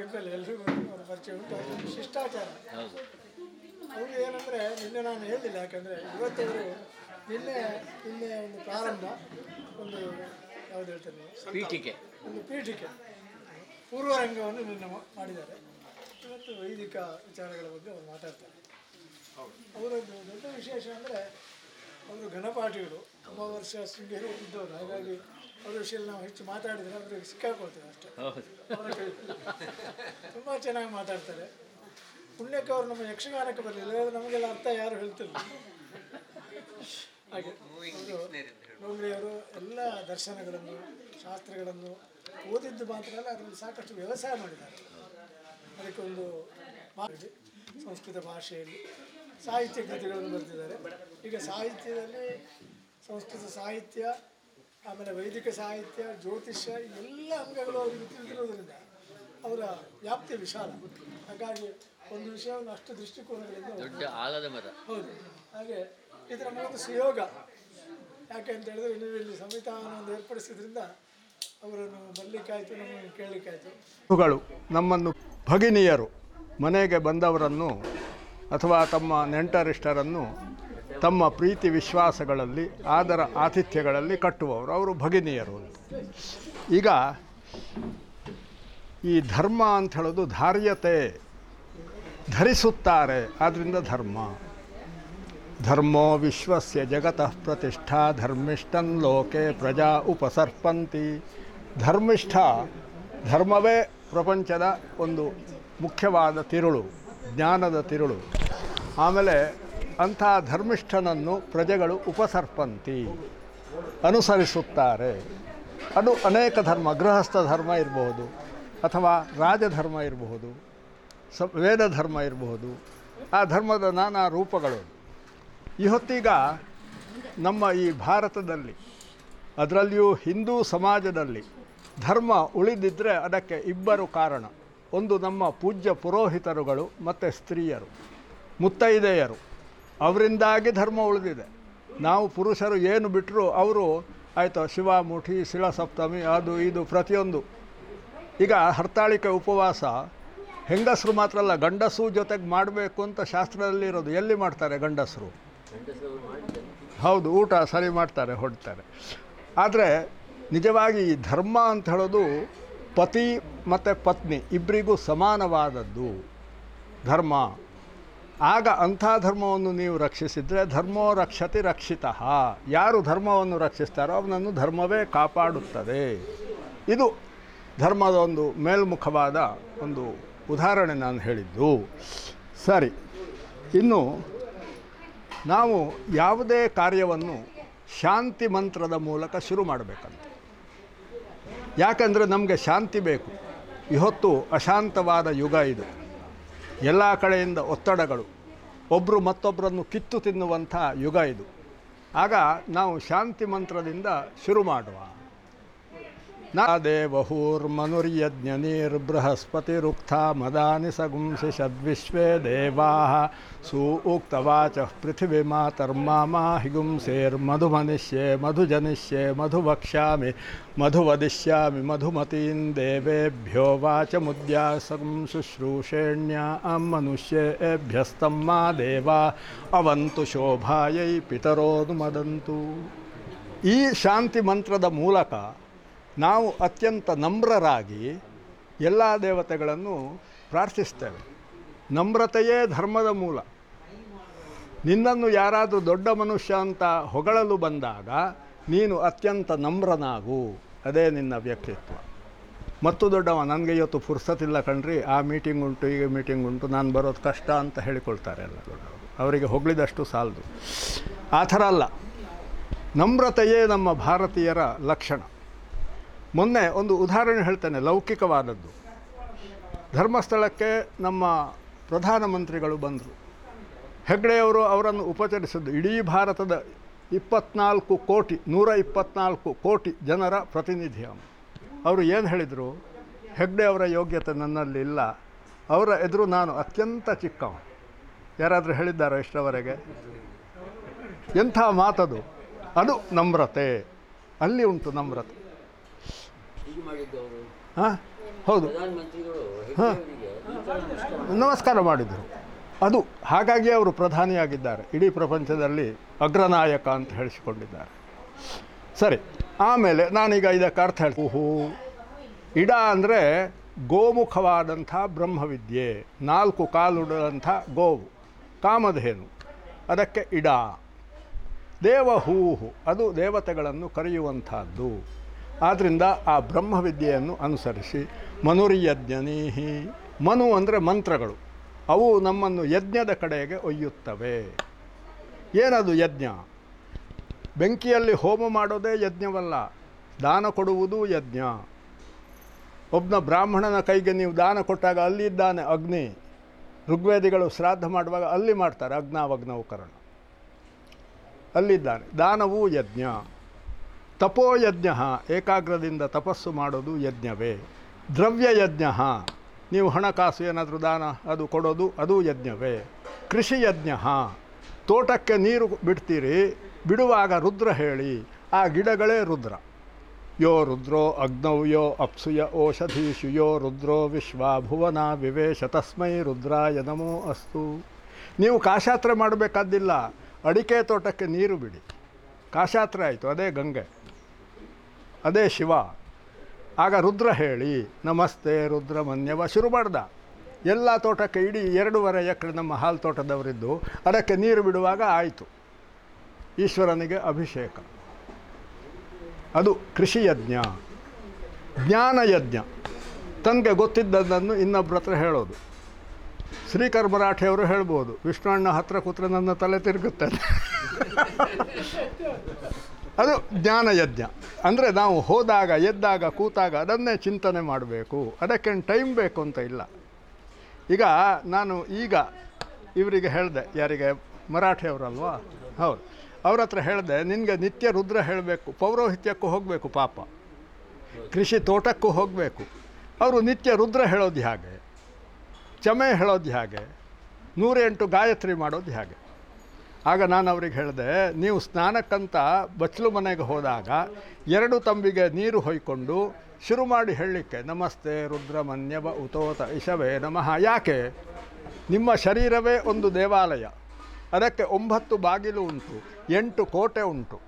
ಕೆಲಸದಲ್ಲಿ ಎಲ್ರಿಗೂ ಪರಿಚಯ ಉಂಟು ಶಿಷ್ಟಾಚಾರ ಅವರು ಏನಂದ್ರೆ ನಿನ್ನೆ ನಾನು ಹೇಳಲಿಲ್ಲ ಯಾಕಂದ್ರೆ ಇವತ್ತವರು ನಿನ್ನೆ ನಿನ್ನೆ ಒಂದು ಪ್ರಾರಂಭ ಒಂದು ಯಾವ್ದು ಹೇಳ್ತೇನೆ ಪೀಠಿಕೆ ಒಂದು ಪೀಠಿಕೆ ಪೂರ್ವರಂಗವನ್ನು ನಿನ್ನೆ ಮಾಡಿದ್ದಾರೆ ಇವತ್ತು ವೈದಿಕ ವಿಚಾರಗಳ ಬಗ್ಗೆ ಅವ್ರು ಮಾತಾಡ್ತಾರೆ ಅವರದ್ದು ದೊಡ್ಡ ವಿಶೇಷ ಅಂದ್ರೆ ಅವರು ಘನಪಾಠಿಗಳು ತುಂಬಾ ವರ್ಷ ಶೃಂಗೇರಿ ಇದ್ದವರು ಹಾಗಾಗಿ ಅವ್ರ ವಿಷಯದಲ್ಲಿ ನಾವು ಹೆಚ್ಚು ಮಾತಾಡಿದರೆ ಅವ್ರಿಗೆ ಸಿಕ್ಕಾಕೊಳ್ತೇವೆ ಅಷ್ಟೇ ತುಂಬ ಚೆನ್ನಾಗಿ ಮಾತಾಡ್ತಾರೆ ಪುಣ್ಯಕ್ಕೆ ಅವರು ನಮ್ಮ ಯಕ್ಷಗಾನಕ್ಕೆ ಬರಲಿಲ್ಲ ನಮಗೆಲ್ಲ ಅರ್ಥ ಯಾರು ಹೇಳ್ತಿಲ್ಲ ಹಾಗೆ ಅವರು ಎಲ್ಲ ದರ್ಶನಗಳನ್ನು ಶಾಸ್ತ್ರಗಳನ್ನು ಓದಿದ್ದು ಮಾತ್ರ ಅಲ್ಲ ಅದರಲ್ಲಿ ಸಾಕಷ್ಟು ವ್ಯವಸಾಯ ಮಾಡಿದ್ದಾರೆ ಅದಕ್ಕೊಂದು ಇದೆ ಸಂಸ್ಕೃತ ಭಾಷೆಯಲ್ಲಿ ಸಾಹಿತ್ಯ ಕೃತಿಗಳನ್ನು ಬರೆದಿದ್ದಾರೆ ಈಗ ಸಾಹಿತ್ಯದಲ್ಲಿ ಸಂಸ್ಕೃತ ಸಾಹಿತ್ಯ ಆಮೇಲೆ ವೈದಿಕ ಸಾಹಿತ್ಯ ಜ್ಯೋತಿಷ್ಯ ಎಲ್ಲ ಅಂಗಗಳು ಅವರಿಗೆ ತಿಳಿದಿರೋದ್ರಿಂದ ಅವರ ವ್ಯಾಪ್ತಿ ವಿಶಾಲ ಹಾಗಾಗಿ ಒಂದು ವಿಷಯವನ್ನು ಅಷ್ಟು ದೃಷ್ಟಿಕೋನಗಳಿಂದ ಹೌದು ಹಾಗೆ ಇದರ ಮೂಲಕ ಸುಯೋಗ ಯಾಕೆ ಅಂತ ಹೇಳಿದ್ರೆ ನೀವು ಇಲ್ಲಿ ಸಂವಿಧಾನವನ್ನು ಏರ್ಪಡಿಸಿದ್ರಿಂದ ಅವರನ್ನು ಬರಲಿಕ್ಕಾಯಿತು ನಮ್ಮನ್ನು ಕೇಳಲಿಕ್ಕಾಯ್ತು ನಮ್ಮನ್ನು ಭಗಿನಿಯರು ಮನೆಗೆ ಬಂದವರನ್ನು ಅಥವಾ ತಮ್ಮ ನೆಂಟರಿಷ್ಟರನ್ನು ತಮ್ಮ ಪ್ರೀತಿ ವಿಶ್ವಾಸಗಳಲ್ಲಿ ಆದರ ಆತಿಥ್ಯಗಳಲ್ಲಿ ಕಟ್ಟುವವರು ಅವರು ಭಗಿನಿಯರು ಈಗ ಈ ಧರ್ಮ ಅಂತ ಹೇಳೋದು ಧಾರ್ಯತೆ ಧರಿಸುತ್ತಾರೆ ಆದ್ದರಿಂದ ಧರ್ಮ ಧರ್ಮೋ ವಿಶ್ವಸ್ಯ ಜಗತಃ ಪ್ರತಿಷ್ಠಾ ಧರ್ಮಿಷ್ಠನ್ ಲೋಕೆ ಪ್ರಜಾ ಉಪಸರ್ಪಂತಿ ಧರ್ಮಿಷ್ಠ ಧರ್ಮವೇ ಪ್ರಪಂಚದ ಒಂದು ಮುಖ್ಯವಾದ ತಿರುಳು ಜ್ಞಾನದ ತಿರುಳು ಆಮೇಲೆ ಅಂಥ ಧರ್ಮಿಷ್ಠನನ್ನು ಪ್ರಜೆಗಳು ಉಪಸರ್ಪಂತಿ ಅನುಸರಿಸುತ್ತಾರೆ ಅದು ಅನೇಕ ಧರ್ಮ ಗೃಹಸ್ಥ ಧರ್ಮ ಇರಬಹುದು ಅಥವಾ ರಾಜಧರ್ಮ ಇರಬಹುದು ಸ ವೇದ ಧರ್ಮ ಇರಬಹುದು ಆ ಧರ್ಮದ ನಾನಾ ರೂಪಗಳು ಹೊತ್ತೀಗ ನಮ್ಮ ಈ ಭಾರತದಲ್ಲಿ ಅದರಲ್ಲಿಯೂ ಹಿಂದೂ ಸಮಾಜದಲ್ಲಿ ಧರ್ಮ ಉಳಿದಿದ್ದರೆ ಅದಕ್ಕೆ ಇಬ್ಬರು ಕಾರಣ ಒಂದು ನಮ್ಮ ಪೂಜ್ಯ ಪುರೋಹಿತರುಗಳು ಮತ್ತು ಸ್ತ್ರೀಯರು ಮುತ್ತೈದೆಯರು ಅವರಿಂದಾಗಿ ಧರ್ಮ ಉಳಿದಿದೆ ನಾವು ಪುರುಷರು ಏನು ಬಿಟ್ಟರು ಅವರು ಆಯಿತು ಶಿವಮೂಠಿ ಶಿಲಾಸಪ್ತಮಿ ಅದು ಇದು ಪ್ರತಿಯೊಂದು ಈಗ ಹರ್ತಾಳಿಕೆ ಉಪವಾಸ ಹೆಂಗಸರು ಮಾತ್ರ ಅಲ್ಲ ಗಂಡಸು ಜೊತೆಗೆ ಮಾಡಬೇಕು ಅಂತ ಶಾಸ್ತ್ರದಲ್ಲಿ ಇರೋದು ಎಲ್ಲಿ ಮಾಡ್ತಾರೆ ಗಂಡಸರು ಹೌದು ಊಟ ಸರಿ ಮಾಡ್ತಾರೆ ಹೊಡ್ತಾರೆ ಆದರೆ ನಿಜವಾಗಿ ಈ ಧರ್ಮ ಅಂತ ಹೇಳೋದು ಪತಿ ಮತ್ತು ಪತ್ನಿ ಇಬ್ಬರಿಗೂ ಸಮಾನವಾದದ್ದು ಧರ್ಮ ಆಗ ಅಂಥ ಧರ್ಮವನ್ನು ನೀವು ರಕ್ಷಿಸಿದರೆ ಧರ್ಮೋ ರಕ್ಷತಿ ರಕ್ಷಿತ ಯಾರು ಧರ್ಮವನ್ನು ರಕ್ಷಿಸ್ತಾರೋ ಅವನನ್ನು ಧರ್ಮವೇ ಕಾಪಾಡುತ್ತದೆ ಇದು ಧರ್ಮದ ಒಂದು ಮೇಲ್ಮುಖವಾದ ಒಂದು ಉದಾಹರಣೆ ನಾನು ಹೇಳಿದ್ದು ಸರಿ ಇನ್ನು ನಾವು ಯಾವುದೇ ಕಾರ್ಯವನ್ನು ಶಾಂತಿ ಮಂತ್ರದ ಮೂಲಕ ಶುರು ಮಾಡಬೇಕಂತ ಯಾಕಂದರೆ ನಮಗೆ ಶಾಂತಿ ಬೇಕು ಇವತ್ತು ಅಶಾಂತವಾದ ಯುಗ ಇದು ಎಲ್ಲ ಕಡೆಯಿಂದ ಒತ್ತಡಗಳು ಒಬ್ಬರು ಮತ್ತೊಬ್ಬರನ್ನು ಕಿತ್ತು ತಿನ್ನುವಂಥ ಯುಗ ಇದು ಆಗ ನಾವು ಶಾಂತಿ ಮಂತ್ರದಿಂದ ಶುರು ಮಾಡುವ न देवहूर्मनुर्यज्ञनिर्बृहस्पतिरुक्था मदानि सगुंसिषद्विश्वे देवाः सु उक्तवाचः पृथिवीमातर्मामा मधुमनिष्ये मधुजनिष्ये मधुवक्ष्यामि मधुवदिष्यामि मधुमतीं देवेभ्यो वाचमुद्यासं शुश्रूषेण्यां मनुष्येभ्यस्तं मा देवा अवन्तु ಶೋಭಾಯೈ ಪಿತರೋನುಮದಂತು ಈ ಶಾಂತಿ ಮಂತ್ರದ ಮೂಲಕ ನಾವು ಅತ್ಯಂತ ನಮ್ರರಾಗಿ ಎಲ್ಲ ದೇವತೆಗಳನ್ನು ಪ್ರಾರ್ಥಿಸ್ತೇವೆ ನಮ್ರತೆಯೇ ಧರ್ಮದ ಮೂಲ ನಿನ್ನನ್ನು ಯಾರಾದರೂ ದೊಡ್ಡ ಮನುಷ್ಯ ಅಂತ ಹೊಗಳಲು ಬಂದಾಗ ನೀನು ಅತ್ಯಂತ ನಮ್ರನಾಗು ಅದೇ ನಿನ್ನ ವ್ಯಕ್ತಿತ್ವ ಮತ್ತು ದೊಡ್ಡವ ನನಗೆ ಇವತ್ತು ಫುರ್ಸತ್ತಿಲ್ಲ ಕಣ್ರಿ ಆ ಮೀಟಿಂಗ್ ಉಂಟು ಈಗ ಮೀಟಿಂಗ್ ಉಂಟು ನಾನು ಬರೋದು ಕಷ್ಟ ಅಂತ ಹೇಳಿಕೊಳ್ತಾರೆ ಎಲ್ಲ ದೊಡ್ಡವರು ಅವರಿಗೆ ಹೊಗಳಿದಷ್ಟು ಸಾಲದು ಆ ಥರ ಅಲ್ಲ ನಮ್ರತೆಯೇ ನಮ್ಮ ಭಾರತೀಯರ ಲಕ್ಷಣ ಮೊನ್ನೆ ಒಂದು ಉದಾಹರಣೆ ಹೇಳ್ತೇನೆ ಲೌಕಿಕವಾದದ್ದು ಧರ್ಮಸ್ಥಳಕ್ಕೆ ನಮ್ಮ ಪ್ರಧಾನಮಂತ್ರಿಗಳು ಬಂದರು ಹೆಗ್ಡೆಯವರು ಅವರನ್ನು ಉಪಚರಿಸಿದ್ದು ಇಡೀ ಭಾರತದ ಇಪ್ಪತ್ನಾಲ್ಕು ಕೋಟಿ ನೂರ ಇಪ್ಪತ್ನಾಲ್ಕು ಕೋಟಿ ಜನರ ಪ್ರತಿನಿಧಿ ಅವರು ಏನು ಹೇಳಿದರು ಹೆಗ್ಡೆ ಅವರ ಯೋಗ್ಯತೆ ನನ್ನಲ್ಲಿ ಇಲ್ಲ ಅವರ ಎದುರು ನಾನು ಅತ್ಯಂತ ಚಿಕ್ಕವ ಯಾರಾದರೂ ಹೇಳಿದ್ದಾರೋ ಇಷ್ಟರವರೆಗೆ ಎಂಥ ಮಾತದು ಅದು ನಮ್ರತೆ ಅಲ್ಲಿ ಉಂಟು ನಮ್ರತೆ ಹಾಂ ಹೌದು ಹಾಂ ನಮಸ್ಕಾರ ಮಾಡಿದರು ಅದು ಹಾಗಾಗಿ ಅವರು ಪ್ರಧಾನಿಯಾಗಿದ್ದಾರೆ ಇಡೀ ಪ್ರಪಂಚದಲ್ಲಿ ಅಗ್ರನಾಯಕ ಅಂತ ಹೇಳಿಸಿಕೊಂಡಿದ್ದಾರೆ ಸರಿ ಆಮೇಲೆ ನಾನೀಗ ಇದಕ್ಕೆ ಅರ್ಥ ಹೇಳ್ತೀನಿ ಓಹೋ ಇಡ ಅಂದರೆ ಗೋಮುಖವಾದಂಥ ಬ್ರಹ್ಮವಿದ್ಯೆ ನಾಲ್ಕು ಕಾಲುಡದಂಥ ಗೋವು ಕಾಮಧೇನು ಅದಕ್ಕೆ ಇಡ ದೇವಹೂಹು ಅದು ದೇವತೆಗಳನ್ನು ಕರೆಯುವಂಥದ್ದು ಆದ್ದರಿಂದ ಆ ಬ್ರಹ್ಮವಿದ್ಯೆಯನ್ನು ಅನುಸರಿಸಿ ಮನುರಿಯಜ್ಞನೀಹಿ ಮನು ಅಂದರೆ ಮಂತ್ರಗಳು ಅವು ನಮ್ಮನ್ನು ಯಜ್ಞದ ಕಡೆಗೆ ಒಯ್ಯುತ್ತವೆ ಏನದು ಯಜ್ಞ ಬೆಂಕಿಯಲ್ಲಿ ಹೋಮ ಮಾಡೋದೇ ಯಜ್ಞವಲ್ಲ ದಾನ ಕೊಡುವುದು ಯಜ್ಞ ಒಬ್ಬನ ಬ್ರಾಹ್ಮಣನ ಕೈಗೆ ನೀವು ದಾನ ಕೊಟ್ಟಾಗ ಅಲ್ಲಿದ್ದಾನೆ ಅಗ್ನಿ ಋಗ್ವೇದಿಗಳು ಶ್ರಾದ್ದ ಮಾಡುವಾಗ ಅಲ್ಲಿ ಮಾಡ್ತಾರೆ ಉಪಕರಣ ಅಲ್ಲಿದ್ದಾನೆ ದಾನವೂ ಯಜ್ಞ ತಪೋಯಜ್ಞ ಏಕಾಗ್ರದಿಂದ ತಪಸ್ಸು ಮಾಡೋದು ಯಜ್ಞವೇ ದ್ರವ್ಯಯಜ್ಞ ನೀವು ಹಣಕಾಸು ಏನಾದರೂ ದಾನ ಅದು ಕೊಡೋದು ಅದು ಯಜ್ಞವೇ ಕೃಷಿ ಯಜ್ಞ ತೋಟಕ್ಕೆ ನೀರು ಬಿಡ್ತೀರಿ ಬಿಡುವಾಗ ರುದ್ರ ಹೇಳಿ ಆ ಗಿಡಗಳೇ ರುದ್ರ ಯೋ ರುದ್ರೋ ಅಗ್ನೌ ಯೋ ಅಪ್ಸುಯ ಓಷಧೀಷು ಯೋ ರುದ್ರೋ ವಿಶ್ವ ಭುವನ ವಿವೇಶ ತಸ್ಮೈ ರುದ್ರಾಯ ನಮೋ ಅಸ್ತು ನೀವು ಕಾಶಾತ್ರ ಮಾಡಬೇಕಾದ್ದಿಲ್ಲ ಅಡಿಕೆ ತೋಟಕ್ಕೆ ನೀರು ಬಿಡಿ ಕಾಶಾತ್ರ ಆಯಿತು ಅದೇ ಗಂಗೆ ಅದೇ ಶಿವ ಆಗ ರುದ್ರ ಹೇಳಿ ನಮಸ್ತೆ ರುದ್ರ ಮನ್ಯವ ಶುರು ಮಾಡ್ದ ಎಲ್ಲ ತೋಟಕ್ಕೆ ಇಡೀ ಎರಡೂವರೆ ಎಕರೆ ನಮ್ಮ ಹಾಲು ತೋಟದವರಿದ್ದು ಅದಕ್ಕೆ ನೀರು ಬಿಡುವಾಗ ಆಯಿತು ಈಶ್ವರನಿಗೆ ಅಭಿಷೇಕ ಅದು ಕೃಷಿ ಜ್ಞಾನ ಯಜ್ಞ ತನಗೆ ಗೊತ್ತಿದ್ದದನ್ನು ಇನ್ನೊಬ್ಬರ ಹತ್ರ ಹೇಳೋದು ಶ್ರೀಕರ್ ಮರಾಠಿಯವರು ಹೇಳ್ಬೋದು ಅಣ್ಣ ಹತ್ರ ಕೂತ್ರೆ ನನ್ನ ತಲೆ ತಿರುಗುತ್ತೆ ಅದು ಯಜ್ಞ ಅಂದರೆ ನಾವು ಹೋದಾಗ ಎದ್ದಾಗ ಕೂತಾಗ ಅದನ್ನೇ ಚಿಂತನೆ ಮಾಡಬೇಕು ಅದಕ್ಕೇನು ಟೈಮ್ ಬೇಕು ಅಂತ ಇಲ್ಲ ಈಗ ನಾನು ಈಗ ಇವರಿಗೆ ಹೇಳಿದೆ ಯಾರಿಗೆ ಮರಾಠಿಯವರಲ್ವಾ ಹೌದು ಅವ್ರ ಹತ್ರ ಹೇಳಿದೆ ನಿನಗೆ ನಿತ್ಯ ರುದ್ರ ಹೇಳಬೇಕು ಪೌರೋಹಿತ್ಯಕ್ಕೂ ಹೋಗಬೇಕು ಪಾಪ ಕೃಷಿ ತೋಟಕ್ಕೂ ಹೋಗಬೇಕು ಅವರು ನಿತ್ಯ ರುದ್ರ ಹೇಳೋದು ಹೇಗೆ ಚಮೆ ಹೇಳೋದು ಹೇಗೆ ನೂರೆಂಟು ಗಾಯತ್ರಿ ಮಾಡೋದು ಹೇಗೆ ಆಗ ನಾನು ಅವ್ರಿಗೆ ಹೇಳಿದೆ ನೀವು ಸ್ನಾನಕ್ಕಂತ ಬಚ್ಚಲು ಮನೆಗೆ ಹೋದಾಗ ಎರಡು ತಂಬಿಗೆ ನೀರು ಹೊಯ್ಕೊಂಡು ಶುರು ಮಾಡಿ ಹೇಳಲಿಕ್ಕೆ ನಮಸ್ತೆ ರುದ್ರಮನ್ಯವ ಮನ್ಯವ ಉತೋತ ಇಶವೇ ನಮಃ ಯಾಕೆ ನಿಮ್ಮ ಶರೀರವೇ ಒಂದು ದೇವಾಲಯ ಅದಕ್ಕೆ ಒಂಬತ್ತು ಬಾಗಿಲು ಉಂಟು ಎಂಟು ಕೋಟೆ ಉಂಟು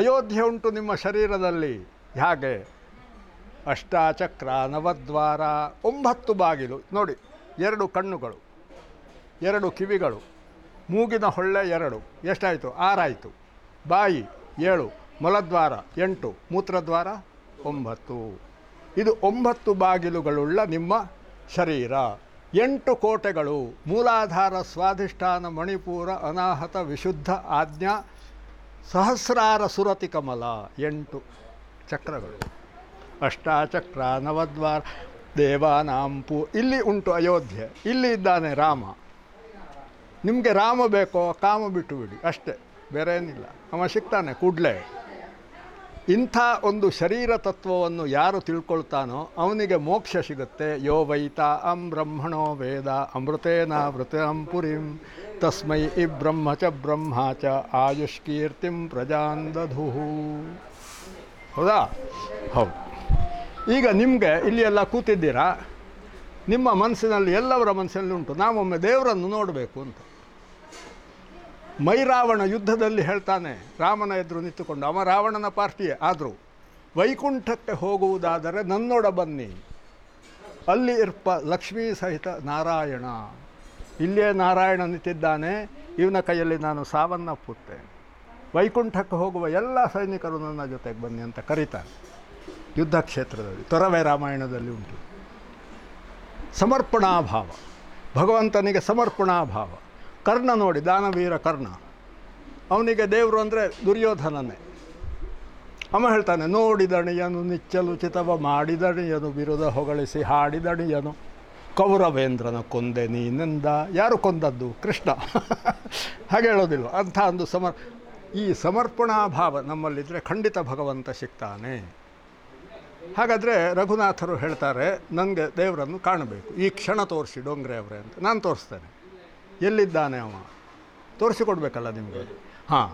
ಅಯೋಧ್ಯೆ ಉಂಟು ನಿಮ್ಮ ಶರೀರದಲ್ಲಿ ಹಾಗೆ ಅಷ್ಟಾಚಕ್ರ ನವದ್ವಾರ ಒಂಬತ್ತು ಬಾಗಿಲು ನೋಡಿ ಎರಡು ಕಣ್ಣುಗಳು ಎರಡು ಕಿವಿಗಳು ಮೂಗಿನ ಹೊಳ್ಳೆ ಎರಡು ಎಷ್ಟಾಯಿತು ಆರಾಯಿತು ಬಾಯಿ ಏಳು ಮಲದ್ವಾರ ಎಂಟು ಮೂತ್ರದ್ವಾರ ಒಂಬತ್ತು ಇದು ಒಂಬತ್ತು ಬಾಗಿಲುಗಳುಳ್ಳ ನಿಮ್ಮ ಶರೀರ ಎಂಟು ಕೋಟೆಗಳು ಮೂಲಾಧಾರ ಸ್ವಾಧಿಷ್ಠಾನ ಮಣಿಪುರ ಅನಾಹತ ವಿಶುದ್ಧ ಆಜ್ಞಾ ಸಹಸ್ರಾರ ಸುರತಿ ಕಮಲ ಎಂಟು ಚಕ್ರಗಳು ಅಷ್ಟಾಚಕ್ರ ನವದ್ವಾರ ದೇವಾನಾಂಪು ಇಲ್ಲಿ ಉಂಟು ಅಯೋಧ್ಯೆ ಇಲ್ಲಿ ಇದ್ದಾನೆ ರಾಮ ನಿಮಗೆ ರಾಮ ಬೇಕೋ ಕಾಮ ಬಿಟ್ಟು ಬಿಡಿ ಅಷ್ಟೇ ಬೇರೆ ಏನಿಲ್ಲ ಅವ ಸಿಗ್ತಾನೆ ಕೂಡಲೇ ಇಂಥ ಒಂದು ಶರೀರ ತತ್ವವನ್ನು ಯಾರು ತಿಳ್ಕೊಳ್ತಾನೋ ಅವನಿಗೆ ಮೋಕ್ಷ ಸಿಗುತ್ತೆ ಯೋ ವೈತ ಅಂ ಬ್ರಹ್ಮಣೋ ವೇದ ಅಮೃತೇನ ವೃತಂ ಪುರಿಂ ತಸ್ಮೈ ಇ ಬ್ರಹ್ಮ ಚ ಬ್ರಹ್ಮ ಚ ಆಯುಷ್ಕೀರ್ತಿಂ ಪ್ರಜಾನ್ ಹೌದಾ ಹೌದು ಈಗ ನಿಮಗೆ ಇಲ್ಲಿ ಎಲ್ಲ ಕೂತಿದ್ದೀರಾ ನಿಮ್ಮ ಮನಸ್ಸಿನಲ್ಲಿ ಎಲ್ಲವರ ಮನಸ್ಸಿನಲ್ಲಿ ಉಂಟು ನಾವೊಮ್ಮೆ ದೇವರನ್ನು ನೋಡಬೇಕು ಅಂತ ಮೈರಾವಣ ಯುದ್ಧದಲ್ಲಿ ಹೇಳ್ತಾನೆ ರಾಮನ ಎದುರು ನಿಂತುಕೊಂಡು ಅವ ರಾವಣನ ಪಾರ್ಟಿಯೇ ಆದರೂ ವೈಕುಂಠಕ್ಕೆ ಹೋಗುವುದಾದರೆ ನನ್ನೊಡ ಬನ್ನಿ ಅಲ್ಲಿ ಇರ್ಪ ಲಕ್ಷ್ಮೀ ಸಹಿತ ನಾರಾಯಣ ಇಲ್ಲೇ ನಾರಾಯಣ ನಿಂತಿದ್ದಾನೆ ಇವನ ಕೈಯಲ್ಲಿ ನಾನು ಸಾವನ್ನಪ್ಪುತ್ತೆ ವೈಕುಂಠಕ್ಕೆ ಹೋಗುವ ಎಲ್ಲ ಸೈನಿಕರು ನನ್ನ ಜೊತೆಗೆ ಬನ್ನಿ ಅಂತ ಕರೀತಾನೆ ಯುದ್ಧ ಕ್ಷೇತ್ರದಲ್ಲಿ ತೊರವೆ ರಾಮಾಯಣದಲ್ಲಿ ಉಂಟು ಸಮರ್ಪಣಾಭಾವ ಭಗವಂತನಿಗೆ ಸಮರ್ಪಣಾಭಾವ ಕರ್ಣ ನೋಡಿ ದಾನವೀರ ಕರ್ಣ ಅವನಿಗೆ ದೇವರು ಅಂದರೆ ದುರ್ಯೋಧನನೇ ಅಮ್ಮ ಹೇಳ್ತಾನೆ ನೋಡಿದಣಿಯನು ನಿಚ್ಚಲುಚಿತವ ಮಾಡಿದಣಿಯನು ವಿರುದ್ಧ ಹೊಗಳಿಸಿ ಹಾಡಿದಣಿಯನು ಕೌರವೇಂದ್ರನ ಕೊಂದೆ ನೀನಿಂದ ಯಾರು ಕೊಂದದ್ದು ಕೃಷ್ಣ ಹಾಗೆ ಹೇಳೋದಿಲ್ಲ ಅಂಥ ಒಂದು ಸಮರ್ ಈ ಸಮರ್ಪಣಾ ಭಾವ ನಮ್ಮಲ್ಲಿದ್ದರೆ ಖಂಡಿತ ಭಗವಂತ ಸಿಗ್ತಾನೆ ಹಾಗಾದರೆ ರಘುನಾಥರು ಹೇಳ್ತಾರೆ ನನಗೆ ದೇವರನ್ನು ಕಾಣಬೇಕು ಈ ಕ್ಷಣ ತೋರಿಸಿ ಡೋಂಗ್ರೆ ಅವರೇ ಅಂತ ನಾನು ತೋರಿಸ್ತೇನೆ ಎಲ್ಲಿದ್ದಾನೆ ಅವ ತೋರಿಸಿಕೊಡ್ಬೇಕಲ್ಲ ನಿಮಗೆ ಹಾಂ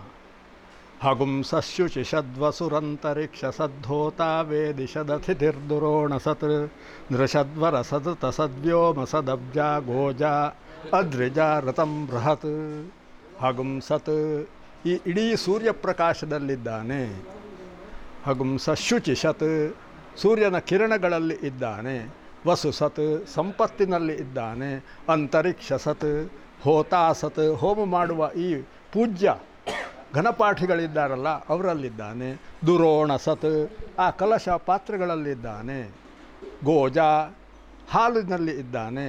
ಹಗುಂ ಸದ್ಧೋತಾ ಷದ್ವಸುರಂತರಿಕ್ಷ ಸದ್ಧೋತಾವೇದಿಷದಥಿತಿರ್ದುರೋಣ ಸತ್ ನೃಷದ್ವರ ಸದೃತ ಸದ್ವ್ಯೋಮ ಸದಬ್ಜ ಗೋಜ ಅದ್ರಿಜ ರಥಂ ಬೃಹತ್ ಹಗುಂ ಸತ್ ಈ ಇಡೀ ಸೂರ್ಯಪ್ರಕಾಶದಲ್ಲಿದ್ದಾನೆ ಹಗುಂ ಸಶುಚಿ ಶತ್ ಸೂರ್ಯನ ಕಿರಣಗಳಲ್ಲಿ ಇದ್ದಾನೆ ವಸು ಸತ್ ಸಂಪತ್ತಿನಲ್ಲಿ ಇದ್ದಾನೆ ಅಂತರಿಕ್ಷ ಸತ್ ಹೋತಾ ಸತ್ ಹೋಮ ಮಾಡುವ ಈ ಪೂಜ್ಯ ಘನಪಾಠಿಗಳಿದ್ದಾರಲ್ಲ ಅವರಲ್ಲಿದ್ದಾನೆ ದುರೋಣ ಸತ್ ಆ ಕಲಶ ಪಾತ್ರೆಗಳಲ್ಲಿದ್ದಾನೆ ಗೋಜ ಹಾಲಿನಲ್ಲಿ ಇದ್ದಾನೆ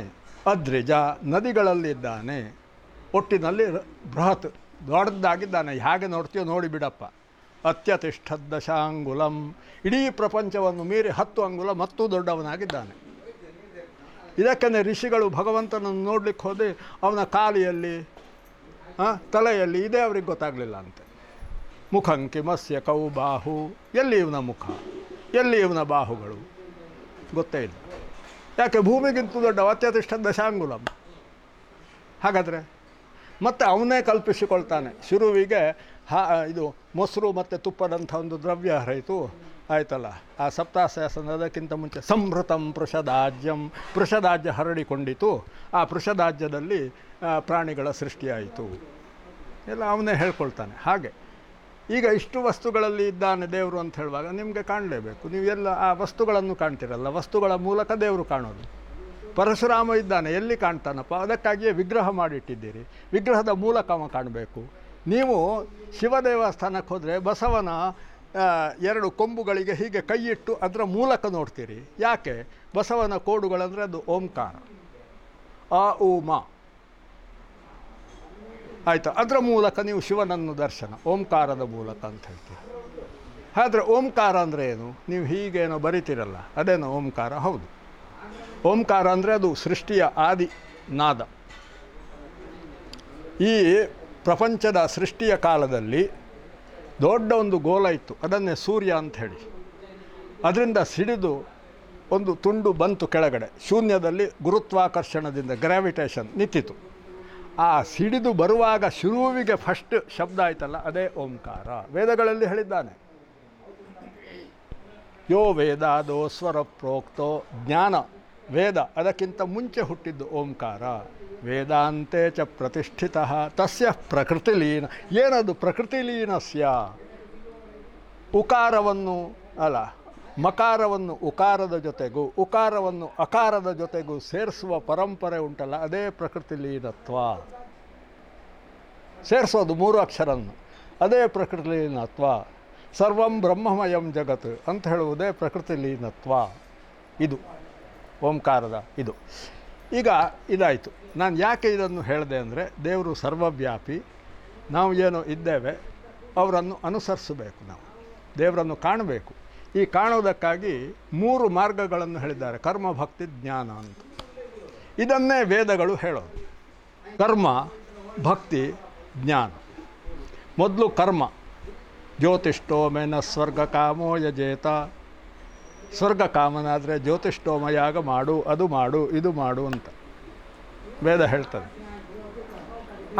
ಅದ್ರಿಜ ನದಿಗಳಲ್ಲಿದ್ದಾನೆ ಒಟ್ಟಿನಲ್ಲಿ ಬೃಹತ್ ದೊಡ್ಡದಾಗಿದ್ದಾನೆ ಹೇಗೆ ನೋಡ್ತೀಯೋ ಬಿಡಪ್ಪ ಅತ್ಯತಿಷ್ಠ ದಶಾಂಗುಲಂ ಇಡೀ ಪ್ರಪಂಚವನ್ನು ಮೀರಿ ಹತ್ತು ಅಂಗುಲ ಮತ್ತೂ ದೊಡ್ಡವನಾಗಿದ್ದಾನೆ ಇದಕ್ಕೆ ಋಷಿಗಳು ಭಗವಂತನನ್ನು ನೋಡಲಿಕ್ಕೆ ಹೋದೆ ಅವನ ಕಾಲಿಯಲ್ಲಿ ತಲೆಯಲ್ಲಿ ಇದೇ ಅವ್ರಿಗೆ ಗೊತ್ತಾಗಲಿಲ್ಲ ಅಂತೆ ಮುಖಂಕಿ ಮತ್ಸ್ಯ ಕೌ ಬಾಹು ಎಲ್ಲಿ ಇವನ ಮುಖ ಎಲ್ಲಿ ಇವನ ಬಾಹುಗಳು ಗೊತ್ತೇ ಇಲ್ಲ ಯಾಕೆ ಭೂಮಿಗಿಂತ ದೊಡ್ಡ ಅತ್ಯತಿಷ್ಠ ದಶಾಂಗುಲಂ ಹಾಗಾದರೆ ಮತ್ತೆ ಅವನೇ ಕಲ್ಪಿಸಿಕೊಳ್ತಾನೆ ಶುರುವಿಗೆ ಹಾ ಇದು ಮೊಸರು ಮತ್ತು ತುಪ್ಪದಂಥ ಒಂದು ದ್ರವ್ಯ ಹರಿಯಿತು ಆಯ್ತಲ್ಲ ಆ ಸಪ್ತಾಶ್ಯಾಸನ ಅದಕ್ಕಿಂತ ಮುಂಚೆ ಸಂಭೃತಂ ಪೃಷದಾಜ್ಯಂ ಪೃಷದಾಜ್ಯ ಹರಡಿಕೊಂಡಿತು ಆ ಪೃಷದಾಜ್ಯದಲ್ಲಿ ಪ್ರಾಣಿಗಳ ಸೃಷ್ಟಿಯಾಯಿತು ಎಲ್ಲ ಅವನೇ ಹೇಳ್ಕೊಳ್ತಾನೆ ಹಾಗೆ ಈಗ ಇಷ್ಟು ವಸ್ತುಗಳಲ್ಲಿ ಇದ್ದಾನೆ ದೇವರು ಅಂತ ಹೇಳುವಾಗ ನಿಮಗೆ ಕಾಣಲೇಬೇಕು ನೀವು ಎಲ್ಲ ಆ ವಸ್ತುಗಳನ್ನು ಕಾಣ್ತಿರಲ್ಲ ವಸ್ತುಗಳ ಮೂಲಕ ದೇವರು ಕಾಣೋದು ಪರಶುರಾಮ ಇದ್ದಾನೆ ಎಲ್ಲಿ ಕಾಣ್ತಾನಪ್ಪ ಅದಕ್ಕಾಗಿಯೇ ವಿಗ್ರಹ ಮಾಡಿಟ್ಟಿದ್ದೀರಿ ವಿಗ್ರಹದ ಮೂಲಕ ಅವ ಕಾಣಬೇಕು ನೀವು ಶಿವ ದೇವಸ್ಥಾನಕ್ಕೆ ಹೋದರೆ ಬಸವನ ಎರಡು ಕೊಂಬುಗಳಿಗೆ ಹೀಗೆ ಕೈಯಿಟ್ಟು ಅದರ ಮೂಲಕ ನೋಡ್ತೀರಿ ಯಾಕೆ ಬಸವನ ಕೋಡುಗಳಂದರೆ ಅದು ಓಂಕಾರ ಆ ಊ ಮ ಅದರ ಮೂಲಕ ನೀವು ಶಿವನನ್ನು ದರ್ಶನ ಓಂಕಾರದ ಮೂಲಕ ಅಂತ ಹೇಳ್ತೀರಿ ಆದರೆ ಓಂಕಾರ ಅಂದರೆ ಏನು ನೀವು ಹೀಗೇನೋ ಬರಿತೀರಲ್ಲ ಅದೇನೋ ಓಂಕಾರ ಹೌದು ಓಂಕಾರ ಅಂದರೆ ಅದು ಸೃಷ್ಟಿಯ ಆದಿ ನಾದ ಈ ಪ್ರಪಂಚದ ಸೃಷ್ಟಿಯ ಕಾಲದಲ್ಲಿ ದೊಡ್ಡ ಒಂದು ಗೋಲ ಇತ್ತು ಅದನ್ನೇ ಸೂರ್ಯ ಅಂತ ಹೇಳಿ ಅದರಿಂದ ಸಿಡಿದು ಒಂದು ತುಂಡು ಬಂತು ಕೆಳಗಡೆ ಶೂನ್ಯದಲ್ಲಿ ಗುರುತ್ವಾಕರ್ಷಣದಿಂದ ಗ್ರಾವಿಟೇಷನ್ ನಿಂತಿತು ಆ ಸಿಡಿದು ಬರುವಾಗ ಶುರುವಿಗೆ ಫಸ್ಟ್ ಶಬ್ದ ಆಯ್ತಲ್ಲ ಅದೇ ಓಂಕಾರ ವೇದಗಳಲ್ಲಿ ಹೇಳಿದ್ದಾನೆ ಯೋ ವೇದಾದೋ ಸ್ವರ ಪ್ರೋಕ್ತೋ ಜ್ಞಾನ ವೇದ ಅದಕ್ಕಿಂತ ಮುಂಚೆ ಹುಟ್ಟಿದ್ದು ಓಂಕಾರ ವೇದಾಂತೆ ಚ ಪ್ರತಿಷ್ಠಿತ ತಸ್ಯ ಪ್ರಕೃತಿಲೀನ ಏನದು ಪ್ರಕೃತಿಲೀನಸ್ಯ ಉಕಾರವನ್ನು ಅಲ್ಲ ಮಕಾರವನ್ನು ಉಕಾರದ ಜೊತೆಗೂ ಉಕಾರವನ್ನು ಅಕಾರದ ಜೊತೆಗೂ ಸೇರಿಸುವ ಪರಂಪರೆ ಉಂಟಲ್ಲ ಅದೇ ಪ್ರಕೃತಿ ಲೀನತ್ವ ಸೇರಿಸೋದು ಮೂರು ಅಕ್ಷರನ್ನು ಅದೇ ಪ್ರಕೃತಿಲೀನತ್ವ ಸರ್ವಂ ಬ್ರಹ್ಮಮಯಂ ಜಗತ್ ಅಂತ ಹೇಳುವುದೇ ಪ್ರಕೃತಿ ಲೀನತ್ವ ಇದು ಓಂಕಾರದ ಇದು ಈಗ ಇದಾಯಿತು ನಾನು ಯಾಕೆ ಇದನ್ನು ಹೇಳಿದೆ ಅಂದರೆ ದೇವರು ಸರ್ವವ್ಯಾಪಿ ನಾವು ಏನು ಇದ್ದೇವೆ ಅವರನ್ನು ಅನುಸರಿಸಬೇಕು ನಾವು ದೇವರನ್ನು ಕಾಣಬೇಕು ಈ ಕಾಣುವುದಕ್ಕಾಗಿ ಮೂರು ಮಾರ್ಗಗಳನ್ನು ಹೇಳಿದ್ದಾರೆ ಕರ್ಮ ಭಕ್ತಿ ಜ್ಞಾನ ಅಂತ ಇದನ್ನೇ ವೇದಗಳು ಹೇಳೋದು ಕರ್ಮ ಭಕ್ತಿ ಜ್ಞಾನ ಮೊದಲು ಕರ್ಮ ಜ್ಯೋತಿಷ್ಠೋ ಮೇನ ಸ್ವರ್ಗ ಕಾಮೋ ಯಜೇತ ಸ್ವರ್ಗ ಕಾಮನಾದರೆ ಜ್ಯೋತಿಷ್ಠೋಮಯಾಗ ಮಾಡು ಅದು ಮಾಡು ಇದು ಮಾಡು ಅಂತ ವೇದ ಹೇಳ್ತದೆ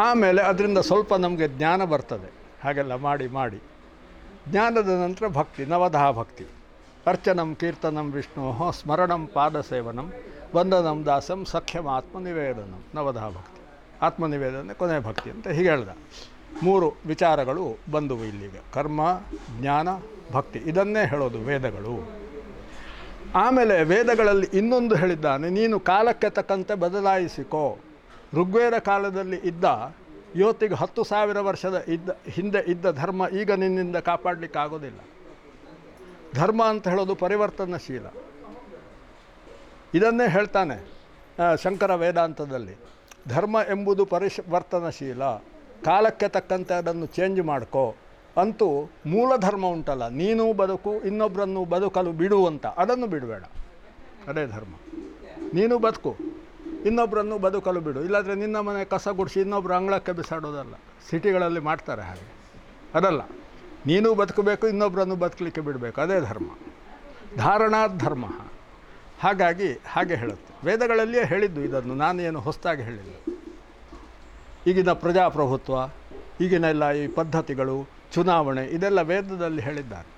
ಆಮೇಲೆ ಅದರಿಂದ ಸ್ವಲ್ಪ ನಮಗೆ ಜ್ಞಾನ ಬರ್ತದೆ ಹಾಗೆಲ್ಲ ಮಾಡಿ ಮಾಡಿ ಜ್ಞಾನದ ನಂತರ ಭಕ್ತಿ ನವಧಾ ಭಕ್ತಿ ಅರ್ಚನಂ ಕೀರ್ತನಂ ವಿಷ್ಣು ಸ್ಮರಣಂ ಪಾದಸೇವನಂ ವಂದನಂ ದಾಸಂ ಸಖ್ಯಂ ಆತ್ಮನಿವೇದನಂ ನವಧಾ ಭಕ್ತಿ ಆತ್ಮನಿವೇದನೆ ಕೊನೆ ಭಕ್ತಿ ಅಂತ ಹೀಗೆ ಹೇಳ್ದ ಮೂರು ವಿಚಾರಗಳು ಬಂದವು ಇಲ್ಲಿಗೆ ಕರ್ಮ ಜ್ಞಾನ ಭಕ್ತಿ ಇದನ್ನೇ ಹೇಳೋದು ವೇದಗಳು ಆಮೇಲೆ ವೇದಗಳಲ್ಲಿ ಇನ್ನೊಂದು ಹೇಳಿದ್ದಾನೆ ನೀನು ಕಾಲಕ್ಕೆ ತಕ್ಕಂತೆ ಬದಲಾಯಿಸಿಕೋ ಋಗ್ವೇದ ಕಾಲದಲ್ಲಿ ಇದ್ದ ಇವತ್ತಿಗೆ ಹತ್ತು ಸಾವಿರ ವರ್ಷದ ಇದ್ದ ಹಿಂದೆ ಇದ್ದ ಧರ್ಮ ಈಗ ನಿನ್ನಿಂದ ಕಾಪಾಡಲಿಕ್ಕಾಗೋದಿಲ್ಲ ಧರ್ಮ ಅಂತ ಹೇಳೋದು ಪರಿವರ್ತನಶೀಲ ಇದನ್ನೇ ಹೇಳ್ತಾನೆ ಶಂಕರ ವೇದಾಂತದಲ್ಲಿ ಧರ್ಮ ಎಂಬುದು ಪರಿವರ್ತನಶೀಲ ಕಾಲಕ್ಕೆ ತಕ್ಕಂತೆ ಅದನ್ನು ಚೇಂಜ್ ಮಾಡ್ಕೋ ಅಂತೂ ಮೂಲ ಧರ್ಮ ಉಂಟಲ್ಲ ನೀನು ಬದುಕು ಇನ್ನೊಬ್ಬರನ್ನು ಬದುಕಲು ಬಿಡು ಅಂತ ಅದನ್ನು ಬಿಡಬೇಡ ಅದೇ ಧರ್ಮ ನೀನು ಬದುಕು ಇನ್ನೊಬ್ಬರನ್ನು ಬದುಕಲು ಬಿಡು ಇಲ್ಲಾದರೆ ನಿನ್ನ ಮನೆ ಕಸ ಗುಡಿಸಿ ಇನ್ನೊಬ್ಬರು ಅಂಗಳಕ್ಕೆ ಬಿಸಾಡೋದಲ್ಲ ಸಿಟಿಗಳಲ್ಲಿ ಮಾಡ್ತಾರೆ ಹಾಗೆ ಅದಲ್ಲ ನೀನು ಬದುಕಬೇಕು ಇನ್ನೊಬ್ಬರನ್ನು ಬದುಕಲಿಕ್ಕೆ ಬಿಡಬೇಕು ಅದೇ ಧರ್ಮ ಧಾರಣಾ ಧರ್ಮ ಹಾಗಾಗಿ ಹಾಗೆ ಹೇಳುತ್ತೆ ವೇದಗಳಲ್ಲಿಯೇ ಹೇಳಿದ್ದು ಇದನ್ನು ನಾನೇನು ಹೊಸದಾಗಿ ಹೇಳಿಲ್ಲ ಈಗಿನ ಪ್ರಜಾಪ್ರಭುತ್ವ ಈಗಿನೆಲ್ಲ ಈ ಪದ್ಧತಿಗಳು ಚುನಾವಣೆ ಇದೆಲ್ಲ ವೇದದಲ್ಲಿ ಹೇಳಿದ್ದಾರೆ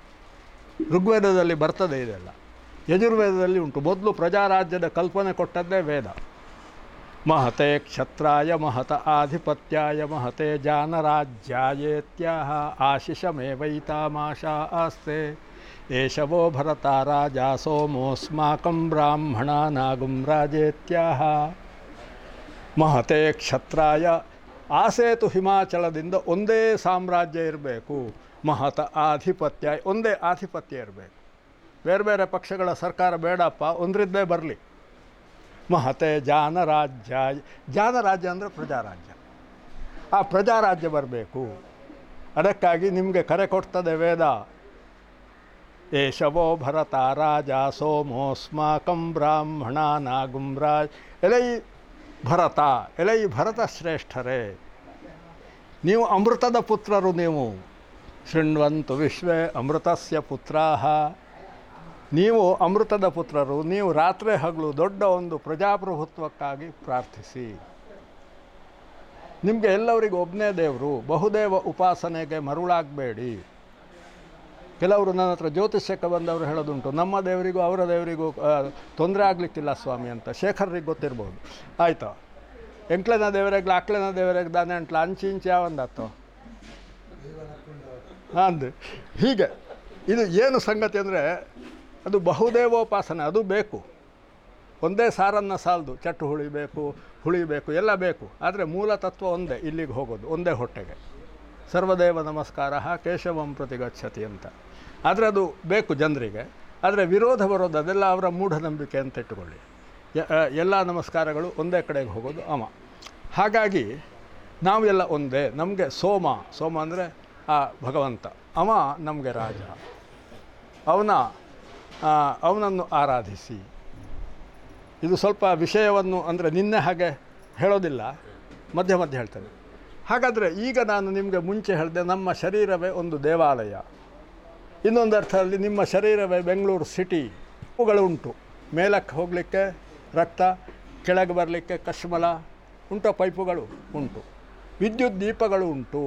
ಋಗ್ವೇದದಲ್ಲಿ ಬರ್ತದೆ ಇದೆಲ್ಲ ಯಜುರ್ವೇದದಲ್ಲಿ ಉಂಟು ಮೊದಲು ಪ್ರಜಾ ರಾಜ್ಯದ ಕಲ್ಪನೆ ಕೊಟ್ಟದೇ ವೇದ ಮಹತೇ ಕ್ಷತ್ರಾಯ ಮಹತಾ ಆದಿಪತ್ಯಾಯ ಮಹತೇ ಜಾನರಾಜ್ಯಾಯ etha ಆಶಿಸ ಮೇವೈತಾ ಮಾಶಾ ಆಸ್ತೆ ಏಶವೋ ಭರತ ರಾಜಾ ಸೋ ಮೋಸ್ಮಾಕಂ ಬ್ರಾಹ್ಮಣಾ ನಾಗುಂ ರಾಜೇತ್ಯಾ ಮಹತೇ ಕ್ಷತ್ರಾಯ ಆಸೇತು ಹಿಮಾಚಲದಿಂದ ಒಂದೇ ಸಾಮ್ರಾಜ್ಯ ಇರಬೇಕು ಮಹತ ಆಧಿಪತ್ಯ ಒಂದೇ ಆಧಿಪತ್ಯ ಇರಬೇಕು ಬೇರೆ ಬೇರೆ ಪಕ್ಷಗಳ ಸರ್ಕಾರ ಬೇಡಪ್ಪ ಒಂದ್ರಿದ್ದೇ ಬರಲಿ ಮಹತೆ ಜಾನರಾಜ್ಯ ಜಾನರಾಜ್ಯ ಅಂದರೆ ಪ್ರಜಾರಾಜ್ಯ ಆ ಪ್ರಜಾರಾಜ್ಯ ಬರಬೇಕು ಅದಕ್ಕಾಗಿ ನಿಮಗೆ ಕರೆ ಕೊಡ್ತದೆ ವೇದ ಏಷವೋ ಭರತ ರಾಜ ಸೋಮೋಸ್ಮಾಕಂ ಬ್ರಾಹ್ಮಣ ನಾಗುಂರಾಜ್ ಎಲ್ಲ ಈ ಭರತ ಎಲೆ ಈ ಭರತ ಶ್ರೇಷ್ಠರೇ ನೀವು ಅಮೃತದ ಪುತ್ರರು ನೀವು ಶೃಣ್ವಂತು ವಿಶ್ವೇ ಅಮೃತಸ್ಯ ಪುತ್ರಾಹ ನೀವು ಅಮೃತದ ಪುತ್ರರು ನೀವು ರಾತ್ರಿ ಹಗಲು ದೊಡ್ಡ ಒಂದು ಪ್ರಜಾಪ್ರಭುತ್ವಕ್ಕಾಗಿ ಪ್ರಾರ್ಥಿಸಿ ನಿಮಗೆ ಎಲ್ಲರಿಗೂ ಒಬ್ಬನೇ ದೇವರು ಬಹುದೇವ ಉಪಾಸನೆಗೆ ಮರುಳಾಗಬೇಡಿ ಕೆಲವರು ನನ್ನ ಹತ್ರ ಜ್ಯೋತಿಷ್ಯಕ್ಕೆ ಬಂದವರು ಹೇಳೋದುಂಟು ನಮ್ಮ ದೇವರಿಗೂ ಅವರ ದೇವರಿಗೂ ತೊಂದರೆ ಆಗಲಿಕ್ಕಿಲ್ಲ ಸ್ವಾಮಿ ಅಂತ ಶೇಖರ್ರಿಗೆ ಗೊತ್ತಿರ್ಬೋದು ಆಯಿತು ಎಂಕ್ಲೆನ ದೇವರಾಗ್ಲ ಅಕ್ಲೆನ ದಾನೆ ಅಂಟ್ಲ ಅಂಚಿ ಇಂಚಿ ಯಾವಂದಾತು ಅಂದು ಹೀಗೆ ಇದು ಏನು ಸಂಗತಿ ಅಂದರೆ ಅದು ಬಹುದೇವೋಪಾಸನೆ ಅದು ಬೇಕು ಒಂದೇ ಸಾರನ್ನು ಸಾಲದು ಚಟ್ಟು ಹುಳಿಬೇಕು ಹುಳಿಬೇಕು ಎಲ್ಲ ಬೇಕು ಆದರೆ ಮೂಲ ತತ್ವ ಒಂದೇ ಇಲ್ಲಿಗೆ ಹೋಗೋದು ಒಂದೇ ಹೊಟ್ಟೆಗೆ ಸರ್ವದೇವ ನಮಸ್ಕಾರ ಕೇಶವಂ ಪ್ರತಿ ಗಚ್ಚತಿ ಅಂತ ಆದರೆ ಅದು ಬೇಕು ಜನರಿಗೆ ಆದರೆ ವಿರೋಧ ಬರೋದು ಅದೆಲ್ಲ ಅವರ ಮೂಢನಂಬಿಕೆ ಅಂತ ಇಟ್ಟುಕೊಳ್ಳಿ ಎಲ್ಲ ನಮಸ್ಕಾರಗಳು ಒಂದೇ ಕಡೆಗೆ ಹೋಗೋದು ಅಮ ಹಾಗಾಗಿ ನಾವೆಲ್ಲ ಒಂದೇ ನಮಗೆ ಸೋಮ ಸೋಮ ಅಂದರೆ ಆ ಭಗವಂತ ಅಮ ನಮಗೆ ರಾಜ ಅವನ ಅವನನ್ನು ಆರಾಧಿಸಿ ಇದು ಸ್ವಲ್ಪ ವಿಷಯವನ್ನು ಅಂದರೆ ನಿನ್ನೆ ಹಾಗೆ ಹೇಳೋದಿಲ್ಲ ಮಧ್ಯ ಮಧ್ಯೆ ಹೇಳ್ತೇನೆ ಹಾಗಾದರೆ ಈಗ ನಾನು ನಿಮಗೆ ಮುಂಚೆ ಹೇಳಿದೆ ನಮ್ಮ ಶರೀರವೇ ಒಂದು ದೇವಾಲಯ ಇನ್ನೊಂದು ಅರ್ಥದಲ್ಲಿ ನಿಮ್ಮ ಶರೀರವೇ ಬೆಂಗಳೂರು ಸಿಟಿ ಹೂಗಳು ಉಂಟು ಮೇಲಕ್ಕೆ ಹೋಗಲಿಕ್ಕೆ ರಕ್ತ ಕೆಳಗೆ ಬರಲಿಕ್ಕೆ ಕಶ್ಮಲ ಉಂಟ ಪೈಪುಗಳು ಉಂಟು ವಿದ್ಯುತ್ ದೀಪಗಳು ಉಂಟು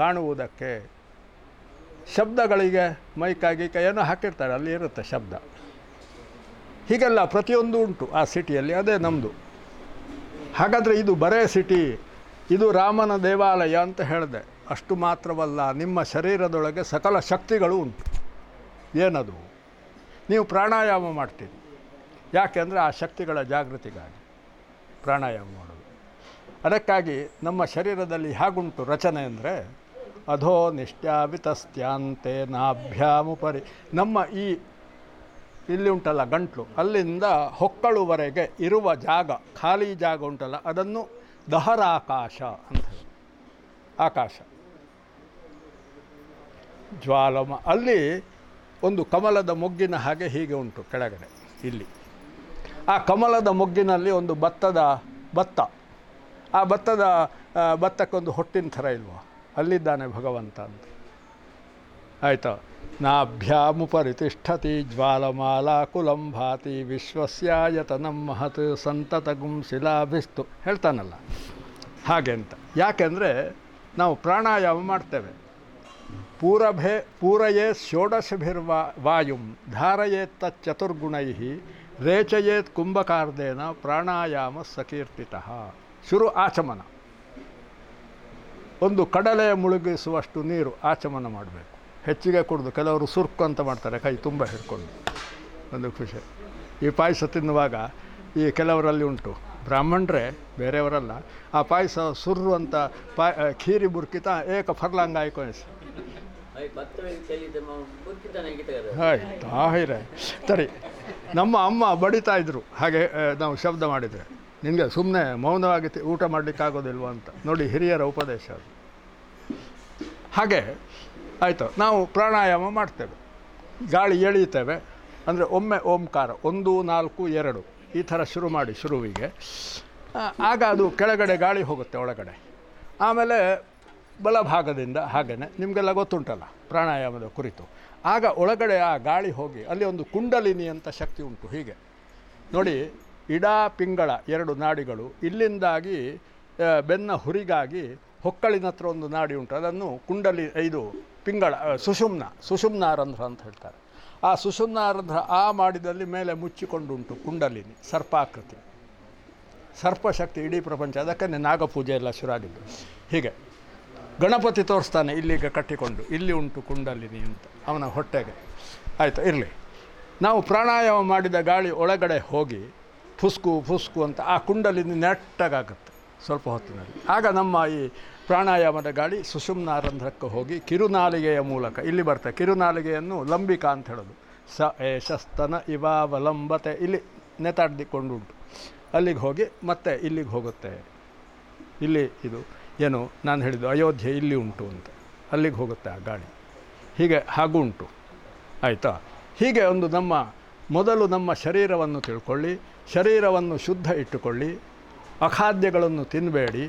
ಕಾಣುವುದಕ್ಕೆ ಶಬ್ದಗಳಿಗೆ ಮೈಕಾಗಿ ಕೈಯನ್ನು ಹಾಕಿರ್ತಾರೆ ಅಲ್ಲಿ ಇರುತ್ತೆ ಶಬ್ದ ಹೀಗೆಲ್ಲ ಪ್ರತಿಯೊಂದು ಉಂಟು ಆ ಸಿಟಿಯಲ್ಲಿ ಅದೇ ನಮ್ಮದು ಹಾಗಾದರೆ ಇದು ಬರೇ ಸಿಟಿ ಇದು ರಾಮನ ದೇವಾಲಯ ಅಂತ ಹೇಳಿದೆ ಅಷ್ಟು ಮಾತ್ರವಲ್ಲ ನಿಮ್ಮ ಶರೀರದೊಳಗೆ ಸಕಲ ಶಕ್ತಿಗಳು ಉಂಟು ಏನದು ನೀವು ಪ್ರಾಣಾಯಾಮ ಮಾಡ್ತೀರಿ ಯಾಕೆಂದರೆ ಆ ಶಕ್ತಿಗಳ ಜಾಗೃತಿಗಾಗಿ ಪ್ರಾಣಾಯಾಮ ಮಾಡೋದು ಅದಕ್ಕಾಗಿ ನಮ್ಮ ಶರೀರದಲ್ಲಿ ಹೇಗುಂಟು ರಚನೆ ಅಂದರೆ ಅಧೋ ನಿಷ್ಠಾವಿತಸ್ತ್ಯಾಂತೆ ನಾಭ್ಯಾಮುಪರಿ ನಮ್ಮ ಈ ಇಲ್ಲಿ ಉಂಟಲ್ಲ ಗಂಟಲು ಅಲ್ಲಿಂದ ಹೊಕ್ಕಳುವರೆಗೆ ಇರುವ ಜಾಗ ಖಾಲಿ ಜಾಗ ಉಂಟಲ್ಲ ಅದನ್ನು ದಹರಾಕಾಶ ಅಂತ ಆಕಾಶ ಜ್ವಾಲಮ ಅಲ್ಲಿ ಒಂದು ಕಮಲದ ಮೊಗ್ಗಿನ ಹಾಗೆ ಹೀಗೆ ಉಂಟು ಕೆಳಗಡೆ ಇಲ್ಲಿ ಆ ಕಮಲದ ಮೊಗ್ಗಿನಲ್ಲಿ ಒಂದು ಭತ್ತದ ಭತ್ತ ಆ ಭತ್ತದ ಭತ್ತಕ್ಕೊಂದು ಹೊಟ್ಟಿನ ಥರ ಇಲ್ವ ಅಲ್ಲಿದ್ದಾನೆ ಭಗವಂತ ಅಂತ ಆಯಿತಾ ನಾಭ್ಯಾಮುಪರಿತಿಷ್ಠತಿ ಜ್ವಾಲಮಾಲಾ ಕುಲಂಭಾತಿ ವಿಶ್ವಸ್ಯಾಯತ ವಿಶ್ವಸ್ಯಾಯತನಂ ಮಹತ್ ಸಂತತಗುಂ ಶಿಲಾಭಿಸ್ತು ಹೇಳ್ತಾನಲ್ಲ ಹಾಗೆ ಅಂತ ಯಾಕೆಂದರೆ ನಾವು ಪ್ರಾಣಾಯಾಮ ಮಾಡ್ತೇವೆ ಪೂರಯೇತ್ पूरये ವಾಯುಂ ಧಾರಯೇತ್ ತಚ್ಚತುರ್ಗುಣೈ ರೇಚಯೇತ್ ಕುಂಭಕಾರ್ದೇನ ಪ್ರಾಣಾಯಾಮ ಸಕೀರ್ತಿತಃ ಶುರು ಆಚಮನ ಒಂದು ಕಡಲೆ ಮುಳುಗಿಸುವಷ್ಟು ನೀರು ಆಚಮನ ಮಾಡಬೇಕು ಹೆಚ್ಚಿಗೆ ಕುಡಿದು ಕೆಲವರು ಸುರ್ಕು ಅಂತ ಮಾಡ್ತಾರೆ ಕೈ ತುಂಬ ಹಿಡ್ಕೊಂಡು ಒಂದು ಖುಷಿ ಈ ಪಾಯಸ ತಿನ್ನುವಾಗ ಈ ಕೆಲವರಲ್ಲಿ ಉಂಟು ಬ್ರಾಹ್ಮಣರೇ ಬೇರೆಯವರಲ್ಲ ಆ ಪಾಯಸ ಸುರ್ರು ಅಂತ ಪಾ ಖೀರಿ ಬುರ್ಕಿತ ಏಕ ಫರ್ಲಾಂಗ ಹಾಯ್ ಸರಿ ನಮ್ಮ ಅಮ್ಮ ಬಡಿತಾ ಇದ್ರು ಹಾಗೆ ನಾವು ಶಬ್ದ ಮಾಡಿದರೆ ನಿನಗೆ ಸುಮ್ಮನೆ ಮೌನವಾಗಿ ಊಟ ಮಾಡಲಿಕ್ಕಾಗೋದಿಲ್ವ ಅಂತ ನೋಡಿ ಹಿರಿಯರ ಉಪದೇಶ ಹಾಗೆ ಆಯಿತು ನಾವು ಪ್ರಾಣಾಯಾಮ ಮಾಡ್ತೇವೆ ಗಾಳಿ ಎಳೀತೇವೆ ಅಂದರೆ ಒಮ್ಮೆ ಓಂಕಾರ ಒಂದು ನಾಲ್ಕು ಎರಡು ಈ ಥರ ಶುರು ಮಾಡಿ ಶುರುವಿಗೆ ಆಗ ಅದು ಕೆಳಗಡೆ ಗಾಳಿ ಹೋಗುತ್ತೆ ಒಳಗಡೆ ಆಮೇಲೆ ಬಲಭಾಗದಿಂದ ಹಾಗೆಯೇ ನಿಮಗೆಲ್ಲ ಗೊತ್ತುಂಟಲ್ಲ ಪ್ರಾಣಾಯಾಮದ ಕುರಿತು ಆಗ ಒಳಗಡೆ ಆ ಗಾಳಿ ಹೋಗಿ ಅಲ್ಲಿ ಒಂದು ಕುಂಡಲಿನಿ ಅಂತ ಶಕ್ತಿ ಉಂಟು ಹೀಗೆ ನೋಡಿ ಇಡಾ ಪಿಂಗಳ ಎರಡು ನಾಡಿಗಳು ಇಲ್ಲಿಂದಾಗಿ ಬೆನ್ನ ಹುರಿಗಾಗಿ ಹೊಕ್ಕಳಿನ ಹತ್ರ ಒಂದು ನಾಡಿ ಉಂಟು ಅದನ್ನು ಕುಂಡಲಿ ಇದು ಪಿಂಗಳ ಸುಷುಮ್ನ ರಂಧ್ರ ಅಂತ ಹೇಳ್ತಾರೆ ಆ ರಂಧ್ರ ಆ ಮಾಡಿದಲ್ಲಿ ಮೇಲೆ ಮುಚ್ಚಿಕೊಂಡುಂಟು ಕುಂಡಲಿನಿ ಸರ್ಪಾಕೃತಿ ಸರ್ಪಶಕ್ತಿ ಇಡೀ ಪ್ರಪಂಚ ಅದಕ್ಕೇ ನಾಗಪೂಜೆ ಎಲ್ಲ ಶುರಾಗಿದ್ದು ಹೀಗೆ ಗಣಪತಿ ತೋರಿಸ್ತಾನೆ ಇಲ್ಲಿಗೆ ಕಟ್ಟಿಕೊಂಡು ಇಲ್ಲಿ ಉಂಟು ಕುಂಡಲಿನಿ ಅಂತ ಅವನ ಹೊಟ್ಟೆಗೆ ಆಯಿತು ಇರಲಿ ನಾವು ಪ್ರಾಣಾಯಾಮ ಮಾಡಿದ ಗಾಳಿ ಒಳಗಡೆ ಹೋಗಿ ಫುಸ್ಕು ಫುಸ್ಕು ಅಂತ ಆ ಕುಂಡಲಿನಿ ನೆಟ್ಟಗಾಗುತ್ತೆ ಸ್ವಲ್ಪ ಹೊತ್ತಿನಲ್ಲಿ ಆಗ ನಮ್ಮ ಈ ಪ್ರಾಣಾಯಾಮದ ಗಾಳಿ ಸುಷುಮ್ನಾರಂಧ್ರಕ್ಕೆ ಹೋಗಿ ಕಿರುನಾಲಿಗೆಯ ಮೂಲಕ ಇಲ್ಲಿ ಬರ್ತದೆ ಕಿರುನಾಲಿಗೆಯನ್ನು ಲಂಬಿಕಾ ಅಂತ ಹೇಳೋದು ಸ ಯಶಸ್ತನ ಇವಾವಲಂಬತೆ ಇಲ್ಲಿ ನೆತಾಡಿಕೊಂಡುಂಟು ಅಲ್ಲಿಗೆ ಹೋಗಿ ಮತ್ತೆ ಇಲ್ಲಿಗೆ ಹೋಗುತ್ತೆ ಇಲ್ಲಿ ಇದು ಏನು ನಾನು ಹೇಳಿದ್ದು ಅಯೋಧ್ಯೆ ಇಲ್ಲಿ ಉಂಟು ಅಂತ ಅಲ್ಲಿಗೆ ಹೋಗುತ್ತೆ ಆ ಗಾಳಿ ಹೀಗೆ ಹಾಗೂ ಉಂಟು ಆಯಿತಾ ಹೀಗೆ ಒಂದು ನಮ್ಮ ಮೊದಲು ನಮ್ಮ ಶರೀರವನ್ನು ತಿಳ್ಕೊಳ್ಳಿ ಶರೀರವನ್ನು ಶುದ್ಧ ಇಟ್ಟುಕೊಳ್ಳಿ ಅಖಾದ್ಯಗಳನ್ನು ತಿನ್ನಬೇಡಿ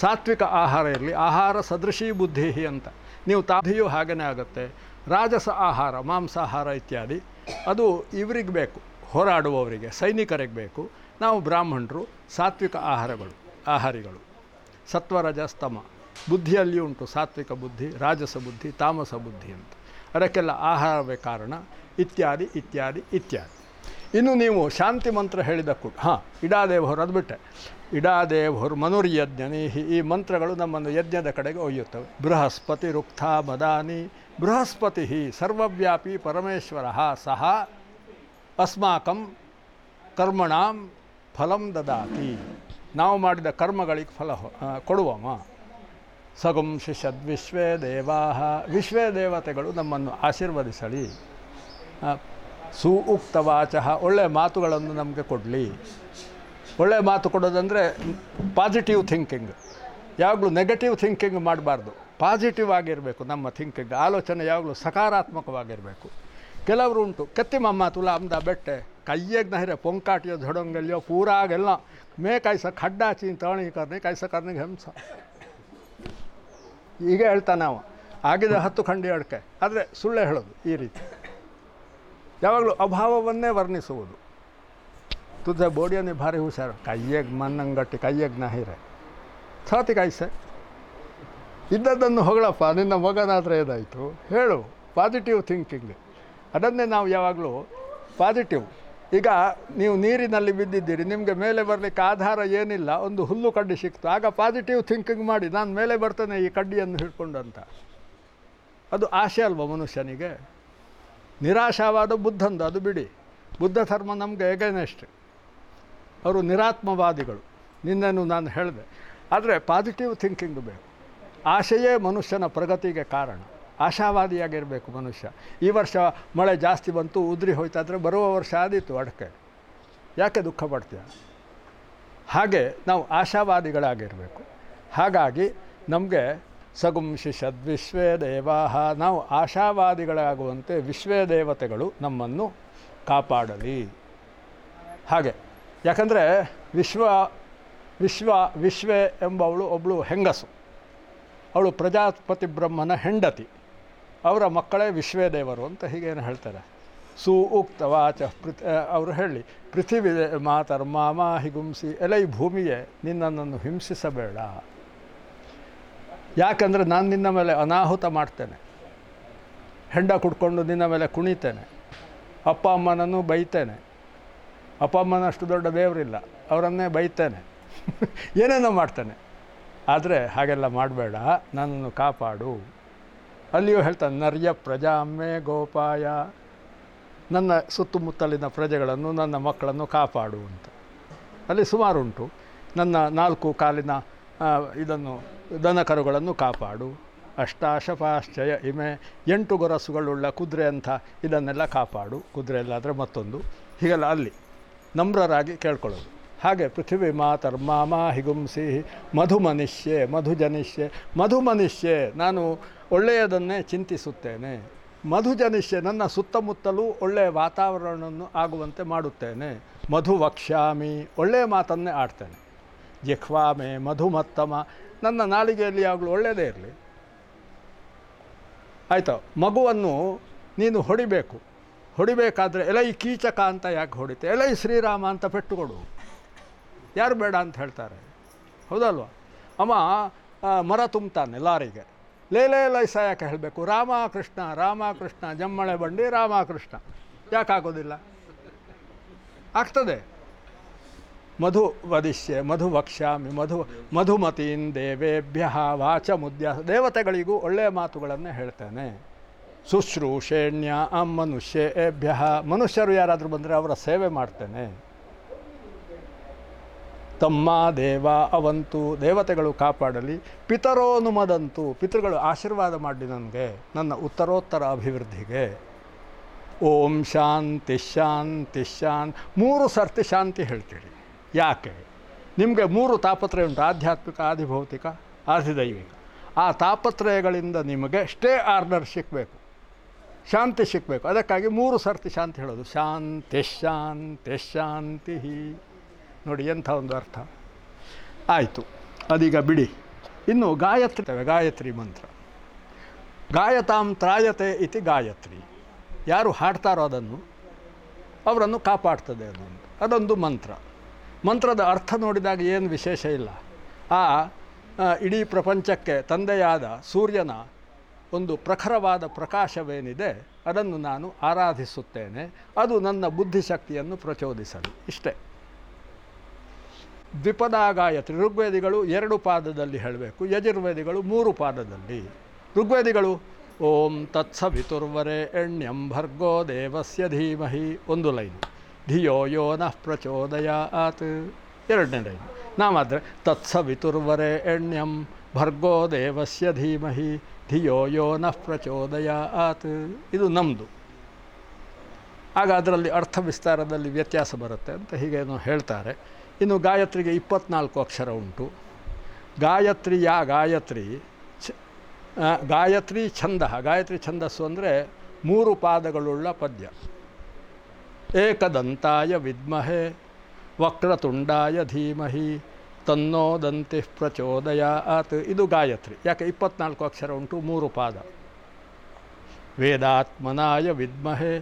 ಸಾತ್ವಿಕ ಆಹಾರ ಇರಲಿ ಆಹಾರ ಸದೃಶಿ ಬುದ್ಧಿ ಅಂತ ನೀವು ತಾಧಿಯೂ ಹಾಗೆಯೇ ಆಗುತ್ತೆ ರಾಜಸ ಆಹಾರ ಮಾಂಸಾಹಾರ ಇತ್ಯಾದಿ ಅದು ಇವರಿಗೆ ಬೇಕು ಹೋರಾಡುವವರಿಗೆ ಸೈನಿಕರಿಗೆ ಬೇಕು ನಾವು ಬ್ರಾಹ್ಮಣರು ಸಾತ್ವಿಕ ಆಹಾರಗಳು ಆಹಾರಿಗಳು ಸತ್ವರಜಸ್ತಮ ಬುದ್ಧಿಯಲ್ಲಿ ಉಂಟು ಸಾತ್ವಿಕ ಬುದ್ಧಿ ರಾಜಸ ಬುದ್ಧಿ ತಾಮಸ ಬುದ್ಧಿ ಅಂತ ಅದಕ್ಕೆಲ್ಲ ಆಹಾರವೇ ಕಾರಣ ಇತ್ಯಾದಿ ಇತ್ಯಾದಿ ಇತ್ಯಾದಿ ಇನ್ನು ನೀವು ಶಾಂತಿ ಮಂತ್ರ ಹೇಳಿದ ಕೂಡ ಹಾಂ ಇಡಾದೇವಹರು ಅದು ಬಿಟ್ಟೆ ಇಡಾದೇವಹರು ಮನುರ್ಯಜ್ಞನೀ ಈ ಮಂತ್ರಗಳು ನಮ್ಮನ್ನು ಯಜ್ಞದ ಕಡೆಗೆ ಒಯ್ಯುತ್ತವೆ ಬೃಹಸ್ಪತಿ ರುಕ್ಥ ಮದಾನಿ ಬೃಹಸ್ಪತಿ ಸರ್ವವ್ಯಾಪಿ ಪರಮೇಶ್ವರ ಸಹ ಅಸ್ಮಾಕಂ ಕರ್ಮಣಾಂ ಫಲಂ ದದಾತಿ ನಾವು ಮಾಡಿದ ಕರ್ಮಗಳಿಗೆ ಫಲ ಕೊಡುವಮ್ಮ ಶಿಷ್ಯದ್ ವಿಶ್ವೇ ದೇವಾಹ ವಿಶ್ವೇ ದೇವತೆಗಳು ನಮ್ಮನ್ನು ಆಶೀರ್ವದಿಸಲಿ ಸುಉಕ್ತ ವಾಚಃ ಒಳ್ಳೆಯ ಮಾತುಗಳನ್ನು ನಮಗೆ ಕೊಡಲಿ ಒಳ್ಳೆಯ ಮಾತು ಕೊಡೋದಂದರೆ ಪಾಸಿಟಿವ್ ಥಿಂಕಿಂಗ್ ಯಾವಾಗಲೂ ನೆಗೆಟಿವ್ ಥಿಂಕಿಂಗ್ ಮಾಡಬಾರ್ದು ಪಾಸಿಟಿವ್ ಆಗಿರಬೇಕು ನಮ್ಮ ಥಿಂಕಿಂಗ್ ಆಲೋಚನೆ ಯಾವಾಗಲೂ ಸಕಾರಾತ್ಮಕವಾಗಿರಬೇಕು ಕೆಲವರು ಉಂಟು ಕೆತ್ತಿಮಮ್ಮ ತುಲಾಮ್ದ ಬೆಟ್ಟೆ ಕೈಯಾಗ ನಹಿರ ಪೊಂಕಾಟಿಯೋ ಧೊಡೊಂಗಲ್ಲಿಯೋ ಪೂರಾಗೆಲ್ಲ ಮೇ कैसा ಖಡ್ಡಾಚಿ ಚಿಂತಾವಣಿ ಕರ್ನಿ ಕಾಯಿಸ ಕರ್ನಿಗೆ ಹಂಸ ಈಗ ಹೇಳ್ತಾನೆ ಅವ ಆಗಿದೆ ಹತ್ತು ಖಂಡಿ ಅಡಕೆ ಆದರೆ ಸುಳ್ಳೆ ಹೇಳೋದು ಈ ರೀತಿ ಯಾವಾಗಲೂ ಅಭಾವವನ್ನೇ ವರ್ಣಿಸುವುದು ತುದ ಬೋಡಿಯನ್ನೇ ಭಾರಿ ಹುಷಾರು ಕೈಯಾಗ ಮನ್ನಂಗಟ್ಟಿ ಕೈಯಾಗ ನಾಹಿರೆ ಸಾತಿ ಕಾಯಿಸೆ ಇದ್ದದ್ದನ್ನು ಹೊಗಳಪ್ಪ ನಿನ್ನ ಮಗನಾದರೆ ಏನಾಯಿತು ಹೇಳು ಪಾಸಿಟಿವ್ ಥಿಂಕಿಂಗ್ ಅದನ್ನೇ ನಾವು ಯಾವಾಗಲೂ ಪಾಸಿಟಿವ್ ಈಗ ನೀವು ನೀರಿನಲ್ಲಿ ಬಿದ್ದಿದ್ದೀರಿ ನಿಮಗೆ ಮೇಲೆ ಬರಲಿಕ್ಕೆ ಆಧಾರ ಏನಿಲ್ಲ ಒಂದು ಹುಲ್ಲು ಕಡ್ಡಿ ಸಿಕ್ತು ಆಗ ಪಾಸಿಟಿವ್ ಥಿಂಕಿಂಗ್ ಮಾಡಿ ನಾನು ಮೇಲೆ ಬರ್ತೇನೆ ಈ ಕಡ್ಡಿಯನ್ನು ಹಿಡ್ಕೊಂಡು ಅಂತ ಅದು ಆಸೆ ಅಲ್ವ ಮನುಷ್ಯನಿಗೆ ನಿರಾಶಾವಾದ ಬುದ್ಧಂದು ಅದು ಬಿಡಿ ಬುದ್ಧ ಧರ್ಮ ನಮಗೆ ಎಗೈನೆಸ್ಟ್ ಅವರು ನಿರಾತ್ಮವಾದಿಗಳು ನಿನ್ನೆನೂ ನಾನು ಹೇಳಿದೆ ಆದರೆ ಪಾಸಿಟಿವ್ ಥಿಂಕಿಂಗ್ ಬೇಕು ಆಶೆಯೇ ಮನುಷ್ಯನ ಪ್ರಗತಿಗೆ ಕಾರಣ ಆಶಾವಾದಿಯಾಗಿರಬೇಕು ಮನುಷ್ಯ ಈ ವರ್ಷ ಮಳೆ ಜಾಸ್ತಿ ಬಂತು ಉದ್ರಿ ಹೋಯ್ತಾ ಬರುವ ವರ್ಷ ಆದಿತ್ತು ಅಡಕೆ ಯಾಕೆ ದುಃಖ ಪಡ್ತೀಯ ಹಾಗೆ ನಾವು ಆಶಾವಾದಿಗಳಾಗಿರಬೇಕು ಹಾಗಾಗಿ ನಮಗೆ ಸಗುಂಶಿ ವಿಶ್ವೇ ದೇವಾಹ ನಾವು ಆಶಾವಾದಿಗಳಾಗುವಂತೆ ವಿಶ್ವೇ ದೇವತೆಗಳು ನಮ್ಮನ್ನು ಕಾಪಾಡಲಿ ಹಾಗೆ ಯಾಕಂದರೆ ವಿಶ್ವ ವಿಶ್ವ ವಿಶ್ವೇ ಎಂಬವಳು ಒಬ್ಬಳು ಹೆಂಗಸು ಅವಳು ಪ್ರಜಾಪತಿ ಬ್ರಹ್ಮನ ಹೆಂಡತಿ ಅವರ ಮಕ್ಕಳೇ ವಿಶ್ವೇ ದೇವರು ಅಂತ ಹೀಗೇನು ಹೇಳ್ತಾರೆ ಸು ಉಕ್ತ ಪೃಥ್ ಅವರು ಹೇಳಿ ಪೃಥ್ವಿ ಮಾತರ್ ಮಾಮ ಹಿಗುಂಸಿ ಎಲ್ಲ ಈ ಭೂಮಿಯೇ ನಿನ್ನನ್ನು ಹಿಂಸಿಸಬೇಡ ಯಾಕಂದರೆ ನಾನು ನಿನ್ನ ಮೇಲೆ ಅನಾಹುತ ಮಾಡ್ತೇನೆ ಹೆಂಡ ಕುಡ್ಕೊಂಡು ನಿನ್ನ ಮೇಲೆ ಕುಣಿತೇನೆ ಅಪ್ಪ ಅಮ್ಮನನ್ನು ಬೈತೇನೆ ಅಪ್ಪ ಅಮ್ಮನಷ್ಟು ದೊಡ್ಡ ದೇವರಿಲ್ಲ ಅವರನ್ನೇ ಬೈತೇನೆ ಏನೇನೋ ಮಾಡ್ತೇನೆ ಆದರೆ ಹಾಗೆಲ್ಲ ಮಾಡಬೇಡ ನನ್ನನ್ನು ಕಾಪಾಡು ಅಲ್ಲಿಯೂ ಹೇಳ್ತಾನೆ ನರ್ಯ ಪ್ರಜಾಮ್ಮೆ ಗೋಪಾಯ ನನ್ನ ಸುತ್ತಮುತ್ತಲಿನ ಪ್ರಜೆಗಳನ್ನು ನನ್ನ ಮಕ್ಕಳನ್ನು ಕಾಪಾಡು ಅಂತ ಅಲ್ಲಿ ಸುಮಾರುಂಟು ನನ್ನ ನಾಲ್ಕು ಕಾಲಿನ ಇದನ್ನು ದನಕರುಗಳನ್ನು ಕಾಪಾಡು ಅಷ್ಟಾಶಪಾಶ್ಚಯ ಇಮೆ ಎಂಟು ಗೊರಸುಗಳುಳ್ಳ ಕುದುರೆ ಅಂತ ಇದನ್ನೆಲ್ಲ ಕಾಪಾಡು ಕುದುರೆ ಅಲ್ಲಾದರೆ ಮತ್ತೊಂದು ಹೀಗೆಲ್ಲ ಅಲ್ಲಿ ನಮ್ರರಾಗಿ ಕೇಳ್ಕೊಳ್ಳೋದು ಹಾಗೆ ಪೃಥ್ವಿ ಮಾತರ್ ಮಾಮ ಹಿಗುಂಸಿ ಜನಿಷ್ಯೆ ಮಧು ಮನುಷ್ಯೆ ನಾನು ಒಳ್ಳೆಯದನ್ನೇ ಚಿಂತಿಸುತ್ತೇನೆ ಮಧುಜನಿಷ್ಯೆ ನನ್ನ ಸುತ್ತಮುತ್ತಲೂ ಒಳ್ಳೆಯ ವಾತಾವರಣವನ್ನು ಆಗುವಂತೆ ಮಾಡುತ್ತೇನೆ ಮಧು ವಕ್ಷ್ಯಾಮಿ ಒಳ್ಳೆಯ ಮಾತನ್ನೇ ಆಡ್ತೇನೆ ಮಧು ಮಧುಮತ್ತಮ ನನ್ನ ನಾಳಿಗೆಯಲ್ಲಿ ಆಗಲೂ ಒಳ್ಳೆಯದೇ ಇರಲಿ ಆಯಿತು ಮಗುವನ್ನು ನೀನು ಹೊಡಿಬೇಕು ಹೊಡಿಬೇಕಾದರೆ ಎಲೈ ಕೀಚಕ ಅಂತ ಯಾಕೆ ಹೊಡಿತೆ ಎಲೈ ಶ್ರೀರಾಮ ಅಂತ ಕೊಡು ಯಾರು ಬೇಡ ಅಂತ ಹೇಳ್ತಾರೆ ಹೌದಲ್ವ ಅಮ್ಮ ಮರ ತುಂಬ್ತಾನೆ ಲಾರಿಗೆ ಲೇಲೇ ಲೈಸ ಯಾಕೆ ಹೇಳಬೇಕು ರಾಮಕೃಷ್ಣ ರಾಮಕೃಷ್ಣ ಜಮ್ಮಳೆ ಬಂಡಿ ರಾಮಕೃಷ್ಣ ಯಾಕೆ ಆಗೋದಿಲ್ಲ ಆಗ್ತದೆ ಮಧು ವದಿಷ್ಯೆ ಮಧು ವಕ್ಷಾಮಿ ಮಧು ಮಧುಮತೀನ್ ದೇವೇಭ್ಯ ವಾಚ ಮುದ್ಯ ದೇವತೆಗಳಿಗೂ ಒಳ್ಳೆಯ ಮಾತುಗಳನ್ನು ಹೇಳ್ತೇನೆ ಶುಶ್ರೂಷೇಣ್ಯ ಅಮ್ಮನುಷ್ಯ ಮನುಷ್ಯ ಏಭ್ಯ ಮನುಷ್ಯರು ಯಾರಾದರೂ ಬಂದರೆ ಅವರ ಸೇವೆ ಮಾಡ್ತೇನೆ ತಮ್ಮ ದೇವ ಅವಂತು ದೇವತೆಗಳು ಕಾಪಾಡಲಿ ಪಿತರೋನುಮದಂತು ಪಿತೃಗಳು ಆಶೀರ್ವಾದ ಮಾಡಿ ನನಗೆ ನನ್ನ ಉತ್ತರೋತ್ತರ ಅಭಿವೃದ್ಧಿಗೆ ಓಂ ಶಾಂತಿ ಶಾಂತಿ ಶಾಂತ್ ಮೂರು ಸರ್ತಿ ಶಾಂತಿ ಹೇಳ್ತೀರಿ ಯಾಕೆ ನಿಮಗೆ ಮೂರು ತಾಪತ್ರಯ ಉಂಟು ಆಧ್ಯಾತ್ಮಿಕ ಆದಿಭೌತಿಕ ಆದಿದೈವಿಕ ಆ ತಾಪತ್ರಯಗಳಿಂದ ನಿಮಗೆ ಸ್ಟೇ ಆರ್ಡರ್ ಸಿಕ್ಕಬೇಕು ಶಾಂತಿ ಸಿಕ್ಕಬೇಕು ಅದಕ್ಕಾಗಿ ಮೂರು ಸರ್ತಿ ಶಾಂತಿ ಹೇಳೋದು ಶಾಂತಿ ಶಾಂತಿ ಶಾಂತಿ ನೋಡಿ ಎಂಥ ಒಂದು ಅರ್ಥ ಆಯಿತು ಅದೀಗ ಬಿಡಿ ಇನ್ನು ಗಾಯತ್ರಿ ಗಾಯತ್ರಿ ಮಂತ್ರ ಗಾಯತಾಂ ತ್ರಾಯತೆ ಇತಿ ಗಾಯತ್ರಿ ಯಾರು ಹಾಡ್ತಾರೋ ಅದನ್ನು ಅವರನ್ನು ಕಾಪಾಡ್ತದೆ ಅದೊಂದು ಅದೊಂದು ಮಂತ್ರ ಮಂತ್ರದ ಅರ್ಥ ನೋಡಿದಾಗ ಏನು ವಿಶೇಷ ಇಲ್ಲ ಆ ಇಡೀ ಪ್ರಪಂಚಕ್ಕೆ ತಂದೆಯಾದ ಸೂರ್ಯನ ಒಂದು ಪ್ರಖರವಾದ ಪ್ರಕಾಶವೇನಿದೆ ಅದನ್ನು ನಾನು ಆರಾಧಿಸುತ್ತೇನೆ ಅದು ನನ್ನ ಬುದ್ಧಿಶಕ್ತಿಯನ್ನು ಪ್ರಚೋದಿಸಲಿ ಇಷ್ಟೇ ದ್ವಿಪದ ಗಾಯತ್ರಿ ಋಗ್ವೇದಿಗಳು ಎರಡು ಪಾದದಲ್ಲಿ ಹೇಳಬೇಕು ಯಜುರ್ವೇದಿಗಳು ಮೂರು ಪಾದದಲ್ಲಿ ಋಗ್ವೇದಿಗಳು ಓಂ ತತ್ಸವಿತುರ್ವರೆ ಎಣ್ಯಂ ಭರ್ಗೋ ದೇವಸ್ಯ ಧೀಮಹಿ ಒಂದು ಲೈನ್ ಧಿಯೋ ಯೋ ನಃ ಆತ್ ಎರಡನೇ ಲೈನ್ ನಾವಾದರೆ ತತ್ಸವಿತುರ್ವರೆ ಎಣ್ಯಂ ಭರ್ಗೋ ದೇವಸ್ಯ ಧೀಮಹಿ ಧಿಯೋ ಯೋ ನಃ ಆತ್ ಇದು ನಮ್ಮದು ಆಗ ಅದರಲ್ಲಿ ಅರ್ಥ ವಿಸ್ತಾರದಲ್ಲಿ ವ್ಯತ್ಯಾಸ ಬರುತ್ತೆ ಅಂತ ಹೀಗೇನು ಹೇಳ್ತಾರೆ ಇನ್ನು ಗಾಯತ್ರಿಗೆ ಇಪ್ಪತ್ನಾಲ್ಕು ಅಕ್ಷರ ಉಂಟು ಗಾಯತ್ರಿಯ ಗಾಯತ್ರಿ ಯಾ ಗಾಯತ್ರಿ ಛಂದ ಗಾಯತ್ರಿ ಛಂದಸ್ಸು ಅಂದರೆ ಮೂರು ಪಾದಗಳುಳ್ಳ ಪದ್ಯ ಏಕದಂತಾಯ ವಿದ್ಮಹೆ ವಕ್ರತುಂಡಾಯ ಧೀಮಹಿ ತನ್ನೋ ಪ್ರಚೋದಯಾ ಪ್ರಚೋದಯಾತ್ ಇದು ಗಾಯತ್ರಿ ಯಾಕೆ ಇಪ್ಪತ್ನಾಲ್ಕು ಅಕ್ಷರ ಉಂಟು ಮೂರು ಪಾದ ವೇದಾತ್ಮನಾಯ ವಿದ್ಮಹೆ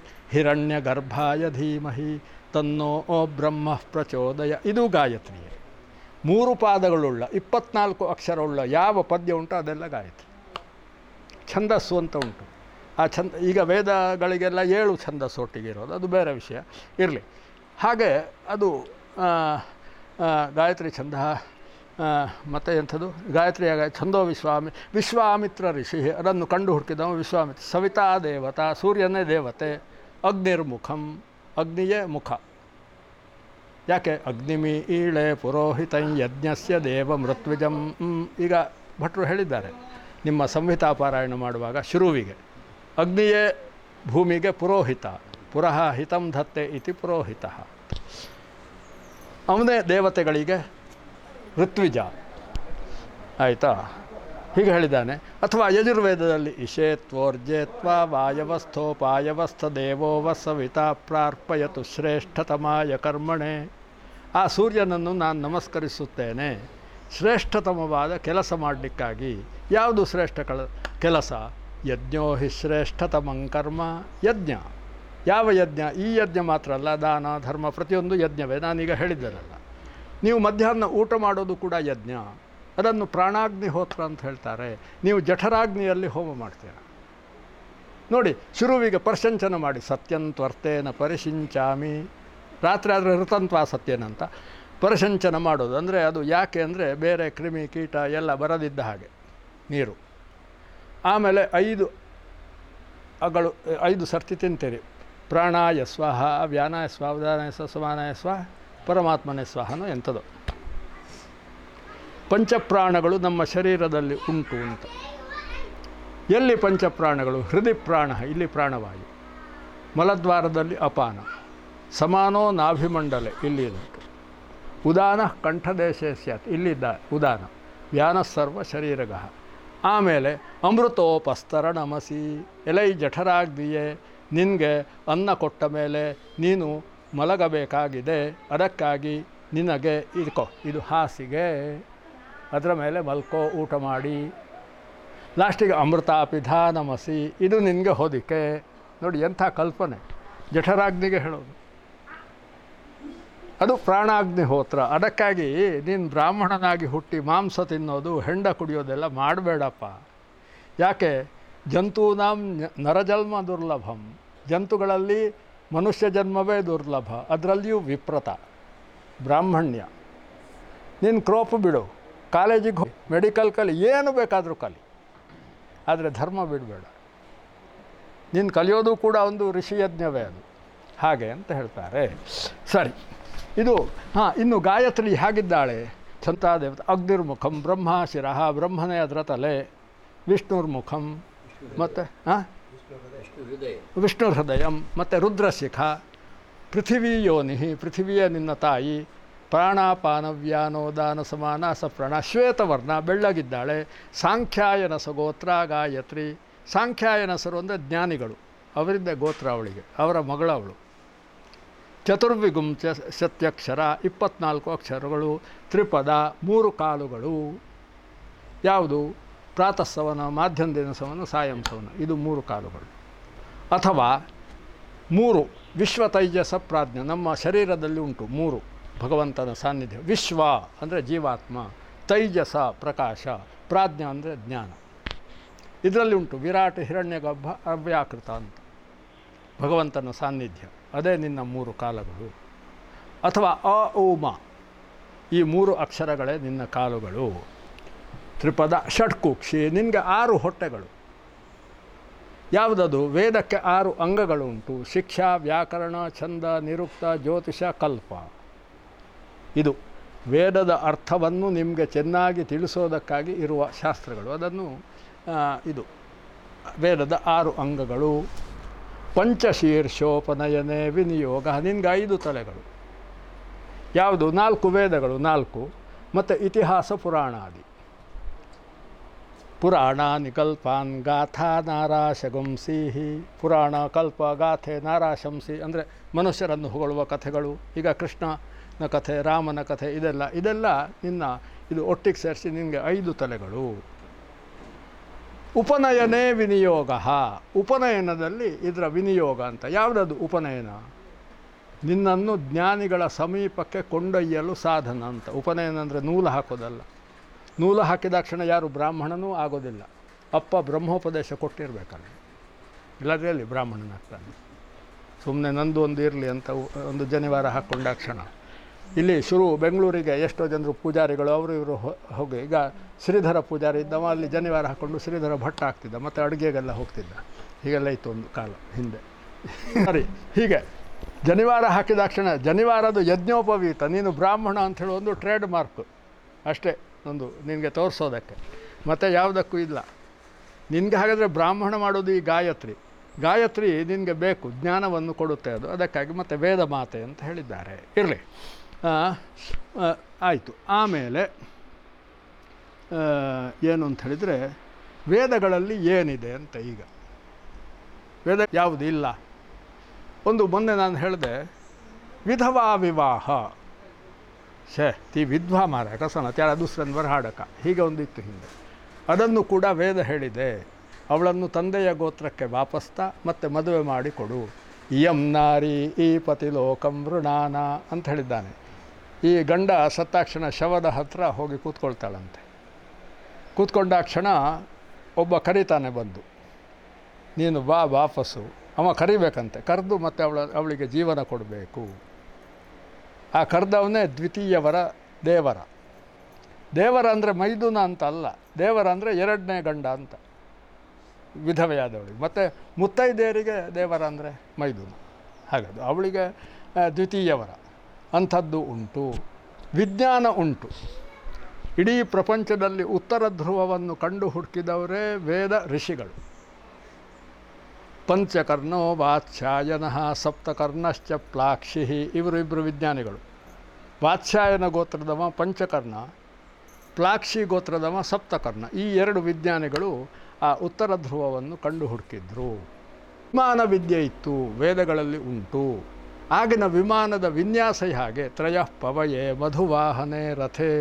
ಗರ್ಭಾಯ ಧೀಮಹಿ ತನ್ನೋ ಓ ಬ್ರಹ್ಮ ಪ್ರಚೋದಯ ಇದು ಗಾಯತ್ರಿ ಮೂರು ಪಾದಗಳುಳ್ಳ ಇಪ್ಪತ್ನಾಲ್ಕು ಅಕ್ಷರವುಳ್ಳ ಯಾವ ಪದ್ಯ ಉಂಟು ಅದೆಲ್ಲ ಗಾಯತ್ರಿ ಛಂದಸ್ಸು ಅಂತ ಉಂಟು ಆ ಛಂದ ಈಗ ವೇದಗಳಿಗೆಲ್ಲ ಏಳು ಛಂದಸ್ಸು ಒಟ್ಟಿಗೆ ಇರೋದು ಅದು ಬೇರೆ ವಿಷಯ ಇರಲಿ ಹಾಗೆ ಅದು ಗಾಯತ್ರಿ ಛಂದ ಮತ್ತು ಎಂಥದ್ದು ಗಾಯತ್ರಿಯಾಗ ಛಂದೋ ವಿಶ್ವಾಮಿ ವಿಶ್ವಾಮಿತ್ರ ಋಷಿ ಅದನ್ನು ಕಂಡು ಹುಡುಕಿದವ ವಿಶ್ವಾಮಿತ್ರ ಸವಿತಾ ದೇವತಾ ಸೂರ್ಯನೇ ದೇವತೆ ಅಗ್ನಿರ್ಮುಖಂ ಅಗ್ನಿಯೇ ಮುಖ ಯಾಕೆ ಅಗ್ನಿಮಿ ಈಳೆ ಪುರೋಹಿತಂ ಯಜ್ಞಸ್ಯ ದೇವ ಮೃತ್ವಿಜಂ ಈಗ ಭಟ್ರು ಹೇಳಿದ್ದಾರೆ ನಿಮ್ಮ ಸಂಹಿತಾ ಪಾರಾಯಣ ಮಾಡುವಾಗ ಶುರುವಿಗೆ ಅಗ್ನಿಯೇ ಭೂಮಿಗೆ ಪುರೋಹಿತ ಪುರಃ ಹಿತಂ ಧತ್ತೆ ಇತಿ ಪುರೋಹಿತ ಅವನೇ ದೇವತೆಗಳಿಗೆ ಋತ್ವಿಜ ಆಯಿತಾ ಹೀಗೆ ಹೇಳಿದ್ದಾನೆ ಅಥವಾ ಯಜುರ್ವೇದದಲ್ಲಿ ಇಷೇತ್ವೋರ್ಜೇತ್ವ ವಾಯವಸ್ಥೋಪಾಯವಸ್ಥ ದೇವೋ ವಸವಿತಾ ಪ್ರಾರ್ಪಯತು ಶ್ರೇಷ್ಠತಮಾಯ ಕರ್ಮಣೆ ಆ ಸೂರ್ಯನನ್ನು ನಾನು ನಮಸ್ಕರಿಸುತ್ತೇನೆ ಶ್ರೇಷ್ಠತಮವಾದ ಕೆಲಸ ಮಾಡಲಿಕ್ಕಾಗಿ ಯಾವುದು ಶ್ರೇಷ್ಠ ಕಳ ಕೆಲಸ ಯಜ್ಞೋ ಹಿ ಶ್ರೇಷ್ಠತಮಂ ಕರ್ಮ ಯಜ್ಞ ಯಾವ ಯಜ್ಞ ಈ ಯಜ್ಞ ಮಾತ್ರ ಅಲ್ಲ ದಾನ ಧರ್ಮ ಪ್ರತಿಯೊಂದು ಯಜ್ಞವೇ ನಾನೀಗ ಹೇಳಿದ್ದೇನಲ್ಲ ನೀವು ಮಧ್ಯಾಹ್ನ ಊಟ ಮಾಡೋದು ಕೂಡ ಯಜ್ಞ ಅದನ್ನು ಪ್ರಾಣಾಗ್ನಿಹೋತ್ರ ಅಂತ ಹೇಳ್ತಾರೆ ನೀವು ಜಠರಾಗ್ನಿಯಲ್ಲಿ ಹೋಮ ಮಾಡ್ತೀರ ನೋಡಿ ಶುರುವಿಗೆ ಪರ್ಶಂಚನ ಮಾಡಿ ಸತ್ಯಂತ್ವರ್ತೇನ ಪರಿಶಿಂಚಾಮಿ ರಾತ್ರಿ ಆದರೆ ಋತಂತ್ವ ಸತ್ಯನಂತ ಪರಶಂಚನ ಮಾಡೋದು ಅಂದರೆ ಅದು ಯಾಕೆ ಅಂದರೆ ಬೇರೆ ಕ್ರಿಮಿ ಕೀಟ ಎಲ್ಲ ಬರದಿದ್ದ ಹಾಗೆ ನೀರು ಆಮೇಲೆ ಐದು ಅಗಳು ಐದು ಸರ್ತಿ ತಿಂತೀರಿ ಪ್ರಾಣಾಯ ಸ್ವಾಹ ವ್ಯಾನಾಯ ಸ್ವ ಉದಾನಾಯ ಸ್ವ ಸಮಾನಾಯ ಸ್ವ ಪರಮಾತ್ಮನೇ ಸ್ವಾಹನೋ ಎಂಥದ್ದು ಪಂಚಪ್ರಾಣಗಳು ನಮ್ಮ ಶರೀರದಲ್ಲಿ ಉಂಟು ಅಂತ ಎಲ್ಲಿ ಪಂಚಪ್ರಾಣಗಳು ಹೃದಯ ಪ್ರಾಣ ಇಲ್ಲಿ ಪ್ರಾಣವಾಯು ಮಲದ್ವಾರದಲ್ಲಿ ಅಪಾನ ಸಮಾನೋ ನಾಭಿಮಂಡಲೆ ಇಲ್ಲಿ ಉಂಟು ಉದಾನ ಕಂಠದೇಶ ಸ್ಯಾತ್ ಇಲ್ಲಿದ್ದ ಉದಾನ ವ್ಯಾನ ಸರ್ವ ಶರೀರಗಃ ಆಮೇಲೆ ಅಮೃತೋಪಸ್ತರ ನಮಸಿ ಎಲೈ ಜಠರಾಗ್ದಿಯೇ ನಿನಗೆ ಅನ್ನ ಕೊಟ್ಟ ಮೇಲೆ ನೀನು ಮಲಗಬೇಕಾಗಿದೆ ಅದಕ್ಕಾಗಿ ನಿನಗೆ ಇದು ಇದು ಹಾಸಿಗೆ ಅದರ ಮೇಲೆ ಮಲ್ಕೋ ಊಟ ಮಾಡಿ ಲಾಸ್ಟಿಗೆ ಅಮೃತ ಪಿಧಾನಮಸಿ ಇದು ನಿನಗೆ ಹೋದಿಕೆ ನೋಡಿ ಎಂಥ ಕಲ್ಪನೆ ಜಠರಾಗ್ನಿಗೆ ಹೇಳೋದು ಅದು ಪ್ರಾಣಾಗ್ನಿಹೋತ್ರ ಅದಕ್ಕಾಗಿ ನೀನು ಬ್ರಾಹ್ಮಣನಾಗಿ ಹುಟ್ಟಿ ಮಾಂಸ ತಿನ್ನೋದು ಹೆಂಡ ಕುಡಿಯೋದೆಲ್ಲ ಮಾಡಬೇಡಪ್ಪ ಯಾಕೆ ಜಂತೂನಾಂ ನರಜನ್ಮ ದುರ್ಲಭಂ ಜಂತುಗಳಲ್ಲಿ ಮನುಷ್ಯ ಜನ್ಮವೇ ದುರ್ಲಭ ಅದರಲ್ಲಿಯೂ ವಿಪ್ರತ ಬ್ರಾಹ್ಮಣ್ಯ ನಿನ್ನ ಕ್ರೋಪ್ ಬಿಡು ಕಾಲೇಜಿಗೆ ಹೋಗಿ ಮೆಡಿಕಲ್ ಕಲಿ ಏನು ಬೇಕಾದರೂ ಕಲಿ ಆದರೆ ಧರ್ಮ ಬಿಡಬೇಡ ನೀನು ಕಲಿಯೋದು ಕೂಡ ಒಂದು ಋಷಿಯಜ್ಞವೇ ಅದು ಹಾಗೆ ಅಂತ ಹೇಳ್ತಾರೆ ಸರಿ ಇದು ಹಾಂ ಇನ್ನು ಗಾಯತ್ರಿ ಹೇಗಿದ್ದಾಳೆ ಸಂತಾದೇವತೆ ಅಗ್ನಿರ್ಮುಖಂ ಬ್ರಹ್ಮ ಶಿರ ಬ್ರಹ್ಮನೇ ಅದರ ತಲೆ ವಿಷ್ಣುರ್ಮುಖಂ ಮತ್ತು ಹಾಂ ವಿಷ್ಣು ಹೃದಯಂ ಮತ್ತು ರುದ್ರಶಿಖ ಪೃಥಿವೀ ಯೋನಿ ಪೃಥಿವಿಯೇ ನಿನ್ನ ತಾಯಿ ಪ್ರಾಣಾಪಾನವ್ಯಾನೋದಾನ ಸಮಾನ ಸಪ್ರಾಣ ಶ್ವೇತವರ್ಣ ಬೆಳ್ಳಗಿದ್ದಾಳೆ ಸಾಂಖ್ಯಾಯನ ಸ ಗೋತ್ರ ಗಾಯತ್ರಿ ಸಾಂಖ್ಯಾಯನಸರು ಅಂದರೆ ಜ್ಞಾನಿಗಳು ಅವರಿಂದ ಗೋತ್ರ ಅವಳಿಗೆ ಅವರ ಮಗಳವಳು ಚತುರ್ವಿಗುಂ ಚ ಸತ್ಯಕ್ಷರ ಇಪ್ಪತ್ನಾಲ್ಕು ಅಕ್ಷರಗಳು ತ್ರಿಪದ ಮೂರು ಕಾಲುಗಳು ಯಾವುದು ಪ್ರಾತಃಸವನ ಸಾಯಂ ಸಾಯಂಸವನ ಇದು ಮೂರು ಕಾಲುಗಳು ಅಥವಾ ಮೂರು ವಿಶ್ವ ಪ್ರಾಜ್ಞೆ ನಮ್ಮ ಶರೀರದಲ್ಲಿ ಉಂಟು ಮೂರು ಭಗವಂತನ ಸಾನ್ನಿಧ್ಯ ವಿಶ್ವ ಅಂದರೆ ಜೀವಾತ್ಮ ತೈಜಸ ಪ್ರಕಾಶ ಪ್ರಾಜ್ಞ ಅಂದರೆ ಜ್ಞಾನ ಇದರಲ್ಲಿ ಉಂಟು ವಿರಾಟ್ ಹಿರಣ್ಯಗಬ್ಬ ಅವ್ಯಾಕೃತ ಅಂತ ಭಗವಂತನ ಸಾನ್ನಿಧ್ಯ ಅದೇ ನಿನ್ನ ಮೂರು ಕಾಲಗಳು ಅಥವಾ ಅ ಓಮ ಈ ಮೂರು ಅಕ್ಷರಗಳೇ ನಿನ್ನ ಕಾಲುಗಳು ತ್ರಿಪದ ಷಟ್ಕುಕ್ಷಿ ನಿನಗೆ ಆರು ಹೊಟ್ಟೆಗಳು ಯಾವುದದು ವೇದಕ್ಕೆ ಆರು ಅಂಗಗಳುಂಟು ಉಂಟು ಶಿಕ್ಷಾ ವ್ಯಾಕರಣ ಛಂದ ನಿರುಕ್ತ ಜ್ಯೋತಿಷ ಕಲ್ಪ ಇದು ವೇದದ ಅರ್ಥವನ್ನು ನಿಮಗೆ ಚೆನ್ನಾಗಿ ತಿಳಿಸೋದಕ್ಕಾಗಿ ಇರುವ ಶಾಸ್ತ್ರಗಳು ಅದನ್ನು ಇದು ವೇದದ ಆರು ಅಂಗಗಳು ಪಂಚಶೀರ್ಷೋಪನಯನೆ ವಿನಿಯೋಗ ನಿನ್ಗೆ ಐದು ತಲೆಗಳು ಯಾವುದು ನಾಲ್ಕು ವೇದಗಳು ನಾಲ್ಕು ಮತ್ತು ಇತಿಹಾಸ ಪುರಾಣಾದಿ ಪುರಾಣ ನಿಕಲ್ಪಾನ್ ಗಾಥಾ ಹಿ ಪುರಾಣ ಕಲ್ಪ ಗಾಥೆ ನಾರಾಶಂಸಿ ಅಂದರೆ ಮನುಷ್ಯರನ್ನು ಹೊಗಳುವ ಕಥೆಗಳು ಈಗ ಕೃಷ್ಣ ನ ಕಥೆ ರಾಮನ ಕಥೆ ಇದೆಲ್ಲ ಇದೆಲ್ಲ ನಿನ್ನ ಇದು ಒಟ್ಟಿಗೆ ಸೇರಿಸಿ ನಿನಗೆ ಐದು ತಲೆಗಳು ಉಪನಯನೇ ವಿನಿಯೋಗ ಉಪನಯನದಲ್ಲಿ ಇದರ ವಿನಿಯೋಗ ಅಂತ ಯಾವುದದು ಉಪನಯನ ನಿನ್ನನ್ನು ಜ್ಞಾನಿಗಳ ಸಮೀಪಕ್ಕೆ ಕೊಂಡೊಯ್ಯಲು ಸಾಧನ ಅಂತ ಉಪನಯನ ಅಂದರೆ ನೂಲು ಹಾಕೋದಲ್ಲ ನೂಲು ಕ್ಷಣ ಯಾರು ಬ್ರಾಹ್ಮಣನೂ ಆಗೋದಿಲ್ಲ ಅಪ್ಪ ಬ್ರಹ್ಮೋಪದೇಶ ಕೊಟ್ಟಿರಬೇಕಲ್ಲ ಇಲ್ಲದ್ರೆ ಅಲ್ಲಿ ಬ್ರಾಹ್ಮಣನಾಗ್ತಾನೆ ಸುಮ್ಮನೆ ನಂದು ಒಂದು ಇರಲಿ ಅಂತ ಒಂದು ಜನಿವಾರ ಕ್ಷಣ ಇಲ್ಲಿ ಶುರು ಬೆಂಗಳೂರಿಗೆ ಎಷ್ಟೋ ಜನರು ಪೂಜಾರಿಗಳು ಅವರು ಇವರು ಹೋಗಿ ಈಗ ಶ್ರೀಧರ ಪೂಜಾರಿ ಇದ್ದವ ಅಲ್ಲಿ ಜನಿವಾರ ಹಾಕ್ಕೊಂಡು ಶ್ರೀಧರ ಭಟ್ಟ ಆಗ್ತಿದ್ದ ಮತ್ತು ಅಡುಗೆಗೆಲ್ಲ ಹೋಗ್ತಿದ್ದ ಹೀಗೆಲ್ಲ ಇತ್ತು ಒಂದು ಕಾಲ ಹಿಂದೆ ಸರಿ ಹೀಗೆ ಜನಿವಾರ ಹಾಕಿದಾಕ್ಷಣ ಜನಿವಾರದು ಯಜ್ಞೋಪವೀತ ನೀನು ಬ್ರಾಹ್ಮಣ ಅಂಥೇಳಿ ಒಂದು ಟ್ರೇಡ್ ಮಾರ್ಕ್ ಅಷ್ಟೇ ಒಂದು ನಿನಗೆ ತೋರಿಸೋದಕ್ಕೆ ಮತ್ತು ಯಾವುದಕ್ಕೂ ಇಲ್ಲ ನಿನಗೆ ಹಾಗಾದರೆ ಬ್ರಾಹ್ಮಣ ಮಾಡೋದು ಈ ಗಾಯತ್ರಿ ಗಾಯತ್ರಿ ನಿನಗೆ ಬೇಕು ಜ್ಞಾನವನ್ನು ಕೊಡುತ್ತೆ ಅದು ಅದಕ್ಕಾಗಿ ಮತ್ತು ವೇದ ಮಾತೆ ಅಂತ ಹೇಳಿದ್ದಾರೆ ಇರಲಿ ಆಯಿತು ಆಮೇಲೆ ಏನು ಅಂತ ಹೇಳಿದರೆ ವೇದಗಳಲ್ಲಿ ಏನಿದೆ ಅಂತ ಈಗ ವೇದ ಯಾವುದು ಇಲ್ಲ ಒಂದು ಮೊನ್ನೆ ನಾನು ಹೇಳಿದೆ ವಿಧವಾ ವಿವಾಹ ಶೇ ತಿ ವಿಧ್ವಾ ಮಾರ ಕಸನ ತ್ಯಾರ ದುಸ್ರನ್ವರ್ ಹಾಡಕ ಹೀಗೆ ಒಂದಿತ್ತು ಹಿಂದೆ ಅದನ್ನು ಕೂಡ ವೇದ ಹೇಳಿದೆ ಅವಳನ್ನು ತಂದೆಯ ಗೋತ್ರಕ್ಕೆ ವಾಪಸ್ತಾ ಮತ್ತೆ ಮದುವೆ ಮಾಡಿಕೊಡು ಇಯಂ ನಾರಿ ಈ ಪತಿ ಲೋಕಂ ಋಣಾನ ಅಂತ ಹೇಳಿದ್ದಾನೆ ಈ ಗಂಡ ಸತ್ತಾಕ್ಷಣ ಶವದ ಹತ್ತಿರ ಹೋಗಿ ಕೂತ್ಕೊಳ್ತಾಳಂತೆ ಕ್ಷಣ ಒಬ್ಬ ಕರೀತಾನೆ ಬಂದು ನೀನು ಬಾ ವಾಪಸ್ಸು ಅವ ಕರಿಬೇಕಂತೆ ಕರೆದು ಮತ್ತು ಅವಳ ಅವಳಿಗೆ ಜೀವನ ಕೊಡಬೇಕು ಆ ಕರೆದವನೇ ದ್ವಿತೀಯವರ ದೇವರ ದೇವರ ಅಂದರೆ ಮೈದುನ ಅಂತ ಅಲ್ಲ ದೇವರ ಅಂದರೆ ಎರಡನೇ ಗಂಡ ಅಂತ ವಿಧವೆಯಾದವಳಿಗೆ ಮತ್ತು ಮುತ್ತೈದೆಯರಿಗೆ ದೇವರ ಅಂದರೆ ಮೈದುನ ಹಾಗದು ಅವಳಿಗೆ ದ್ವಿತೀಯವರ ಅಂಥದ್ದು ಉಂಟು ವಿಜ್ಞಾನ ಉಂಟು ಇಡೀ ಪ್ರಪಂಚದಲ್ಲಿ ಉತ್ತರ ಧ್ರುವವನ್ನು ಕಂಡು ಹುಡುಕಿದವರೇ ವೇದ ಋಷಿಗಳು ಪಂಚಕರ್ಣೋ ವಾತ್ಸಾಯನ ಸಪ್ತಕರ್ಣಶ್ಚ ಪ್ಲಾಕ್ಷಿ ಇವರು ಇಬ್ಬರು ವಿಜ್ಞಾನಿಗಳು ವಾತ್ಸಾಯನ ಗೋತ್ರದವ ಪಂಚಕರ್ಣ ಪ್ಲಾಕ್ಷಿ ಗೋತ್ರದವ ಸಪ್ತಕರ್ಣ ಈ ಎರಡು ವಿಜ್ಞಾನಿಗಳು ಆ ಉತ್ತರ ಧ್ರುವವನ್ನು ಕಂಡು ಹುಡುಕಿದ್ರು ವಿಜ್ಞಾನ ವಿದ್ಯೆ ಇತ್ತು ವೇದಗಳಲ್ಲಿ ಉಂಟು ಆಗಿನ ವಿಮಾನದ ವಿನ್ಯಾಸ ಹಾಗೆ ತ್ರಯಃ ಪವಯೇ ಮಧುವಾಹನೆ ರಥೆ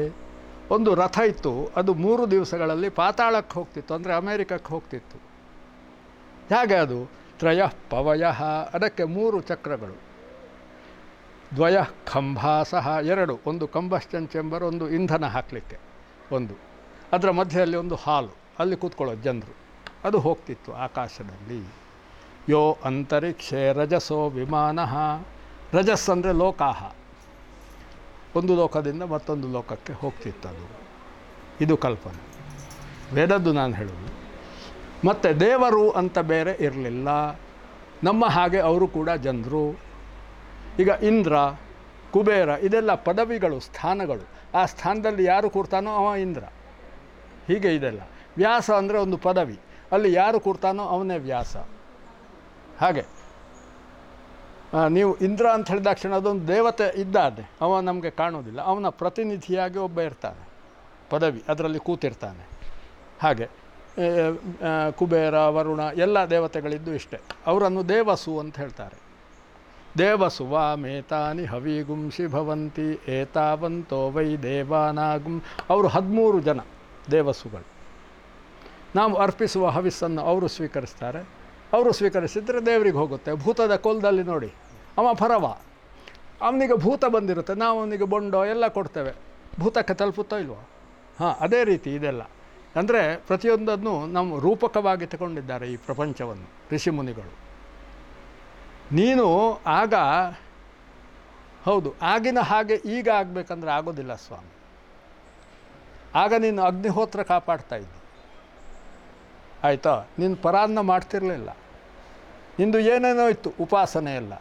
ಒಂದು ರಥ ಇತ್ತು ಅದು ಮೂರು ದಿವಸಗಳಲ್ಲಿ ಪಾತಾಳಕ್ಕೆ ಹೋಗ್ತಿತ್ತು ಅಂದರೆ ಅಮೇರಿಕಕ್ಕೆ ಹೋಗ್ತಿತ್ತು ಹೇಗೆ ಅದು ತ್ರಯ ಪವಯ ಅದಕ್ಕೆ ಮೂರು ಚಕ್ರಗಳು ದ್ವಯ ಕಂಭಾಸಹ ಎರಡು ಒಂದು ಕಂಬಸ್ಟನ್ ಚೇಂಬರ್ ಒಂದು ಇಂಧನ ಹಾಕಲಿಕ್ಕೆ ಒಂದು ಅದರ ಮಧ್ಯದಲ್ಲಿ ಒಂದು ಹಾಲು ಅಲ್ಲಿ ಕೂತ್ಕೊಳ್ಳೋದು ಜನರು ಅದು ಹೋಗ್ತಿತ್ತು ಆಕಾಶದಲ್ಲಿ ಯೋ ಅಂತರಿಕ್ಷೆ ರಜಸೋ ವಿಮಾನ ರಜಸ್ ಅಂದರೆ ಲೋಕಾಹ ಒಂದು ಲೋಕದಿಂದ ಮತ್ತೊಂದು ಲೋಕಕ್ಕೆ ಹೋಗ್ತಿತ್ತದು ಇದು ಕಲ್ಪನೆ ವೇದದ್ದು ನಾನು ಹೇಳೋದು ಮತ್ತು ದೇವರು ಅಂತ ಬೇರೆ ಇರಲಿಲ್ಲ ನಮ್ಮ ಹಾಗೆ ಅವರು ಕೂಡ ಜನರು ಈಗ ಇಂದ್ರ ಕುಬೇರ ಇದೆಲ್ಲ ಪದವಿಗಳು ಸ್ಥಾನಗಳು ಆ ಸ್ಥಾನದಲ್ಲಿ ಯಾರು ಕೂರ್ತಾನೋ ಅವ ಇಂದ್ರ ಹೀಗೆ ಇದೆಲ್ಲ ವ್ಯಾಸ ಅಂದರೆ ಒಂದು ಪದವಿ ಅಲ್ಲಿ ಯಾರು ಕೂರ್ತಾನೋ ಅವನೇ ವ್ಯಾಸ ಹಾಗೆ ನೀವು ಇಂದ್ರ ಅಂತ ಹೇಳಿದ ತಕ್ಷಣ ಅದೊಂದು ದೇವತೆ ಇದ್ದಾನೆ ಅವ ನಮಗೆ ಕಾಣೋದಿಲ್ಲ ಅವನ ಪ್ರತಿನಿಧಿಯಾಗಿ ಒಬ್ಬ ಇರ್ತಾನೆ ಪದವಿ ಅದರಲ್ಲಿ ಕೂತಿರ್ತಾನೆ ಹಾಗೆ ಕುಬೇರ ವರುಣ ಎಲ್ಲ ದೇವತೆಗಳಿದ್ದು ಇಷ್ಟೇ ಅವರನ್ನು ದೇವಸು ಅಂತ ಹೇಳ್ತಾರೆ ದೇವಸುವ ಮೇತಾನಿ ಹವಿಗುಂಶಿ ಭವಂತಿ ಏತಾವಂತೋ ವೈ ದೇವಾನಾಗುಂ ಅವರು ಹದಿಮೂರು ಜನ ದೇವಸುಗಳು ನಾವು ಅರ್ಪಿಸುವ ಹವಿಸ್ಸನ್ನು ಅವರು ಸ್ವೀಕರಿಸ್ತಾರೆ ಅವರು ಸ್ವೀಕರಿಸಿದರೆ ದೇವರಿಗೆ ಹೋಗುತ್ತೆ ಭೂತದ ಕೊಲದಲ್ಲಿ ನೋಡಿ ಅವ ಪರವ ಅವನಿಗೆ ಭೂತ ಬಂದಿರುತ್ತೆ ನಾವು ಅವನಿಗೆ ಬೊಂಡೋ ಎಲ್ಲ ಕೊಡ್ತೇವೆ ಭೂತಕ್ಕೆ ತಲುಪುತ್ತೋ ಇಲ್ವೋ ಹಾಂ ಅದೇ ರೀತಿ ಇದೆಲ್ಲ ಅಂದರೆ ಪ್ರತಿಯೊಂದನ್ನು ನಮ್ಮ ರೂಪಕವಾಗಿ ತಗೊಂಡಿದ್ದಾರೆ ಈ ಪ್ರಪಂಚವನ್ನು ಋಷಿಮುನಿಗಳು ನೀನು ಆಗ ಹೌದು ಆಗಿನ ಹಾಗೆ ಈಗ ಆಗಬೇಕಂದ್ರೆ ಆಗೋದಿಲ್ಲ ಸ್ವಾಮಿ ಆಗ ನೀನು ಅಗ್ನಿಹೋತ್ರ ಕಾಪಾಡ್ತಾ ಇದ್ದೆ ಆಯಿತಾ ನಿನ್ನ ಪರಾಧನ ಮಾಡ್ತಿರಲಿಲ್ಲ ನಿಂದು ಏನೇನೋ ಇತ್ತು ಉಪಾಸನೆ ಇಲ್ಲ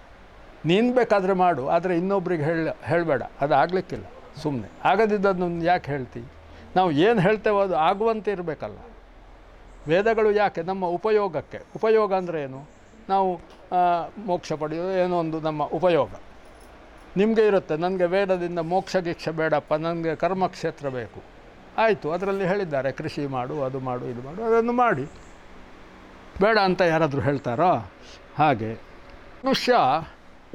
ನೀನು ಬೇಕಾದರೆ ಮಾಡು ಆದರೆ ಇನ್ನೊಬ್ರಿಗೆ ಹೇಳ ಹೇಳಬೇಡ ಅದು ಆಗಲಿಕ್ಕಿಲ್ಲ ಸುಮ್ಮನೆ ಆಗದಿದ್ದದನ್ನು ಯಾಕೆ ಹೇಳ್ತಿ ನಾವು ಏನು ಹೇಳ್ತೇವೋ ಅದು ಆಗುವಂತೆ ಇರಬೇಕಲ್ಲ ವೇದಗಳು ಯಾಕೆ ನಮ್ಮ ಉಪಯೋಗಕ್ಕೆ ಉಪಯೋಗ ಅಂದರೆ ಏನು ನಾವು ಮೋಕ್ಷ ಪಡೆಯೋದು ಏನೋ ಒಂದು ನಮ್ಮ ಉಪಯೋಗ ನಿಮಗೆ ಇರುತ್ತೆ ನನಗೆ ವೇದದಿಂದ ಮೋಕ್ಷ ಬೇಡಪ್ಪ ನನಗೆ ಕರ್ಮಕ್ಷೇತ್ರ ಬೇಕು ಆಯಿತು ಅದರಲ್ಲಿ ಹೇಳಿದ್ದಾರೆ ಕೃಷಿ ಮಾಡು ಅದು ಮಾಡು ಇದು ಮಾಡು ಅದನ್ನು ಮಾಡಿ ಬೇಡ ಅಂತ ಯಾರಾದರೂ ಹೇಳ್ತಾರೋ ಹಾಗೆ ಮನುಷ್ಯ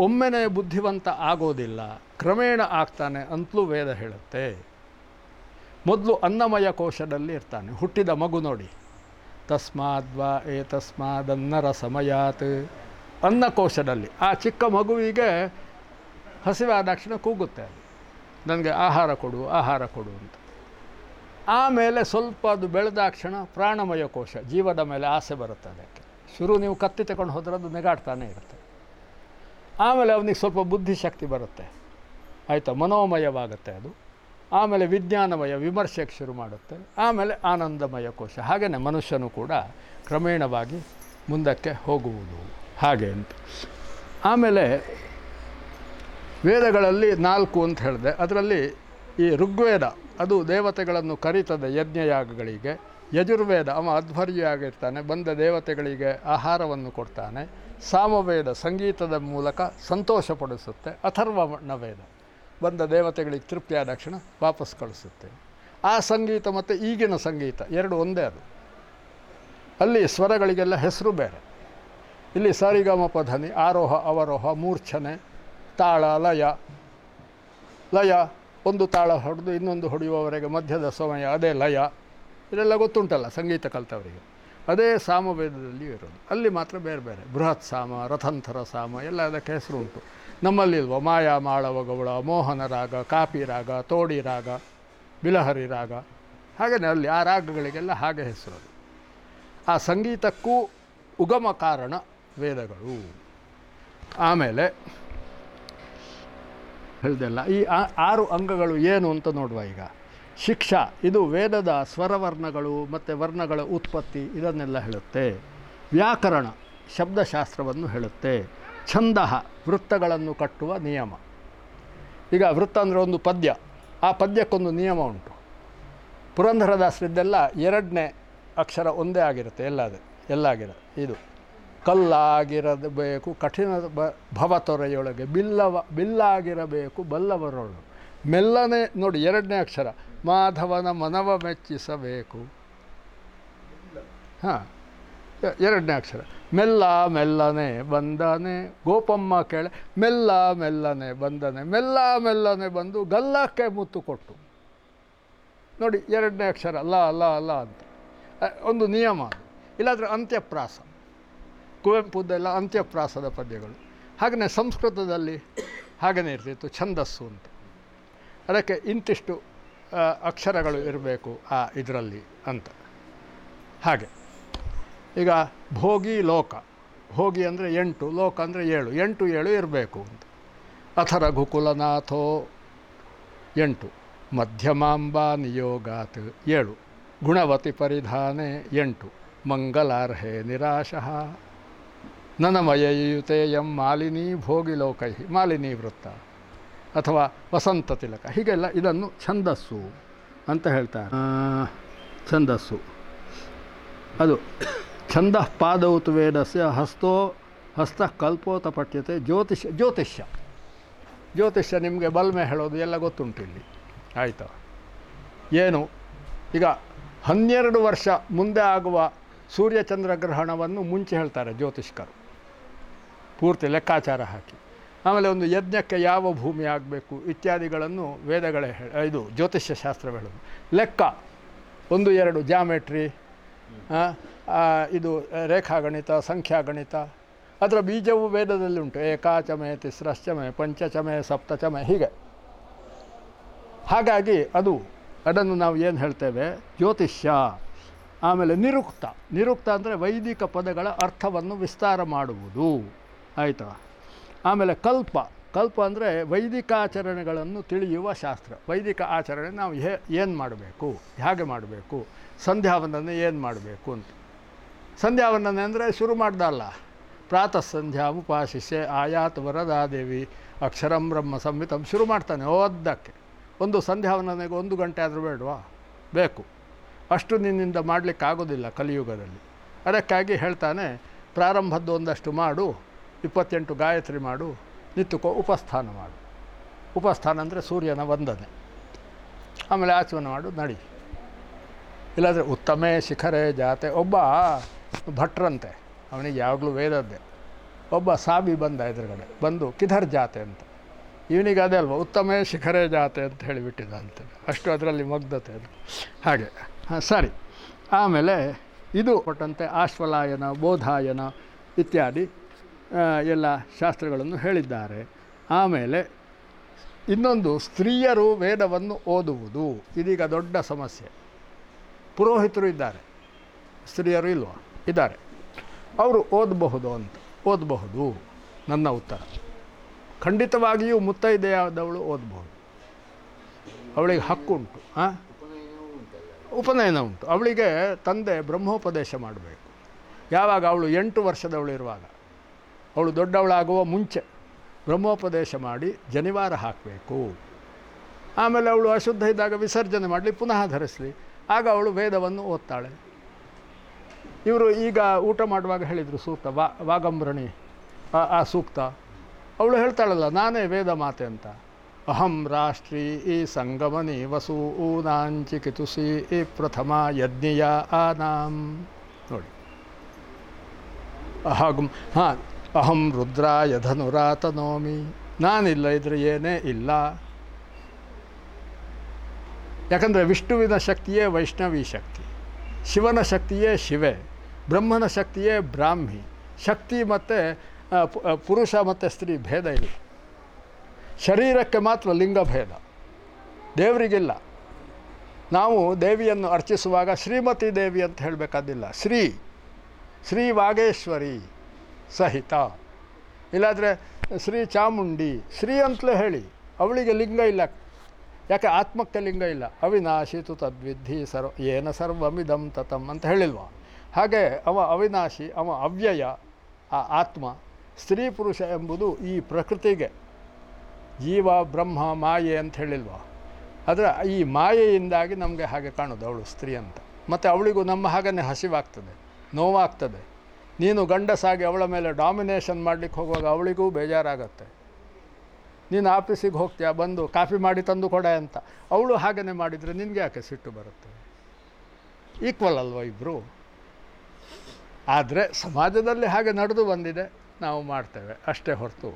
ಒಮ್ಮೆನೇ ಬುದ್ಧಿವಂತ ಆಗೋದಿಲ್ಲ ಕ್ರಮೇಣ ಆಗ್ತಾನೆ ಅಂತಲೂ ವೇದ ಹೇಳುತ್ತೆ ಮೊದಲು ಅನ್ನಮಯ ಕೋಶದಲ್ಲಿ ಇರ್ತಾನೆ ಹುಟ್ಟಿದ ಮಗು ನೋಡಿ ತಸ್ಮಾದ್ವಾ ಏ ಅನ್ನರ ಸಮಯಾತ್ ಅನ್ನಕೋಶದಲ್ಲಿ ಆ ಚಿಕ್ಕ ಮಗುವಿಗೆ ಹಸಿವಾದಾಕ್ಷಣ ಕೂಗುತ್ತೆ ಅದು ನನಗೆ ಆಹಾರ ಕೊಡು ಆಹಾರ ಕೊಡು ಅಂತ ಆಮೇಲೆ ಸ್ವಲ್ಪ ಅದು ಬೆಳೆದಾಕ್ಷಣ ಪ್ರಾಣಮಯ ಕೋಶ ಜೀವದ ಮೇಲೆ ಆಸೆ ಬರುತ್ತೆ ಅದಕ್ಕೆ ಶುರು ನೀವು ಕತ್ತಿ ತಗೊಂಡು ಹೋದ್ರೆ ಅದು ನೆಗಾಡ್ತಾನೆ ಇರುತ್ತೆ ಆಮೇಲೆ ಅವನಿಗೆ ಸ್ವಲ್ಪ ಬುದ್ಧಿಶಕ್ತಿ ಬರುತ್ತೆ ಆಯಿತಾ ಮನೋಮಯವಾಗುತ್ತೆ ಅದು ಆಮೇಲೆ ವಿಜ್ಞಾನಮಯ ವಿಮರ್ಶೆಗೆ ಶುರು ಮಾಡುತ್ತೆ ಆಮೇಲೆ ಆನಂದಮಯ ಕೋಶ ಹಾಗೆಯೇ ಮನುಷ್ಯನು ಕೂಡ ಕ್ರಮೇಣವಾಗಿ ಮುಂದಕ್ಕೆ ಹೋಗುವುದು ಹಾಗೆ ಅಂತ ಆಮೇಲೆ ವೇದಗಳಲ್ಲಿ ನಾಲ್ಕು ಅಂತ ಹೇಳಿದೆ ಅದರಲ್ಲಿ ಈ ಋಗ್ವೇದ ಅದು ದೇವತೆಗಳನ್ನು ಕರೀತದೆ ಯಜ್ಞಯಾಗಗಳಿಗೆ ಯಜುರ್ವೇದ ಅವ ಅಧ್ವರ್ಯಾಗಿರ್ತಾನೆ ಬಂದ ದೇವತೆಗಳಿಗೆ ಆಹಾರವನ್ನು ಕೊಡ್ತಾನೆ ಸಾಮವೇದ ಸಂಗೀತದ ಮೂಲಕ ಸಂತೋಷಪಡಿಸುತ್ತೆ ಅಥರ್ವ ವೇದ ಬಂದ ದೇವತೆಗಳಿಗೆ ತೃಪ್ತಿಯಾದ ಕ್ಷಣ ವಾಪಸ್ ಕಳಿಸುತ್ತೆ ಆ ಸಂಗೀತ ಮತ್ತು ಈಗಿನ ಸಂಗೀತ ಎರಡು ಒಂದೇ ಅದು ಅಲ್ಲಿ ಸ್ವರಗಳಿಗೆಲ್ಲ ಹೆಸರು ಬೇರೆ ಇಲ್ಲಿ ಸರಿಗಮ ಪಧನಿ ಆರೋಹ ಅವರೋಹ ಮೂರ್ಛನೆ ತಾಳ ಲಯ ಲಯ ಒಂದು ತಾಳ ಹೊಡೆದು ಇನ್ನೊಂದು ಹೊಡೆಯುವವರೆಗೆ ಮಧ್ಯದ ಸಮಯ ಅದೇ ಲಯ ಇದೆಲ್ಲ ಗೊತ್ತುಂಟಲ್ಲ ಸಂಗೀತ ಕಲಿತವರಿಗೆ ಅದೇ ಸಾಮವೇದದಲ್ಲಿ ಇರೋದು ಅಲ್ಲಿ ಮಾತ್ರ ಬೇರೆ ಬೇರೆ ಬೃಹತ್ ಸಾಮ ರಥಂಥರ ಸಾಮ ಎಲ್ಲ ಅದಕ್ಕೆ ಹೆಸರು ಉಂಟು ನಮ್ಮಲ್ಲಿಲ್ವ ಮಾಯಾ ಮಾಳವಗೌಳ ಮೋಹನ ರಾಗ ಕಾಪಿ ರಾಗ ತೋಡಿ ರಾಗ ಬಿಲಹರಿ ರಾಗ ಹಾಗೆಯೇ ಅಲ್ಲಿ ಆ ರಾಗಗಳಿಗೆಲ್ಲ ಹಾಗೆ ಹೆಸರು ಆ ಸಂಗೀತಕ್ಕೂ ಉಗಮ ಕಾರಣ ವೇದಗಳು ಆಮೇಲೆ ಹೇಳಿದೆಲ್ಲ ಈ ಆರು ಅಂಗಗಳು ಏನು ಅಂತ ನೋಡುವ ಈಗ ಶಿಕ್ಷಾ ಇದು ವೇದದ ಸ್ವರವರ್ಣಗಳು ಮತ್ತು ವರ್ಣಗಳ ಉತ್ಪತ್ತಿ ಇದನ್ನೆಲ್ಲ ಹೇಳುತ್ತೆ ವ್ಯಾಕರಣ ಶಬ್ದಶಾಸ್ತ್ರವನ್ನು ಹೇಳುತ್ತೆ ಛಂದ ವೃತ್ತಗಳನ್ನು ಕಟ್ಟುವ ನಿಯಮ ಈಗ ವೃತ್ತ ಅಂದರೆ ಒಂದು ಪದ್ಯ ಆ ಪದ್ಯಕ್ಕೊಂದು ನಿಯಮ ಉಂಟು ಪುರಂದರದಾಸರಿದ್ದೆಲ್ಲ ಎರಡನೇ ಅಕ್ಷರ ಒಂದೇ ಆಗಿರುತ್ತೆ ಎಲ್ಲದೇ ಎಲ್ಲಾಗಿರ ಇದು ಕಲ್ಲಾಗಿರಬೇಕು ಕಠಿಣ ಬ ಭವತೊರೆಯೊಳಗೆ ಬಿಲ್ಲವ ಬಿಲ್ಲಾಗಿರಬೇಕು ಬಲ್ಲವರೊಳು ಮೆಲ್ಲನೆ ನೋಡಿ ಎರಡನೇ ಅಕ್ಷರ ಮಾಧವನ ಮನವ ಮೆಚ್ಚಿಸಬೇಕು ಹಾಂ ಎರಡನೇ ಅಕ್ಷರ ಮೆಲ್ಲ ಮೆಲ್ಲನೆ ಬಂದನೆ ಗೋಪಮ್ಮ ಕೇಳೆ ಮೆಲ್ಲ ಮೆಲ್ಲನೆ ಬಂದನೆ ಮೆಲ್ಲ ಮೆಲ್ಲನೆ ಬಂದು ಗಲ್ಲಕ್ಕೆ ಮುತ್ತು ಕೊಟ್ಟು ನೋಡಿ ಎರಡನೇ ಅಕ್ಷರ ಲ ಲ ಲ ಅಂತ ಒಂದು ನಿಯಮ ಅದು ಇಲ್ಲಾಂದರೆ ಅಂತ್ಯಪ್ರಾಸ ಕುವೆಂಪುದೆಲ್ಲ ಅಂತ್ಯಪ್ರಾಸದ ಪದ್ಯಗಳು ಹಾಗೆಯೇ ಸಂಸ್ಕೃತದಲ್ಲಿ ಹಾಗೆಯೇ ಇರ್ತಿತ್ತು ಛಂದಸ್ಸು ಅಂತ ಅದಕ್ಕೆ ಇಂತಿಷ್ಟು ಅಕ್ಷರಗಳು ಇರಬೇಕು ಆ ಇದರಲ್ಲಿ ಅಂತ ಹಾಗೆ ಈಗ ಭೋಗಿ ಲೋಕ ಭೋಗಿ ಅಂದರೆ ಎಂಟು ಲೋಕ ಅಂದರೆ ಏಳು ಎಂಟು ಏಳು ಇರಬೇಕು ಅಂತ ಅಥ ರಘುಕುಲನಾಥೋ ಎಂಟು ಮಧ್ಯಮಾಂಬಾ ನಿಯೋಗಾತ್ ಏಳು ಗುಣವತಿ ಪರಿಧಾನೆ ಎಂಟು ಮಂಗಲಾರ್ಹೆ ನಿರಾಶಃ ನನಮಯಯುತೆ ಎಂ ಮಾಲಿನಿ ಭೋಗಿ ಲೋಕೈ ಮಾಲಿನಿ ವೃತ್ತ ಅಥವಾ ವಸಂತ ತಿಲಕ ಹೀಗೆಲ್ಲ ಇದನ್ನು ಛಂದಸ್ಸು ಅಂತ ಹೇಳ್ತಾರೆ ಛಂದಸ್ಸು ಅದು ಛಂದ ಪಾದೌತು ವೇದಸ್ಯ ಹಸ್ತೋ ಹಸ್ತ ಪಠ್ಯತೆ ಜ್ಯೋತಿಷ್ಯ ಜ್ಯೋತಿಷ್ಯ ಜ್ಯೋತಿಷ್ಯ ನಿಮಗೆ ಬಲ್ಮೆ ಹೇಳೋದು ಎಲ್ಲ ಗೊತ್ತುಂಟು ಇಲ್ಲಿ ಆಯಿತು ಏನು ಈಗ ಹನ್ನೆರಡು ವರ್ಷ ಮುಂದೆ ಆಗುವ ಸೂರ್ಯಚಂದ್ರ ಗ್ರಹಣವನ್ನು ಮುಂಚೆ ಹೇಳ್ತಾರೆ ಜ್ಯೋತಿಷ್ಕರು ಪೂರ್ತಿ ಲೆಕ್ಕಾಚಾರ ಹಾಕಿ ಆಮೇಲೆ ಒಂದು ಯಜ್ಞಕ್ಕೆ ಯಾವ ಭೂಮಿ ಆಗಬೇಕು ಇತ್ಯಾದಿಗಳನ್ನು ವೇದಗಳೇ ಹೇಳ ಇದು ಜ್ಯೋತಿಷ್ಯ ಶಾಸ್ತ್ರಗಳು ಲೆಕ್ಕ ಒಂದು ಎರಡು ಜಾಮೆಟ್ರಿ ಇದು ರೇಖಾಗಣಿತ ಸಂಖ್ಯಾಗಣಿತ ಅದರ ಬೀಜವು ವೇದದಲ್ಲಿ ಉಂಟು ಏಕಾಚಮೆ ತಿಸ್ರಶ್ಚಮೆ ಪಂಚಚಮೆ ಸಪ್ತಚಮೆ ಹೀಗೆ ಹಾಗಾಗಿ ಅದು ಅದನ್ನು ನಾವು ಏನು ಹೇಳ್ತೇವೆ ಜ್ಯೋತಿಷ್ಯ ಆಮೇಲೆ ನಿರುಕ್ತ ನಿರುಕ್ತ ಅಂದರೆ ವೈದಿಕ ಪದಗಳ ಅರ್ಥವನ್ನು ವಿಸ್ತಾರ ಮಾಡುವುದು ಆಯಿತಾ ಆಮೇಲೆ ಕಲ್ಪ ಕಲ್ಪ ಅಂದರೆ ವೈದಿಕ ಆಚರಣೆಗಳನ್ನು ತಿಳಿಯುವ ಶಾಸ್ತ್ರ ವೈದಿಕ ಆಚರಣೆ ನಾವು ಹೇ ಏನು ಮಾಡಬೇಕು ಹೇಗೆ ಮಾಡಬೇಕು ಸಂಧ್ಯಾವಂದನೆ ಏನು ಮಾಡಬೇಕು ಅಂತ ಸಂಧ್ಯಾವಂದನೆ ಅಂದರೆ ಶುರು ಮಾಡ್ದಲ್ಲ ಪ್ರಾತಃ ಸಂಧ್ಯಾ ಉಪಾಶಿಷ್ಯ ಆಯಾತ ವರದಾದೇವಿ ಅಕ್ಷರಂ ಬ್ರಹ್ಮ ಸಂಹಿತಂ ಶುರು ಮಾಡ್ತಾನೆ ಓದ್ದಕ್ಕೆ ಒಂದು ಸಂಧ್ಯಾವಂದನೆಗೆ ಒಂದು ಗಂಟೆ ಆದರೂ ಬೇಡವಾ ಬೇಕು ಅಷ್ಟು ನಿನ್ನಿಂದ ಮಾಡಲಿಕ್ಕಾಗೋದಿಲ್ಲ ಕಲಿಯುಗದಲ್ಲಿ ಅದಕ್ಕಾಗಿ ಹೇಳ್ತಾನೆ ಪ್ರಾರಂಭದ್ದು ಒಂದಷ್ಟು ಮಾಡು ಇಪ್ಪತ್ತೆಂಟು ಗಾಯತ್ರಿ ಮಾಡು ನಿಂತುಕೋ ಉಪಸ್ಥಾನ ಮಾಡು ಉಪಸ್ಥಾನ ಅಂದರೆ ಸೂರ್ಯನ ವಂದನೆ ಆಮೇಲೆ ಆಚರಣೆ ಮಾಡು ನಡಿ ಇಲ್ಲಾದರೆ ಉತ್ತಮೇ ಶಿಖರೇ ಜಾತೆ ಒಬ್ಬ ಭಟ್ರಂತೆ ಅವನಿಗೆ ಯಾವಾಗಲೂ ವೇದದ್ದೆ ಒಬ್ಬ ಸಾಬಿ ಬಂದ ಎದುರುಗಡೆ ಬಂದು ಕಿಧರ್ ಜಾತೆ ಅಂತ ಇವನಿಗೆ ಅದೇ ಅಲ್ವ ಉತ್ತಮೇ ಶಿಖರೇ ಜಾತೆ ಅಂತ ಹೇಳಿಬಿಟ್ಟಿದ್ದ ಅಂತ ಅಷ್ಟು ಅದರಲ್ಲಿ ಮಗ್ಧತೆ ಅಂತ ಹಾಗೆ ಹಾಂ ಸರಿ ಆಮೇಲೆ ಇದು ಕೊಟ್ಟಂತೆ ಆಶ್ವಲಾಯನ ಬೋಧಾಯನ ಇತ್ಯಾದಿ ಎಲ್ಲ ಶಾಸ್ತ್ರಗಳನ್ನು ಹೇಳಿದ್ದಾರೆ ಆಮೇಲೆ ಇನ್ನೊಂದು ಸ್ತ್ರೀಯರು ವೇದವನ್ನು ಓದುವುದು ಇದೀಗ ದೊಡ್ಡ ಸಮಸ್ಯೆ ಪುರೋಹಿತರು ಇದ್ದಾರೆ ಸ್ತ್ರೀಯರು ಇಲ್ವ ಇದ್ದಾರೆ ಅವರು ಓದಬಹುದು ಅಂತ ಓದಬಹುದು ನನ್ನ ಉತ್ತರ ಖಂಡಿತವಾಗಿಯೂ ಮುತ್ತೈದೆಯಾದವಳು ಓದಬಹುದು ಅವಳಿಗೆ ಹಕ್ಕುಂಟು ಹಾಂ ಉಪನಯನ ಉಂಟು ಅವಳಿಗೆ ತಂದೆ ಬ್ರಹ್ಮೋಪದೇಶ ಮಾಡಬೇಕು ಯಾವಾಗ ಅವಳು ಎಂಟು ವರ್ಷದವಳಿರುವಾಗ ಅವಳು ದೊಡ್ಡವಳಾಗುವ ಮುಂಚೆ ಬ್ರಹ್ಮೋಪದೇಶ ಮಾಡಿ ಜನಿವಾರ ಹಾಕಬೇಕು ಆಮೇಲೆ ಅವಳು ಅಶುದ್ಧ ಇದ್ದಾಗ ವಿಸರ್ಜನೆ ಮಾಡಲಿ ಪುನಃ ಧರಿಸಲಿ ಆಗ ಅವಳು ವೇದವನ್ನು ಓದ್ತಾಳೆ ಇವರು ಈಗ ಊಟ ಮಾಡುವಾಗ ಹೇಳಿದರು ಸೂಕ್ತ ವಾ ವಾಗಂಬ್ರಣಿ ಆ ಸೂಕ್ತ ಅವಳು ಹೇಳ್ತಾಳಲ್ಲ ನಾನೇ ವೇದ ಮಾತೆ ಅಂತ ಅಹಂ ರಾಷ್ಟ್ರೀ ಈ ಸಂಗಮನಿ ವಸು ಚಿ ಕಿತುಸಿ ಈ ಪ್ರಥಮ ಯಜ್ಞಿಯ ಆನಾಂ ನೋಡಿ ಹಾಗು ಹಾಂ ಅಹಂ ರುದ್ರಾಯ ನೋಮಿ ನಾನಿಲ್ಲ ಇದ್ರೆ ಏನೇ ಇಲ್ಲ ಯಾಕಂದರೆ ವಿಷ್ಣುವಿನ ಶಕ್ತಿಯೇ ವೈಷ್ಣವಿ ಶಕ್ತಿ ಶಿವನ ಶಕ್ತಿಯೇ ಶಿವೆ ಬ್ರಹ್ಮನ ಶಕ್ತಿಯೇ ಬ್ರಾಹ್ಮಿ ಶಕ್ತಿ ಮತ್ತು ಪುರುಷ ಮತ್ತು ಸ್ತ್ರೀ ಭೇದ ಇಲ್ಲ ಶರೀರಕ್ಕೆ ಮಾತ್ರ ಲಿಂಗಭೇದ ದೇವರಿಗಿಲ್ಲ ನಾವು ದೇವಿಯನ್ನು ಅರ್ಚಿಸುವಾಗ ಶ್ರೀಮತಿ ದೇವಿ ಅಂತ ಹೇಳಬೇಕಾದಿಲ್ಲ ಶ್ರೀ ಶ್ರೀ ವಾಗೇಶ್ವರಿ ಸಹಿತ ಇಲ್ಲಾದರೆ ಶ್ರೀ ಚಾಮುಂಡಿ ಶ್ರೀ ಅಂತಲೇ ಹೇಳಿ ಅವಳಿಗೆ ಲಿಂಗ ಇಲ್ಲ ಯಾಕೆ ಆತ್ಮಕ್ಕೆ ಲಿಂಗ ಇಲ್ಲ ಅವಿನಾಶಿತು ತದ್ವಿಧಿ ಸರ್ವ ಏನ ಸರ್ವಮಿದಂ ತತಂ ಅಂತ ಹೇಳಿಲ್ವ ಹಾಗೆ ಅವ ಅವಿನಾಶಿ ಅವ ಅವ್ಯಯ ಆ ಆತ್ಮ ಸ್ತ್ರೀ ಪುರುಷ ಎಂಬುದು ಈ ಪ್ರಕೃತಿಗೆ ಜೀವ ಬ್ರಹ್ಮ ಮಾಯೆ ಅಂತ ಹೇಳಿಲ್ವ ಆದರೆ ಈ ಮಾಯೆಯಿಂದಾಗಿ ನಮಗೆ ಹಾಗೆ ಕಾಣೋದು ಅವಳು ಸ್ತ್ರೀ ಅಂತ ಮತ್ತು ಅವಳಿಗೂ ನಮ್ಮ ಹಾಗೇ ಹಸಿವಾಗ್ತದೆ ನೋವಾಗ್ತದೆ ನೀನು ಗಂಡಸಾಗಿ ಅವಳ ಮೇಲೆ ಡಾಮಿನೇಷನ್ ಮಾಡಲಿಕ್ಕೆ ಹೋಗುವಾಗ ಅವಳಿಗೂ ಬೇಜಾರಾಗತ್ತೆ ನೀನು ಆಫೀಸಿಗೆ ಹೋಗ್ತೀಯಾ ಬಂದು ಕಾಫಿ ಮಾಡಿ ತಂದು ಕೊಡೆ ಅಂತ ಅವಳು ಹಾಗೆಯೇ ಮಾಡಿದರೆ ನಿನಗೆ ಯಾಕೆ ಸಿಟ್ಟು ಬರುತ್ತೆ ಈಕ್ವಲ್ ಅಲ್ವ ಇಬ್ಬರು ಆದರೆ ಸಮಾಜದಲ್ಲಿ ಹಾಗೆ ನಡೆದು ಬಂದಿದೆ ನಾವು ಮಾಡ್ತೇವೆ ಅಷ್ಟೇ ಹೊರತು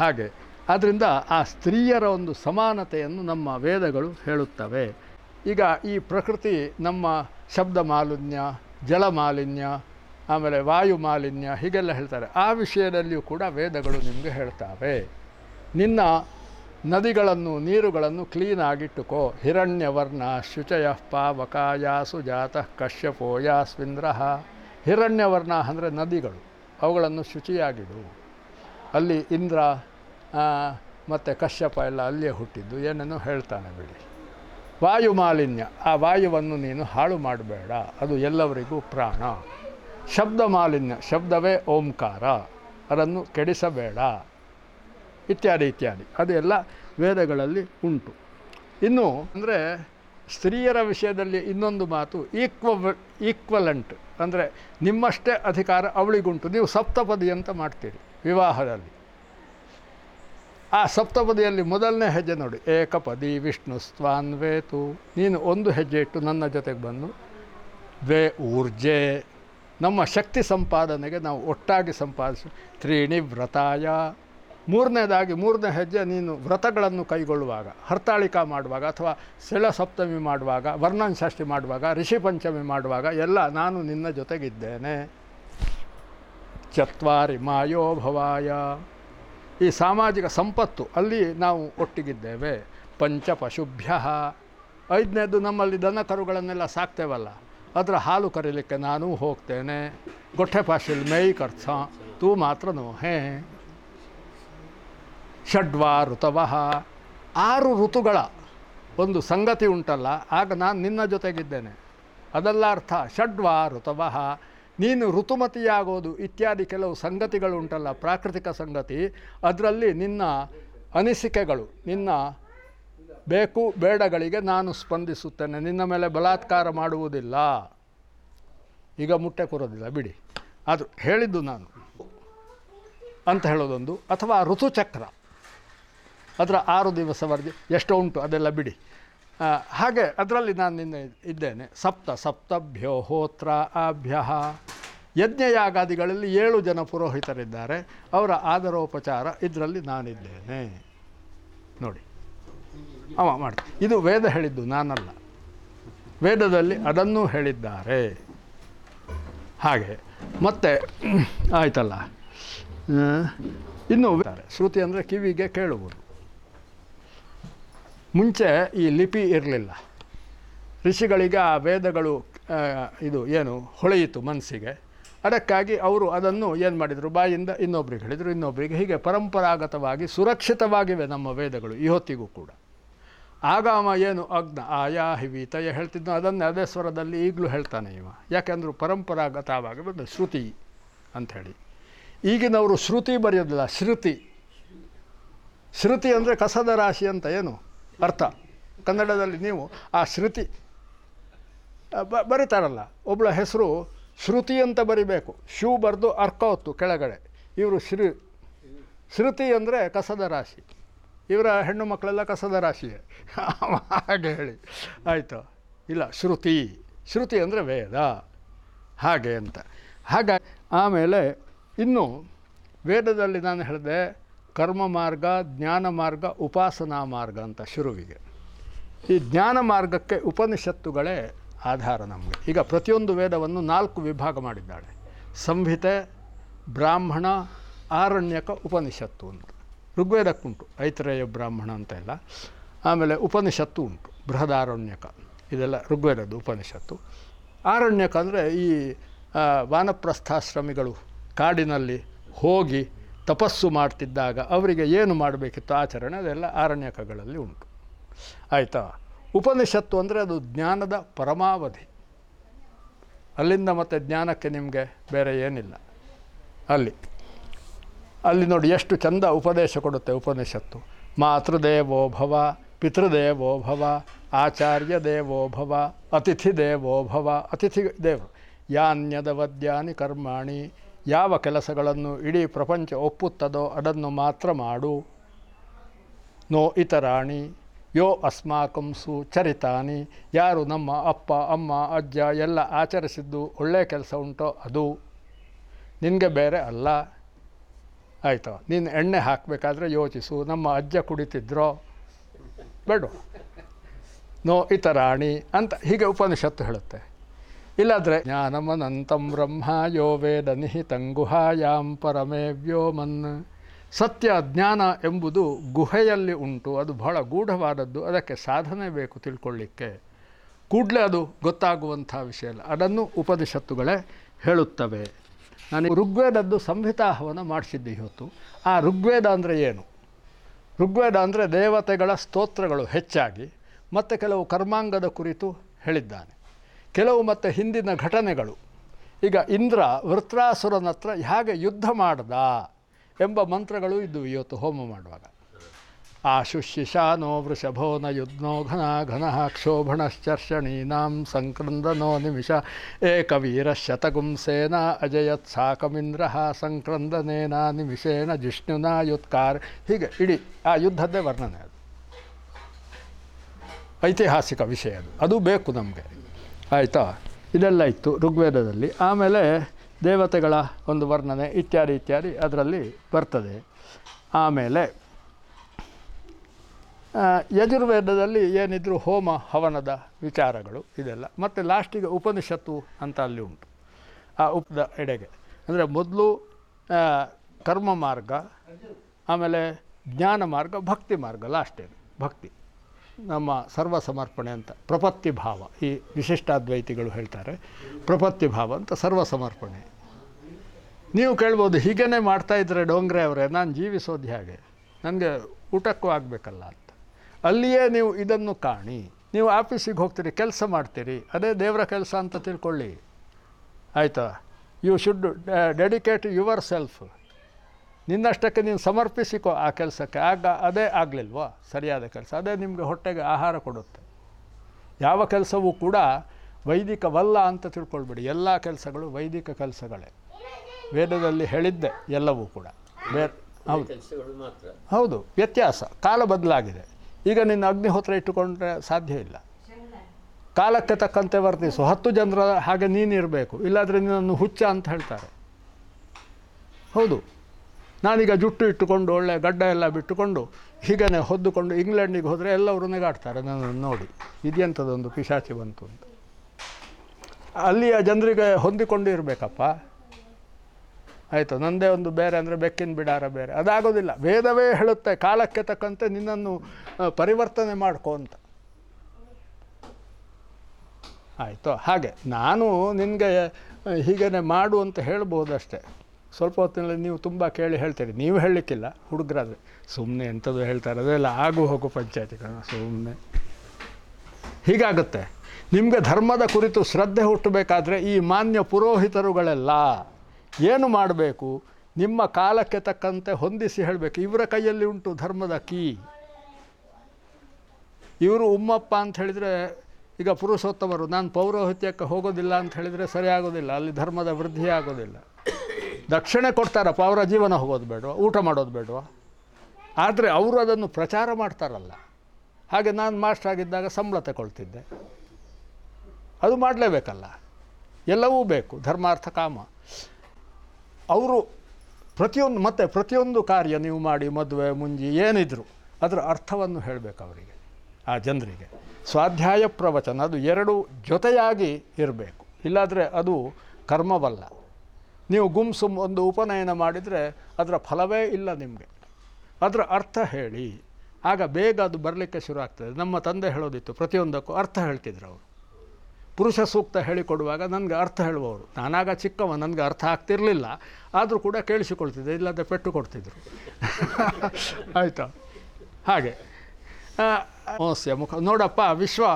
ಹಾಗೆ ಆದ್ದರಿಂದ ಆ ಸ್ತ್ರೀಯರ ಒಂದು ಸಮಾನತೆಯನ್ನು ನಮ್ಮ ವೇದಗಳು ಹೇಳುತ್ತವೆ ಈಗ ಈ ಪ್ರಕೃತಿ ನಮ್ಮ ಶಬ್ದ ಮಾಲಿನ್ಯ ಜಲ ಮಾಲಿನ್ಯ ಆಮೇಲೆ ವಾಯು ಮಾಲಿನ್ಯ ಹೀಗೆಲ್ಲ ಹೇಳ್ತಾರೆ ಆ ವಿಷಯದಲ್ಲಿಯೂ ಕೂಡ ವೇದಗಳು ನಿಮಗೆ ಹೇಳ್ತಾವೆ ನಿನ್ನ ನದಿಗಳನ್ನು ನೀರುಗಳನ್ನು ಕ್ಲೀನಾಗಿಟ್ಟುಕೋ ಹಿರಣ್ಯವರ್ಣ ಶುಚಯ ಯಾಸು ಜಾತಃ ಕಶ್ಯಪೋ ಯಾಸ್ವಿಂದ್ರ ಹಿರಣ್ಯವರ್ಣ ಅಂದರೆ ನದಿಗಳು ಅವುಗಳನ್ನು ಶುಚಿಯಾಗಿಡು ಅಲ್ಲಿ ಇಂದ್ರ ಮತ್ತು ಕಶ್ಯಪ ಎಲ್ಲ ಅಲ್ಲಿಯೇ ಹುಟ್ಟಿದ್ದು ಏನೇನೋ ಹೇಳ್ತಾನೆ ಬಿಡಿ ವಾಯು ಮಾಲಿನ್ಯ ಆ ವಾಯುವನ್ನು ನೀನು ಹಾಳು ಮಾಡಬೇಡ ಅದು ಎಲ್ಲವರಿಗೂ ಪ್ರಾಣ ಶಬ್ದ ಮಾಲಿನ್ಯ ಶಬ್ದವೇ ಓಂಕಾರ ಅದನ್ನು ಕೆಡಿಸಬೇಡ ಇತ್ಯಾದಿ ಇತ್ಯಾದಿ ಅದೆಲ್ಲ ವೇದಗಳಲ್ಲಿ ಉಂಟು ಇನ್ನು ಅಂದರೆ ಸ್ತ್ರೀಯರ ವಿಷಯದಲ್ಲಿ ಇನ್ನೊಂದು ಮಾತು ಈಕ್ವ ಈಕ್ವಲೆಂಟ್ ಅಂದರೆ ನಿಮ್ಮಷ್ಟೇ ಅಧಿಕಾರ ಅವಳಿಗುಂಟು ನೀವು ಸಪ್ತಪದಿ ಅಂತ ಮಾಡ್ತೀರಿ ವಿವಾಹದಲ್ಲಿ ಆ ಸಪ್ತಪದಿಯಲ್ಲಿ ಮೊದಲನೇ ಹೆಜ್ಜೆ ನೋಡಿ ಏಕಪದಿ ವಿಷ್ಣು ಸ್ವಾನ್ವೇತು ನೀನು ಒಂದು ಹೆಜ್ಜೆ ಇಟ್ಟು ನನ್ನ ಜೊತೆಗೆ ಬಂದು ವೇ ಊರ್ಜೆ ನಮ್ಮ ಶಕ್ತಿ ಸಂಪಾದನೆಗೆ ನಾವು ಒಟ್ಟಾಗಿ ಸಂಪಾದಿಸಿ ತ್ರೀಣಿ ವ್ರತಾಯ ಮೂರನೇದಾಗಿ ಮೂರನೇ ಹೆಜ್ಜೆ ನೀನು ವ್ರತಗಳನ್ನು ಕೈಗೊಳ್ಳುವಾಗ ಹರ್ತಾಳಿಕಾ ಮಾಡುವಾಗ ಅಥವಾ ಸೆಳ ಸಪ್ತಮಿ ಮಾಡುವಾಗ ಷಷ್ಠಿ ಮಾಡುವಾಗ ಋಷಿ ಪಂಚಮಿ ಮಾಡುವಾಗ ಎಲ್ಲ ನಾನು ನಿನ್ನ ಜೊತೆಗಿದ್ದೇನೆ ಚತ್ವಾರಿ ಮಾಯೋಭವಾಯ ಈ ಸಾಮಾಜಿಕ ಸಂಪತ್ತು ಅಲ್ಲಿ ನಾವು ಒಟ್ಟಿಗಿದ್ದೇವೆ ಪಂಚ ಪಶುಭ್ಯ ಐದನೇದು ನಮ್ಮಲ್ಲಿ ದನ ಕರುಗಳನ್ನೆಲ್ಲ ಸಾಕ್ತೇವಲ್ಲ ಅದರ ಹಾಲು ಕರೀಲಿಕ್ಕೆ ನಾನು ಹೋಗ್ತೇನೆ ಗೊಟ್ಟೆ ಪಾಶಿಲ್ ಮೇಯ್ ಕರ್ಸ ತೂ ಮಾತ್ರ ಹೇ ಷಡ್ವಾ ಋತವಃ ಆರು ಋತುಗಳ ಒಂದು ಸಂಗತಿ ಉಂಟಲ್ಲ ಆಗ ನಾನು ನಿನ್ನ ಜೊತೆಗಿದ್ದೇನೆ ಅದೆಲ್ಲ ಅರ್ಥ ಷಡ್ವಾ ಋತವಃ ನೀನು ಋತುಮತಿಯಾಗೋದು ಇತ್ಯಾದಿ ಕೆಲವು ಸಂಗತಿಗಳು ಉಂಟಲ್ಲ ಪ್ರಾಕೃತಿಕ ಸಂಗತಿ ಅದರಲ್ಲಿ ನಿನ್ನ ಅನಿಸಿಕೆಗಳು ನಿನ್ನ ಬೇಕು ಬೇಡಗಳಿಗೆ ನಾನು ಸ್ಪಂದಿಸುತ್ತೇನೆ ನಿನ್ನ ಮೇಲೆ ಬಲಾತ್ಕಾರ ಮಾಡುವುದಿಲ್ಲ ಈಗ ಮುಟ್ಟೆ ಕೊರೋದಿಲ್ಲ ಬಿಡಿ ಅದು ಹೇಳಿದ್ದು ನಾನು ಅಂತ ಹೇಳೋದೊಂದು ಅಥವಾ ಋತುಚಕ್ರ ಅದರ ಆರು ದಿವಸವರೆಗೆ ಎಷ್ಟೋ ಉಂಟು ಅದೆಲ್ಲ ಬಿಡಿ ಹಾಗೆ ಅದರಲ್ಲಿ ನಾನು ನಿನ್ನೆ ಇದ್ದೇನೆ ಸಪ್ತ ಸಪ್ತಭ್ಯೋ ಹೋತ್ರ ಅಭ್ಯ ಯಜ್ಞಯಾಗಾದಿಗಳಲ್ಲಿ ಏಳು ಜನ ಪುರೋಹಿತರಿದ್ದಾರೆ ಅವರ ಆದರೋಪಚಾರ ಇದರಲ್ಲಿ ನಾನಿದ್ದೇನೆ ನೋಡಿ ಅವ ಮಾಡಿ ಇದು ವೇದ ಹೇಳಿದ್ದು ನಾನಲ್ಲ ವೇದದಲ್ಲಿ ಅದನ್ನು ಹೇಳಿದ್ದಾರೆ ಹಾಗೆ ಮತ್ತೆ ಆಯ್ತಲ್ಲ ಇನ್ನೂ ಶ್ರುತಿ ಅಂದರೆ ಕಿವಿಗೆ ಕೇಳುವುದು ಮುಂಚೆ ಈ ಲಿಪಿ ಇರಲಿಲ್ಲ ಋಷಿಗಳಿಗೆ ಆ ವೇದಗಳು ಇದು ಏನು ಹೊಳೆಯಿತು ಮನಸ್ಸಿಗೆ ಅದಕ್ಕಾಗಿ ಅವರು ಅದನ್ನು ಏನು ಮಾಡಿದರು ಬಾಯಿಂದ ಇನ್ನೊಬ್ರಿಗೆ ಹೇಳಿದರು ಇನ್ನೊಬ್ಬರಿಗೆ ಹೀಗೆ ಪರಂಪರಾಗತವಾಗಿ ಸುರಕ್ಷಿತವಾಗಿವೆ ನಮ್ಮ ವೇದಗಳು ಇವತ್ತಿಗೂ ಕೂಡ ಆಗಾಮ ಏನು ಅಗ್ನ ಆಯಾ ಹಿವಿತಯ ಹೇಳ್ತಿದ್ನು ಅದನ್ನು ಅದೇ ಸ್ವರದಲ್ಲಿ ಈಗಲೂ ಹೇಳ್ತಾನೆ ಇವ ಯಾಕೆಂದ್ರೆ ಪರಂಪರಾಗತವಾಗಿ ಬಂದ ಶ್ರುತಿ ಅಂಥೇಳಿ ಈಗಿನವರು ಶ್ರುತಿ ಬರೆಯೋದಿಲ್ಲ ಶ್ರುತಿ ಶ್ರುತಿ ಅಂದರೆ ಕಸದ ರಾಶಿ ಅಂತ ಏನು ಅರ್ಥ ಕನ್ನಡದಲ್ಲಿ ನೀವು ಆ ಶ್ರುತಿ ಬ ಬರೀತಾರಲ್ಲ ಒಬ್ಬಳ ಹೆಸರು ಶ್ರುತಿ ಅಂತ ಬರಿಬೇಕು ಶೂ ಬರೆದು ಅರ್ಕ ಹೊತ್ತು ಕೆಳಗಡೆ ಇವರು ಶ್ರೀ ಶ್ರುತಿ ಅಂದರೆ ಕಸದ ರಾಶಿ ಇವರ ಹೆಣ್ಣು ಮಕ್ಕಳೆಲ್ಲ ಕಸದ ರಾಶಿಯೇ ಹಾಗೆ ಹೇಳಿ ಆಯಿತು ಇಲ್ಲ ಶ್ರುತಿ ಶ್ರುತಿ ಅಂದರೆ ವೇದ ಹಾಗೆ ಅಂತ ಹಾಗೆ ಆಮೇಲೆ ಇನ್ನು ವೇದದಲ್ಲಿ ನಾನು ಹೇಳಿದೆ ಕರ್ಮ ಮಾರ್ಗ ಜ್ಞಾನ ಮಾರ್ಗ ಉಪಾಸನಾ ಮಾರ್ಗ ಅಂತ ಶುರುವಿಗೆ ಈ ಜ್ಞಾನ ಮಾರ್ಗಕ್ಕೆ ಉಪನಿಷತ್ತುಗಳೇ ಆಧಾರ ನಮಗೆ ಈಗ ಪ್ರತಿಯೊಂದು ವೇದವನ್ನು ನಾಲ್ಕು ವಿಭಾಗ ಮಾಡಿದ್ದಾಳೆ ಸಂಹಿತೆ ಬ್ರಾಹ್ಮಣ ಆರಣ್ಯಕ ಉಪನಿಷತ್ತು ಅಂತ ಋಗ್ವೇದಕ್ಕುಂಟು ಐತ್ರೇಯ ಬ್ರಾಹ್ಮಣ ಅಂತ ಎಲ್ಲ ಆಮೇಲೆ ಉಪನಿಷತ್ತು ಉಂಟು ಬೃಹದಾರಣ್ಯಕ ಇದೆಲ್ಲ ಋಗ್ವೇದದ್ದು ಉಪನಿಷತ್ತು ಆರಣ್ಯಕ ಅಂದರೆ ಈ ವಾನಪ್ರಸ್ಥಾಶ್ರಮಿಗಳು ಕಾಡಿನಲ್ಲಿ ಹೋಗಿ ತಪಸ್ಸು ಮಾಡ್ತಿದ್ದಾಗ ಅವರಿಗೆ ಏನು ಮಾಡಬೇಕಿತ್ತು ಆಚರಣೆ ಅದೆಲ್ಲ ಆರಣ್ಯಕಗಳಲ್ಲಿ ಉಂಟು ಆಯಿತಾ ಉಪನಿಷತ್ತು ಅಂದರೆ ಅದು ಜ್ಞಾನದ ಪರಮಾವಧಿ ಅಲ್ಲಿಂದ ಮತ್ತೆ ಜ್ಞಾನಕ್ಕೆ ನಿಮಗೆ ಬೇರೆ ಏನಿಲ್ಲ ಅಲ್ಲಿ ಅಲ್ಲಿ ನೋಡಿ ಎಷ್ಟು ಚಂದ ಉಪದೇಶ ಕೊಡುತ್ತೆ ಉಪನಿಷತ್ತು ಮಾತೃದೇವೋಭವ ಪಿತೃದೇವೋಭವ ಪಿತೃದೇವೋ ಭವ ಆಚಾರ್ಯ ದೇವೋ ಅತಿಥಿ ದೇವೋ ಭವ ಅತಿಥಿ ದೇವರು ಯಾನ್ಯದವದ್ಯಾನಿ ಕರ್ಮಾಣಿ ಯಾವ ಕೆಲಸಗಳನ್ನು ಇಡೀ ಪ್ರಪಂಚ ಒಪ್ಪುತ್ತದೋ ಅದನ್ನು ಮಾತ್ರ ಮಾಡು ನೋ ಇತರಾಣಿ ಯೋ ಅಸ್ಮಾಕಂ ಚರಿತಾನಿ ಯಾರು ನಮ್ಮ ಅಪ್ಪ ಅಮ್ಮ ಅಜ್ಜ ಎಲ್ಲ ಆಚರಿಸಿದ್ದು ಒಳ್ಳೆಯ ಕೆಲಸ ಉಂಟೋ ಅದು ನಿನಗೆ ಬೇರೆ ಅಲ್ಲ ಆಯಿತು ನೀನು ಎಣ್ಣೆ ಹಾಕಬೇಕಾದ್ರೆ ಯೋಚಿಸು ನಮ್ಮ ಅಜ್ಜ ಕುಡಿತಿದ್ರೋ ಬೇಡು ನೋ ಇತರಾಣಿ ಅಂತ ಹೀಗೆ ಉಪನಿಷತ್ತು ಹೇಳುತ್ತೆ ಇಲ್ಲಾದರೆ ಜ್ಞಾನಮನಂತಂ ಬ್ರಹ್ಮ ಯೋ ವೇದ ನಿಹಿತಂ ಗುಹಾಯಾಂ ಪರಮೇ ವ್ಯೋಮನ್ ಸತ್ಯ ಜ್ಞಾನ ಎಂಬುದು ಗುಹೆಯಲ್ಲಿ ಉಂಟು ಅದು ಬಹಳ ಗೂಢವಾದದ್ದು ಅದಕ್ಕೆ ಸಾಧನೆ ಬೇಕು ತಿಳ್ಕೊಳ್ಳಿಕ್ಕೆ ಕೂಡಲೇ ಅದು ಗೊತ್ತಾಗುವಂಥ ವಿಷಯ ಅಲ್ಲ ಅದನ್ನು ಉಪನಿಷತ್ತುಗಳೇ ಹೇಳುತ್ತವೆ ನಾನು ಋಗ್ವೇದದ್ದು ಸಂಹಿತಾಹವನ್ನು ಮಾಡಿಸಿದ್ದೆ ಇವತ್ತು ಆ ಋಗ್ವೇದ ಅಂದರೆ ಏನು ಋಗ್ವೇದ ಅಂದರೆ ದೇವತೆಗಳ ಸ್ತೋತ್ರಗಳು ಹೆಚ್ಚಾಗಿ ಮತ್ತು ಕೆಲವು ಕರ್ಮಾಂಗದ ಕುರಿತು ಹೇಳಿದ್ದಾನೆ ಕೆಲವು ಮತ್ತು ಹಿಂದಿನ ಘಟನೆಗಳು ಈಗ ಇಂದ್ರ ವೃತ್ರಾಸುರನತ್ರ ಹೇಗೆ ಯುದ್ಧ ಮಾಡ್ದ ಎಂಬ ಮಂತ್ರಗಳು ಇದ್ದವು ಇವತ್ತು ಹೋಮ ಮಾಡುವಾಗ ನ ಯುಧ್ನೋ ಘನ ಘನ घना ಸಂಕ್ರಂದನೋ ನಿಮಿಷ ಏಕವೀರ ಶತಗುಂಸೇನ ಅಜಯತ್ ಸಾಕಮೀಂದ್ರ ಸಂಕ್ರಂದನೇನ ನಿಮಿಷೇಣ ಜಿಷ್ಣುನಾ ಯುತ್ಕಾರ್ ಹೀಗೆ ಇಡೀ ಆ ಯುದ್ಧದ್ದೇ ವರ್ಣನೆ ಅದು ಐತಿಹಾಸಿಕ ವಿಷಯ ಅದು ಅದು ಬೇಕು ನಮಗೆ ಆಯಿತಾ ಇದೆಲ್ಲ ಇತ್ತು ಋಗ್ವೇದದಲ್ಲಿ ಆಮೇಲೆ ದೇವತೆಗಳ ಒಂದು ವರ್ಣನೆ ಇತ್ಯಾದಿ ಇತ್ಯಾದಿ ಅದರಲ್ಲಿ ಬರ್ತದೆ ಆಮೇಲೆ ಯಜುರ್ವೇದದಲ್ಲಿ ಏನಿದ್ರು ಹೋಮ ಹವನದ ವಿಚಾರಗಳು ಇದೆಲ್ಲ ಮತ್ತು ಲಾಸ್ಟಿಗೆ ಉಪನಿಷತ್ತು ಅಂತ ಅಲ್ಲಿ ಉಂಟು ಆ ಉಪದ ಎಡೆಗೆ ಅಂದರೆ ಮೊದಲು ಕರ್ಮ ಮಾರ್ಗ ಆಮೇಲೆ ಜ್ಞಾನ ಮಾರ್ಗ ಭಕ್ತಿ ಮಾರ್ಗ ಲಾಸ್ಟೇನು ಭಕ್ತಿ ನಮ್ಮ ಸರ್ವ ಸಮರ್ಪಣೆ ಅಂತ ಪ್ರಪತ್ತಿ ಭಾವ ಈ ವಿಶಿಷ್ಟಾದ್ವೈತಿಗಳು ಹೇಳ್ತಾರೆ ಪ್ರಪತ್ತಿ ಭಾವ ಅಂತ ಸರ್ವ ಸಮರ್ಪಣೆ ನೀವು ಕೇಳ್ಬೋದು ಹೀಗೇ ಮಾಡ್ತಾಯಿದ್ರೆ ಡೋಂಗ್ರೆ ಅವರೇ ನಾನು ಜೀವಿಸೋದು ಹೇಗೆ ನನಗೆ ಊಟಕ್ಕೂ ಆಗಬೇಕಲ್ಲ ಅಲ್ಲಿಯೇ ನೀವು ಇದನ್ನು ಕಾಣಿ ನೀವು ಆಫೀಸಿಗೆ ಹೋಗ್ತೀರಿ ಕೆಲಸ ಮಾಡ್ತೀರಿ ಅದೇ ದೇವರ ಕೆಲಸ ಅಂತ ತಿಳ್ಕೊಳ್ಳಿ ಆಯಿತಾ you should dedicate yourself ನಿನ್ನಷ್ಟಕ್ಕೆ ನೀನು ಸಮರ್ಪಿಸಿಕೊ ಆ ಕೆಲಸಕ್ಕೆ ಆಗ ಅದೇ ಆಗಲಿಲ್ವಾ ಸರಿಯಾದ ಕೆಲಸ ಅದೇ ನಿಮಗೆ ಹೊಟ್ಟೆಗೆ ಆಹಾರ ಕೊಡುತ್ತೆ ಯಾವ ಕೆಲಸವೂ ಕೂಡ ವೈದಿಕವಲ್ಲ ಅಂತ ತಿಳ್ಕೊಳ್ಬೇಡಿ ಎಲ್ಲ ಕೆಲಸಗಳು ವೈದಿಕ ಕೆಲಸಗಳೇ ವೇದದಲ್ಲಿ ಹೇಳಿದ್ದೆ ಎಲ್ಲವೂ ಕೂಡ ಬೇರ್ ಹೌದು ಹೌದು ವ್ಯತ್ಯಾಸ ಕಾಲ ಬದಲಾಗಿದೆ ಈಗ ನಿನ್ನ ಅಗ್ನಿಹೋತ್ರ ಇಟ್ಟುಕೊಂಡ್ರೆ ಸಾಧ್ಯ ಇಲ್ಲ ಕಾಲಕ್ಕೆ ತಕ್ಕಂತೆ ವರ್ತಿಸು ಹತ್ತು ಜನರ ಹಾಗೆ ನೀನಿರಬೇಕು ಇಲ್ಲಾದರೆ ನಿನ್ನನ್ನು ಹುಚ್ಚ ಅಂತ ಹೇಳ್ತಾರೆ ಹೌದು ನಾನೀಗ ಜುಟ್ಟು ಇಟ್ಟುಕೊಂಡು ಒಳ್ಳೆ ಗಡ್ಡ ಎಲ್ಲ ಬಿಟ್ಟುಕೊಂಡು ಹೀಗೇ ಹೊದ್ದುಕೊಂಡು ಇಂಗ್ಲೆಂಡಿಗೆ ಹೋದರೆ ಎಲ್ಲವರು ನೆಗಾಡ್ತಾರೆ ನನ್ನನ್ನು ನೋಡಿ ಇದೆಯಂಥದ್ದೊಂದು ಪಿಶಾಚಿ ಬಂತು ಅಂತ ಅಲ್ಲಿಯ ಜನರಿಗೆ ಹೊಂದಿಕೊಂಡು ಇರಬೇಕಪ್ಪ ಆಯಿತು ನನ್ನದೇ ಒಂದು ಬೇರೆ ಅಂದರೆ ಬೆಕ್ಕಿನ ಬಿಡಾರ ಬೇರೆ ಅದಾಗೋದಿಲ್ಲ ವೇದವೇ ಹೇಳುತ್ತೆ ಕಾಲಕ್ಕೆ ತಕ್ಕಂತೆ ನಿನ್ನನ್ನು ಪರಿವರ್ತನೆ ಮಾಡ್ಕೊ ಅಂತ ಆಯಿತು ಹಾಗೆ ನಾನು ನಿನಗೆ ಹೀಗೇ ಮಾಡು ಅಂತ ಹೇಳ್ಬೋದಷ್ಟೇ ಸ್ವಲ್ಪ ಹೊತ್ತಿನಲ್ಲಿ ನೀವು ತುಂಬ ಕೇಳಿ ಹೇಳ್ತೀರಿ ನೀವು ಹೇಳಲಿಕ್ಕಿಲ್ಲ ಹುಡುಗರಾದ್ರೆ ಸುಮ್ಮನೆ ಎಂಥದ್ದು ಹೇಳ್ತಾರೆ ಅದೆಲ್ಲ ಆಗು ಹೋಗು ಕಣ ಸುಮ್ಮನೆ ಹೀಗಾಗುತ್ತೆ ನಿಮಗೆ ಧರ್ಮದ ಕುರಿತು ಶ್ರದ್ಧೆ ಹುಟ್ಟಬೇಕಾದ್ರೆ ಈ ಮಾನ್ಯ ಪುರೋಹಿತರುಗಳೆಲ್ಲ ಏನು ಮಾಡಬೇಕು ನಿಮ್ಮ ಕಾಲಕ್ಕೆ ತಕ್ಕಂತೆ ಹೊಂದಿಸಿ ಹೇಳಬೇಕು ಇವರ ಕೈಯಲ್ಲಿ ಉಂಟು ಧರ್ಮದ ಕೀ ಇವರು ಉಮ್ಮಪ್ಪ ಅಂತ ಹೇಳಿದರೆ ಈಗ ಪುರುಷೋತ್ತಮರು ನಾನು ಪೌರೋಹಿತ್ಯಕ್ಕೆ ಹೋಗೋದಿಲ್ಲ ಅಂತ ಹೇಳಿದರೆ ಸರಿ ಆಗೋದಿಲ್ಲ ಅಲ್ಲಿ ಧರ್ಮದ ವೃದ್ಧಿ ಆಗೋದಿಲ್ಲ ದಕ್ಷಿಣೆ ಕೊಡ್ತಾರಪ್ಪ ಅವರ ಜೀವನ ಹೋಗೋದು ಬೇಡವಾ ಊಟ ಮಾಡೋದು ಬೇಡವಾ ಆದರೆ ಅವರು ಅದನ್ನು ಪ್ರಚಾರ ಮಾಡ್ತಾರಲ್ಲ ಹಾಗೆ ನಾನು ಮಾಸ್ಟರ್ ಆಗಿದ್ದಾಗ ಸಂಬಳ ತಗೊಳ್ತಿದ್ದೆ ಅದು ಮಾಡಲೇಬೇಕಲ್ಲ ಎಲ್ಲವೂ ಬೇಕು ಧರ್ಮಾರ್ಥ ಕಾಮ ಅವರು ಪ್ರತಿಯೊಂದು ಮತ್ತೆ ಪ್ರತಿಯೊಂದು ಕಾರ್ಯ ನೀವು ಮಾಡಿ ಮದುವೆ ಮುಂಜಿ ಏನಿದ್ರು ಅದರ ಅರ್ಥವನ್ನು ಹೇಳಬೇಕು ಅವರಿಗೆ ಆ ಜನರಿಗೆ ಸ್ವಾಧ್ಯಾಯ ಪ್ರವಚನ ಅದು ಎರಡು ಜೊತೆಯಾಗಿ ಇರಬೇಕು ಇಲ್ಲಾದರೆ ಅದು ಕರ್ಮವಲ್ಲ ನೀವು ಗುಂಸುಮ್ ಒಂದು ಉಪನಯನ ಮಾಡಿದರೆ ಅದರ ಫಲವೇ ಇಲ್ಲ ನಿಮಗೆ ಅದರ ಅರ್ಥ ಹೇಳಿ ಆಗ ಬೇಗ ಅದು ಬರಲಿಕ್ಕೆ ಶುರು ಆಗ್ತದೆ ನಮ್ಮ ತಂದೆ ಹೇಳೋದಿತ್ತು ಪ್ರತಿಯೊಂದಕ್ಕೂ ಅರ್ಥ ಹೇಳ್ತಿದ್ರು ಅವರು ಪುರುಷ ಸೂಕ್ತ ಹೇಳಿಕೊಡುವಾಗ ನನಗೆ ಅರ್ಥ ಹೇಳುವವರು ನಾನಾಗ ಚಿಕ್ಕವ ನನಗೆ ಅರ್ಥ ಆಗ್ತಿರಲಿಲ್ಲ ಆದರೂ ಕೂಡ ಕೇಳಿಸಿಕೊಳ್ತಿದ್ದೆ ಇಲ್ಲದ ಪೆಟ್ಟು ಕೊಡ್ತಿದ್ರು ಆಯಿತಾ ಹಾಗೆ ಸಮಸ್ಯೆ ಮುಖ ನೋಡಪ್ಪ ವಿಶ್ವ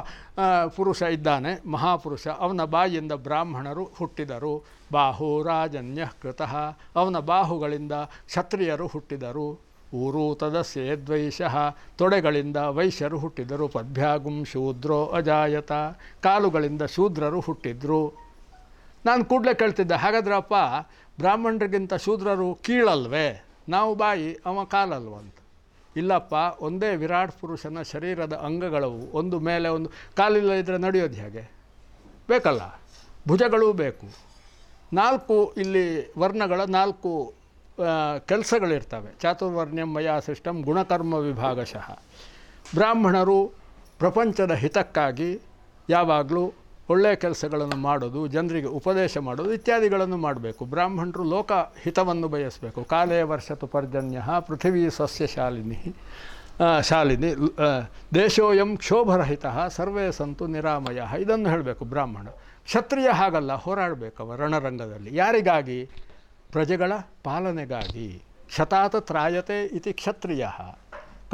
ಪುರುಷ ಇದ್ದಾನೆ ಮಹಾಪುರುಷ ಅವನ ಬಾಯಿಯಿಂದ ಬ್ರಾಹ್ಮಣರು ಹುಟ್ಟಿದರು ಬಾಹು ರಾಜನ್ಯ ಕೃತಃ ಅವನ ಬಾಹುಗಳಿಂದ ಕ್ಷತ್ರಿಯರು ಹುಟ್ಟಿದರು ಊರೂತದ ದ್ವೈಶಃ ತೊಡೆಗಳಿಂದ ವೈಶ್ಯರು ಹುಟ್ಟಿದರು ಪದ್ಭ್ಯಾಗುಂ ಶೂದ್ರೋ ಅಜಾಯತ ಕಾಲುಗಳಿಂದ ಶೂದ್ರರು ಹುಟ್ಟಿದ್ರು ನಾನು ಕೂಡಲೇ ಕೇಳ್ತಿದ್ದೆ ಹಾಗಾದ್ರಪ್ಪ ಬ್ರಾಹ್ಮಣರಿಗಿಂತ ಶೂದ್ರರು ಕೀಳಲ್ವೇ ನಾವು ಬಾಯಿ ಅವ ಕಾಲಲ್ವ ಅಂತ ಇಲ್ಲಪ್ಪ ಒಂದೇ ವಿರಾಟ್ ಪುರುಷನ ಶರೀರದ ಅಂಗಗಳವು ಒಂದು ಮೇಲೆ ಒಂದು ಕಾಲಿಲ್ಲ ಇದ್ದರೆ ನಡೆಯೋದು ಹೇಗೆ ಬೇಕಲ್ಲ ಭುಜಗಳೂ ಬೇಕು ನಾಲ್ಕು ಇಲ್ಲಿ ವರ್ಣಗಳ ನಾಲ್ಕು ಕೆಲಸಗಳಿರ್ತವೆ ಮಯಾ ಸಿಸ್ಟಮ್ ಗುಣಕರ್ಮ ವಿಭಾಗಶಃ ಬ್ರಾಹ್ಮಣರು ಪ್ರಪಂಚದ ಹಿತಕ್ಕಾಗಿ ಯಾವಾಗಲೂ ಒಳ್ಳೆಯ ಕೆಲಸಗಳನ್ನು ಮಾಡೋದು ಜನರಿಗೆ ಉಪದೇಶ ಮಾಡೋದು ಇತ್ಯಾದಿಗಳನ್ನು ಮಾಡಬೇಕು ಬ್ರಾಹ್ಮಣರು ಲೋಕ ಹಿತವನ್ನು ಬಯಸಬೇಕು ಕಾಲೇ ವರ್ಷತು ಪರ್ಜನ್ಯ ಪೃಥ್ವೀ ಸಸ್ಯಶಾಲಿನಿ ಶಾಲಿನಿ ದೇಶೋಯಂ ಕ್ಷೋಭರಹಿತ ಸರ್ವೇ ಸಂತು ನಿರಾಮಯ ಇದನ್ನು ಹೇಳಬೇಕು ಬ್ರಾಹ್ಮಣ ಕ್ಷತ್ರಿಯ ಹಾಗಲ್ಲ ಹೋರಾಡಬೇಕು ರಣರಂಗದಲ್ಲಿ ಯಾರಿಗಾಗಿ ಪ್ರಜೆಗಳ ಪಾಲನೆಗಾಗಿ ಕ್ಷತಾತ ತ್ರಾಯತೆ ಇತಿ ಕ್ಷತ್ರಿಯ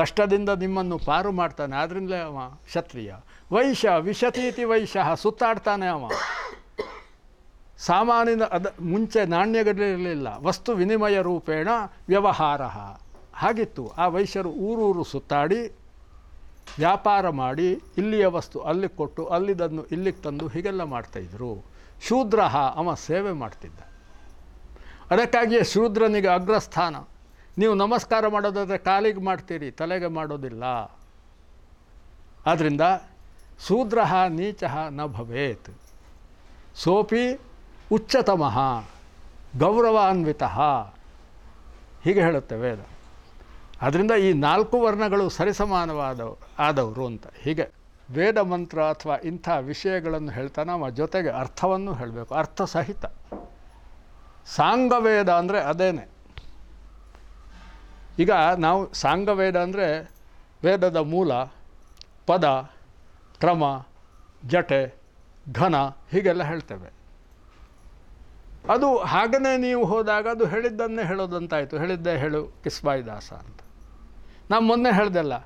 ಕಷ್ಟದಿಂದ ನಿಮ್ಮನ್ನು ಪಾರು ಮಾಡ್ತಾನೆ ಆದ್ರಿಂದಲೇ ಅವ ಕ್ಷತ್ರಿಯ ವೈಶ್ಯ ಇತಿ ವೈಶ್ಯ ಸುತ್ತಾಡ್ತಾನೆ ಅವ ಸಾಮಾನ್ಯ ಅದ ಮುಂಚೆ ನಾಣ್ಯಗಳಿರಲಿಲ್ಲ ವಸ್ತು ವಿನಿಮಯ ರೂಪೇಣ ವ್ಯವಹಾರ ಹಾಗಿತ್ತು ಆ ವೈಶ್ಯರು ಊರೂರು ಸುತ್ತಾಡಿ ವ್ಯಾಪಾರ ಮಾಡಿ ಇಲ್ಲಿಯ ವಸ್ತು ಅಲ್ಲಿಗೆ ಕೊಟ್ಟು ಅಲ್ಲಿದ್ದನ್ನು ಇಲ್ಲಿಗೆ ತಂದು ಹೀಗೆಲ್ಲ ಮಾಡ್ತಾಯಿದ್ರು ಶೂದ್ರ ಅವ ಸೇವೆ ಮಾಡ್ತಿದ್ದ ಅದಕ್ಕಾಗಿಯೇ ಶೂದ್ರನಿಗೆ ಅಗ್ರಸ್ಥಾನ ನೀವು ನಮಸ್ಕಾರ ಮಾಡೋದಾದರೆ ಕಾಲಿಗೆ ಮಾಡ್ತೀರಿ ತಲೆಗೆ ಮಾಡೋದಿಲ್ಲ ಆದ್ದರಿಂದ ಶೂದ್ರ ನೀಚ ನ ಭವೇತ್ ಸೋಪಿ ಉಚ್ಚತಮಃ ಗೌರವಾನ್ವಿತ ಹೀಗೆ ಹೇಳುತ್ತೆ ವೇದ ಅದರಿಂದ ಈ ನಾಲ್ಕು ವರ್ಣಗಳು ಸರಿಸಮಾನವಾದವು ಆದವರು ಅಂತ ಹೀಗೆ ವೇದ ಮಂತ್ರ ಅಥವಾ ಇಂಥ ವಿಷಯಗಳನ್ನು ಹೇಳ್ತಾ ನಾವು ಜೊತೆಗೆ ಅರ್ಥವನ್ನು ಹೇಳಬೇಕು ಅರ್ಥ ಸಹಿತ ಸಾಂಗವೇದ ಅಂದರೆ ಅದೇನೆ ಈಗ ನಾವು ಸಾಂಗವೇದ ಅಂದರೆ ವೇದದ ಮೂಲ ಪದ ಕ್ರಮ ಜಟೆ ಘನ ಹೀಗೆಲ್ಲ ಹೇಳ್ತೇವೆ ಅದು ಹಾಗನೇ ನೀವು ಹೋದಾಗ ಅದು ಹೇಳಿದ್ದನ್ನೇ ಹೇಳೋದಂತಾಯಿತು ಹೇಳಿದ್ದೇ ಹೇಳು ದಾಸ ಅಂತ ನಾವು ಮೊನ್ನೆ ಹೇಳ್ದೆಲ್ಲ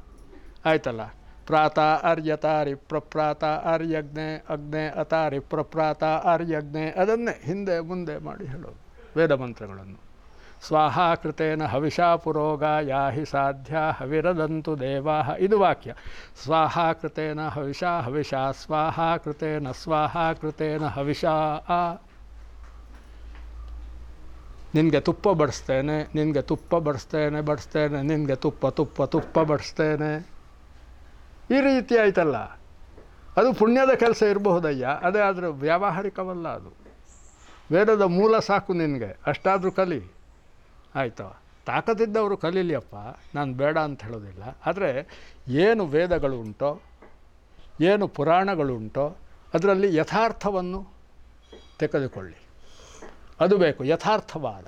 ಆಯ್ತಲ್ಲ ಪ್ರಾತ ಅರ್ಯತಾರಿ ಪ್ರಪ್ರಾತ ಅರ್ಯಜ್ಞೆ ಅಗ್ನೆ ಅತಾರಿ ಪ್ರಪ್ರಾತ ಆರ್ಯಜ್ಞೆ ಅದನ್ನೇ ಹಿಂದೆ ಮುಂದೆ ಮಾಡಿ ಹೇಳೋದು ವೇದಮಂತ್ರಗಳನ್ನು ಸ್ವಾಹಾಕೃತೇನ ಕೃತೇನ ಹವಿಷಾ ಪುರೋಗ ಯಾಹಿ ಸಾಧ್ಯ ಹವಿರದಂತು ದೇವಾ ಇದು ವಾಕ್ಯ ಸ್ವಾಹಾಕೃತೇನ ಕೃತೇನ ಹವಿಷಾ ಹವಿಷಾ ಸ್ವಾಹಾಕೃತೇನ ಕೃತೇನ ಕೃತೇನ ಹವಿಷಾ ಆ ನಿನಗೆ ತುಪ್ಪ ಬಡಿಸ್ತೇನೆ ನಿನಗೆ ತುಪ್ಪ ಬಡಿಸ್ತೇನೆ ಬಡಿಸ್ತೇನೆ ನಿನಗೆ ತುಪ್ಪ ತುಪ್ಪ ತುಪ್ಪ ಬಡಿಸ್ತೇನೆ ಈ ರೀತಿ ಆಯ್ತಲ್ಲ ಅದು ಪುಣ್ಯದ ಕೆಲಸ ಇರಬಹುದಯ್ಯ ಅದೇ ಆದರೆ ವ್ಯಾವಹಾರಿಕವಲ್ಲ ಅದು ವೇದದ ಮೂಲ ಸಾಕು ನಿನಗೆ ಅಷ್ಟಾದರೂ ಕಲಿ ಆಯಿತಾ ತಾಕತ್ತಿದ್ದವರು ಕಲೀಲಿಯಪ್ಪ ನಾನು ಬೇಡ ಅಂತ ಹೇಳೋದಿಲ್ಲ ಆದರೆ ಏನು ವೇದಗಳು ಉಂಟೋ ಏನು ಪುರಾಣಗಳುಂಟೋ ಅದರಲ್ಲಿ ಯಥಾರ್ಥವನ್ನು ತೆಗೆದುಕೊಳ್ಳಿ ಅದು ಬೇಕು ಯಥಾರ್ಥವಾದ